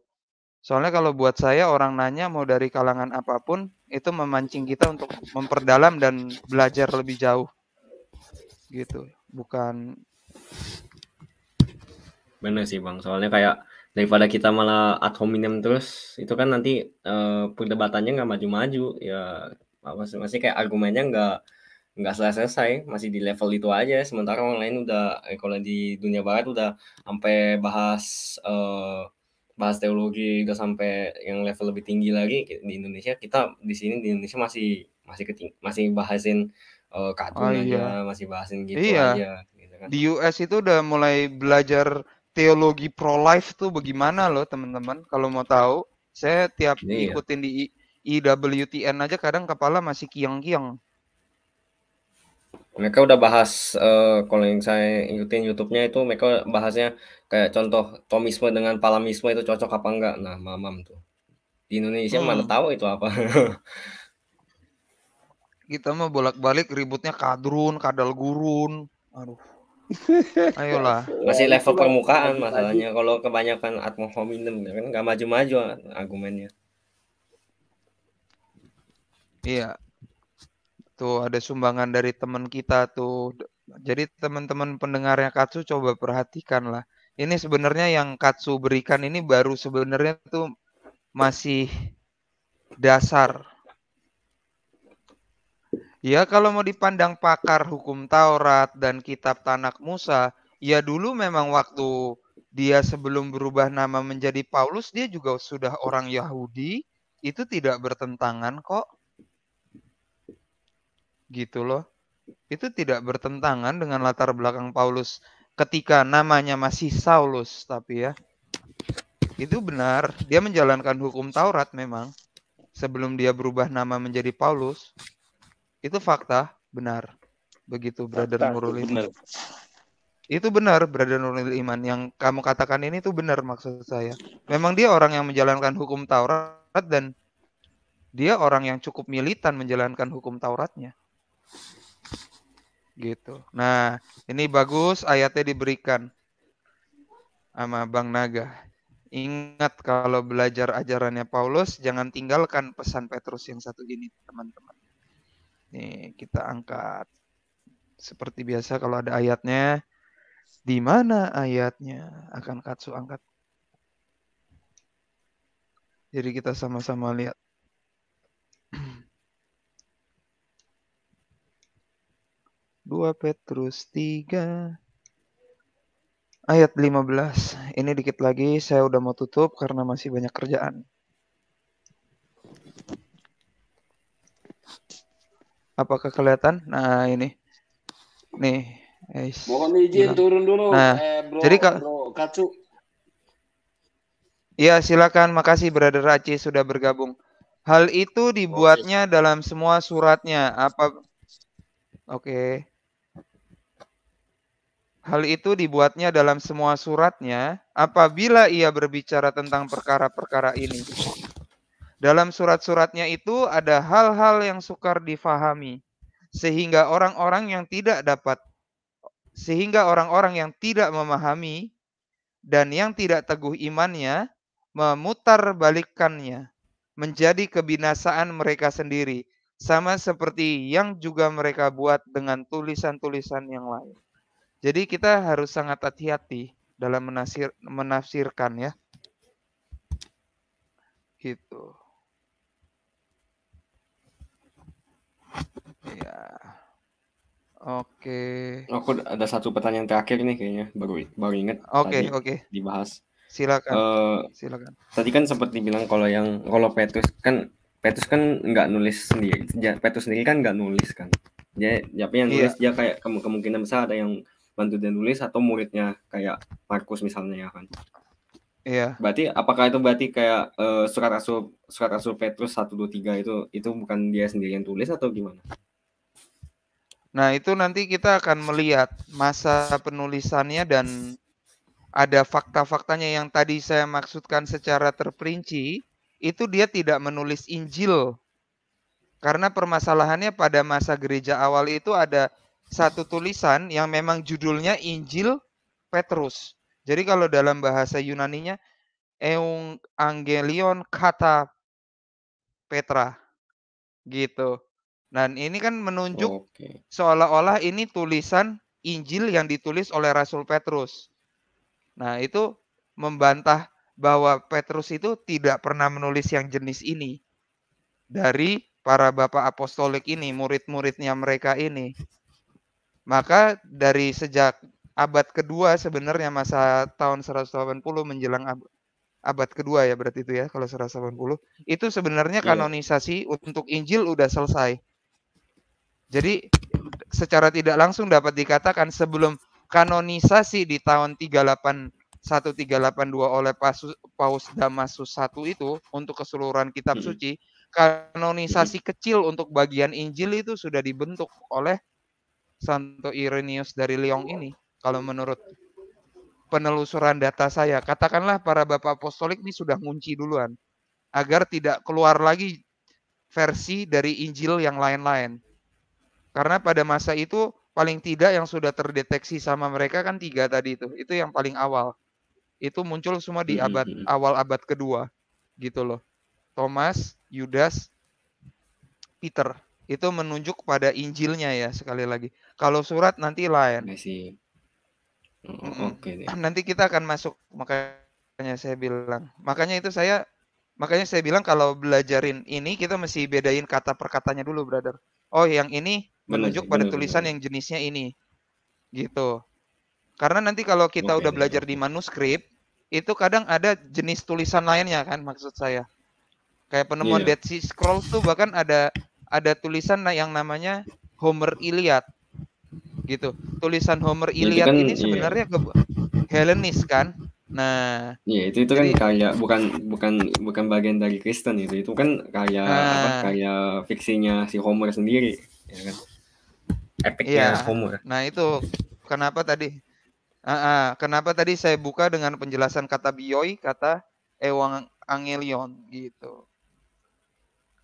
Soalnya kalau buat saya orang nanya mau dari kalangan apapun itu memancing kita untuk memperdalam dan belajar lebih jauh. Gitu. Bukan benar sih Bang. Soalnya kayak daripada kita malah ad hominem terus itu kan nanti uh, perdebatannya nggak maju-maju ya apa masih kayak argumennya nggak nggak selesai-selesai masih di level itu aja sementara orang lain udah eh, kalau di dunia barat udah sampai bahas uh, bahas teologi udah sampai yang level lebih tinggi lagi di Indonesia kita di sini di Indonesia masih masih keting masih bahasin uh, eh, kartun oh, ah, iya. aja masih bahasin gitu iya. aja gitu kan. di US itu udah mulai belajar teologi pro life tuh bagaimana loh teman-teman kalau mau tahu saya tiap iya. ikutin di IWTN aja kadang kepala masih kiang-kiang mereka udah bahas uh, kalau yang saya ikutin YouTube-nya itu mereka bahasnya kayak contoh tomisme dengan Palamisme itu cocok apa enggak. Nah, mamam tuh. Di Indonesia hmm. mana tahu itu apa. Kita mah bolak-balik ributnya kadrun, kadal gurun. Aduh. Ayolah. Masih level permukaan masalahnya. Kalau kebanyakan ad hominem ya kan nggak maju-maju argumennya. Iya, Tuh ada sumbangan dari teman kita tuh. Jadi teman-teman pendengarnya Katsu coba perhatikanlah Ini sebenarnya yang Katsu berikan ini baru sebenarnya tuh masih dasar. Ya kalau mau dipandang pakar hukum Taurat dan kitab Tanak Musa, ya dulu memang waktu dia sebelum berubah nama menjadi Paulus, dia juga sudah orang Yahudi, itu tidak bertentangan kok gitu loh. Itu tidak bertentangan dengan latar belakang Paulus ketika namanya masih Saulus tapi ya. Itu benar, dia menjalankan hukum Taurat memang sebelum dia berubah nama menjadi Paulus. Itu fakta, benar. Begitu Brother Nurul ini. Itu benar, Brother Nurul Iman. Yang kamu katakan ini itu benar maksud saya. Memang dia orang yang menjalankan hukum Taurat dan dia orang yang cukup militan menjalankan hukum Tauratnya gitu. Nah, ini bagus ayatnya diberikan sama Bang Naga. Ingat kalau belajar ajarannya Paulus, jangan tinggalkan pesan Petrus yang satu ini, teman-teman. Nih, kita angkat. Seperti biasa kalau ada ayatnya, di mana ayatnya? Akan Katsu angkat. Jadi kita sama-sama lihat. 2 Petrus 3 ayat 15. Ini dikit lagi saya udah mau tutup karena masih banyak kerjaan. Apakah kelihatan? Nah, ini. Nih. Eish. Mohon izin Gila. turun dulu. Nah, eh, bro, jadi kak bro, kacu. Iya, silakan. Makasih Brother Raci sudah bergabung. Hal itu dibuatnya dalam semua suratnya. Apa Oke. Okay. Hal itu dibuatnya dalam semua suratnya apabila ia berbicara tentang perkara-perkara ini. Dalam surat-suratnya itu ada hal-hal yang sukar difahami sehingga orang-orang yang tidak dapat sehingga orang-orang yang tidak memahami dan yang tidak teguh imannya memutarbalikkannya menjadi kebinasaan mereka sendiri sama seperti yang juga mereka buat dengan tulisan-tulisan yang lain. Jadi kita harus sangat hati-hati dalam menafsir, menafsirkan ya. Gitu. Ya. Oke. Okay. Aku ada satu pertanyaan terakhir nih kayaknya baru baru inget. Oke okay, oke. Dibahas. Silakan. Uh, Silakan. Tadi kan sempat dibilang kalau yang kalau Petrus kan Petrus kan nggak nulis sendiri. Petrus sendiri kan nggak nulis kan. Jadi tapi yang iya. nulis yeah. dia kayak kemungkinan besar ada yang bantu dan tulis atau muridnya kayak Markus misalnya ya kan iya berarti apakah itu berarti kayak uh, surat rasul surat rasul Petrus 123 itu itu bukan dia sendiri yang tulis atau gimana Nah, itu nanti kita akan melihat masa penulisannya dan ada fakta-faktanya yang tadi saya maksudkan secara terperinci, itu dia tidak menulis Injil. Karena permasalahannya pada masa gereja awal itu ada satu tulisan yang memang judulnya Injil Petrus. Jadi kalau dalam bahasa Yunaninya Eung kata Petra gitu. Dan ini kan menunjuk okay. seolah-olah ini tulisan Injil yang ditulis oleh Rasul Petrus. Nah, itu membantah bahwa Petrus itu tidak pernah menulis yang jenis ini dari para bapak apostolik ini, murid-muridnya mereka ini. Maka dari sejak abad kedua sebenarnya masa tahun 180 menjelang ab abad kedua ya berarti itu ya kalau 180 itu sebenarnya iya. kanonisasi yeah. untuk Injil udah selesai. Jadi secara tidak langsung dapat dikatakan sebelum kanonisasi di tahun 38 1382 oleh Paus Damasus I itu untuk keseluruhan kitab suci, kanonisasi kecil untuk bagian Injil itu sudah dibentuk oleh Santo Irenius dari Lyon iya. ini kalau menurut penelusuran data saya katakanlah para bapak apostolik ini sudah ngunci duluan agar tidak keluar lagi versi dari Injil yang lain-lain karena pada masa itu paling tidak yang sudah terdeteksi sama mereka kan tiga tadi itu itu yang paling awal itu muncul semua di hmm, hmm, abad hmm. awal abad kedua gitu loh Thomas Yudas Peter itu menunjuk pada Injilnya ya sekali lagi. Kalau surat nanti lain. Iya oh, oke. Okay. Nanti kita akan masuk makanya saya bilang. Makanya itu saya makanya saya bilang kalau belajarin ini kita mesti bedain kata perkatanya dulu, brother. Oh, yang ini menunjuk pada bener, tulisan bener. yang jenisnya ini. Gitu. Karena nanti kalau kita okay, udah belajar di manuskrip, itu kadang ada jenis tulisan lainnya kan maksud saya. Kayak penemuan yeah. Dead Sea Scrolls tuh bahkan ada ada tulisan yang namanya Homer Iliad gitu. Tulisan Homer Iliad kan, ini iya. sebenarnya iya. ke Helenis kan. Nah, iya itu itu kan jadi, kan kayak bukan bukan bukan bagian dari Kristen itu. Itu kan kayak nah, apa kayak fiksinya si Homer sendiri ya kan. Epicnya iya. Homer. Nah, itu kenapa tadi uh, uh, kenapa tadi saya buka dengan penjelasan kata bioi kata Ewang Angelion gitu.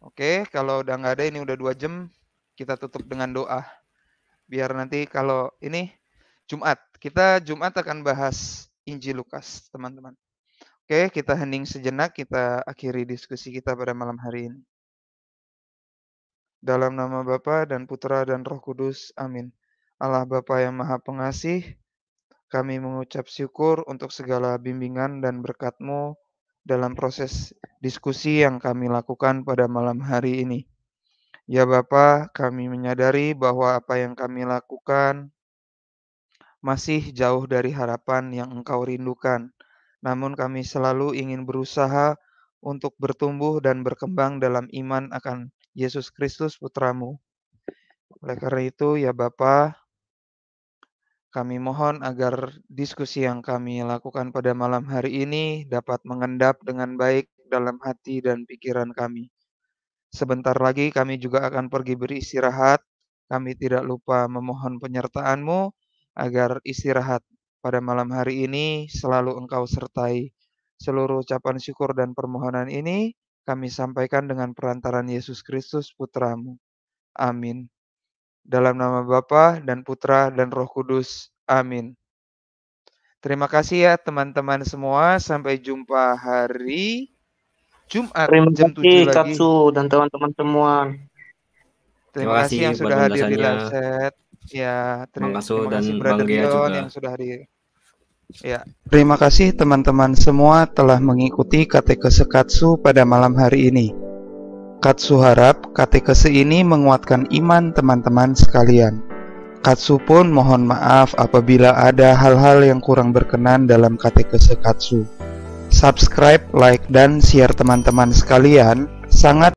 Oke, kalau udah nggak ada ini udah dua jam, kita tutup dengan doa. Biar nanti kalau ini Jumat, kita Jumat akan bahas Injil Lukas, teman-teman. Oke, kita hening sejenak, kita akhiri diskusi kita pada malam hari ini. Dalam nama Bapa dan Putra dan Roh Kudus, amin. Allah Bapa yang Maha Pengasih, kami mengucap syukur untuk segala bimbingan dan berkat-Mu dalam proses diskusi yang kami lakukan pada malam hari ini. Ya Bapa, kami menyadari bahwa apa yang kami lakukan masih jauh dari harapan yang Engkau rindukan. Namun kami selalu ingin berusaha untuk bertumbuh dan berkembang dalam iman akan Yesus Kristus Putramu. Oleh karena itu, ya Bapak, kami mohon agar diskusi yang kami lakukan pada malam hari ini dapat mengendap dengan baik dalam hati dan pikiran kami. Sebentar lagi kami juga akan pergi beristirahat. Kami tidak lupa memohon penyertaanmu agar istirahat pada malam hari ini selalu Engkau sertai. Seluruh ucapan syukur dan permohonan ini kami sampaikan dengan perantaran Yesus Kristus Putramu. Amin. Dalam nama Bapa dan Putra dan Roh Kudus. Amin. Terima kasih ya teman-teman semua. Sampai jumpa hari Jumat Terima jam kasih, 7 lagi. Katsu dan teman-teman semua. Terima, terima kasih yang sudah hadir di live set. Ya, terima, terima dan kasih John Dion yang sudah hadir. Ya. Terima kasih teman-teman semua telah mengikuti Kateke Sekatsu pada malam hari ini. Katsu harap katekese ini menguatkan iman teman-teman sekalian. Katsu pun mohon maaf apabila ada hal-hal yang kurang berkenan dalam katekese Katsu. Subscribe, like, dan share teman-teman sekalian sangat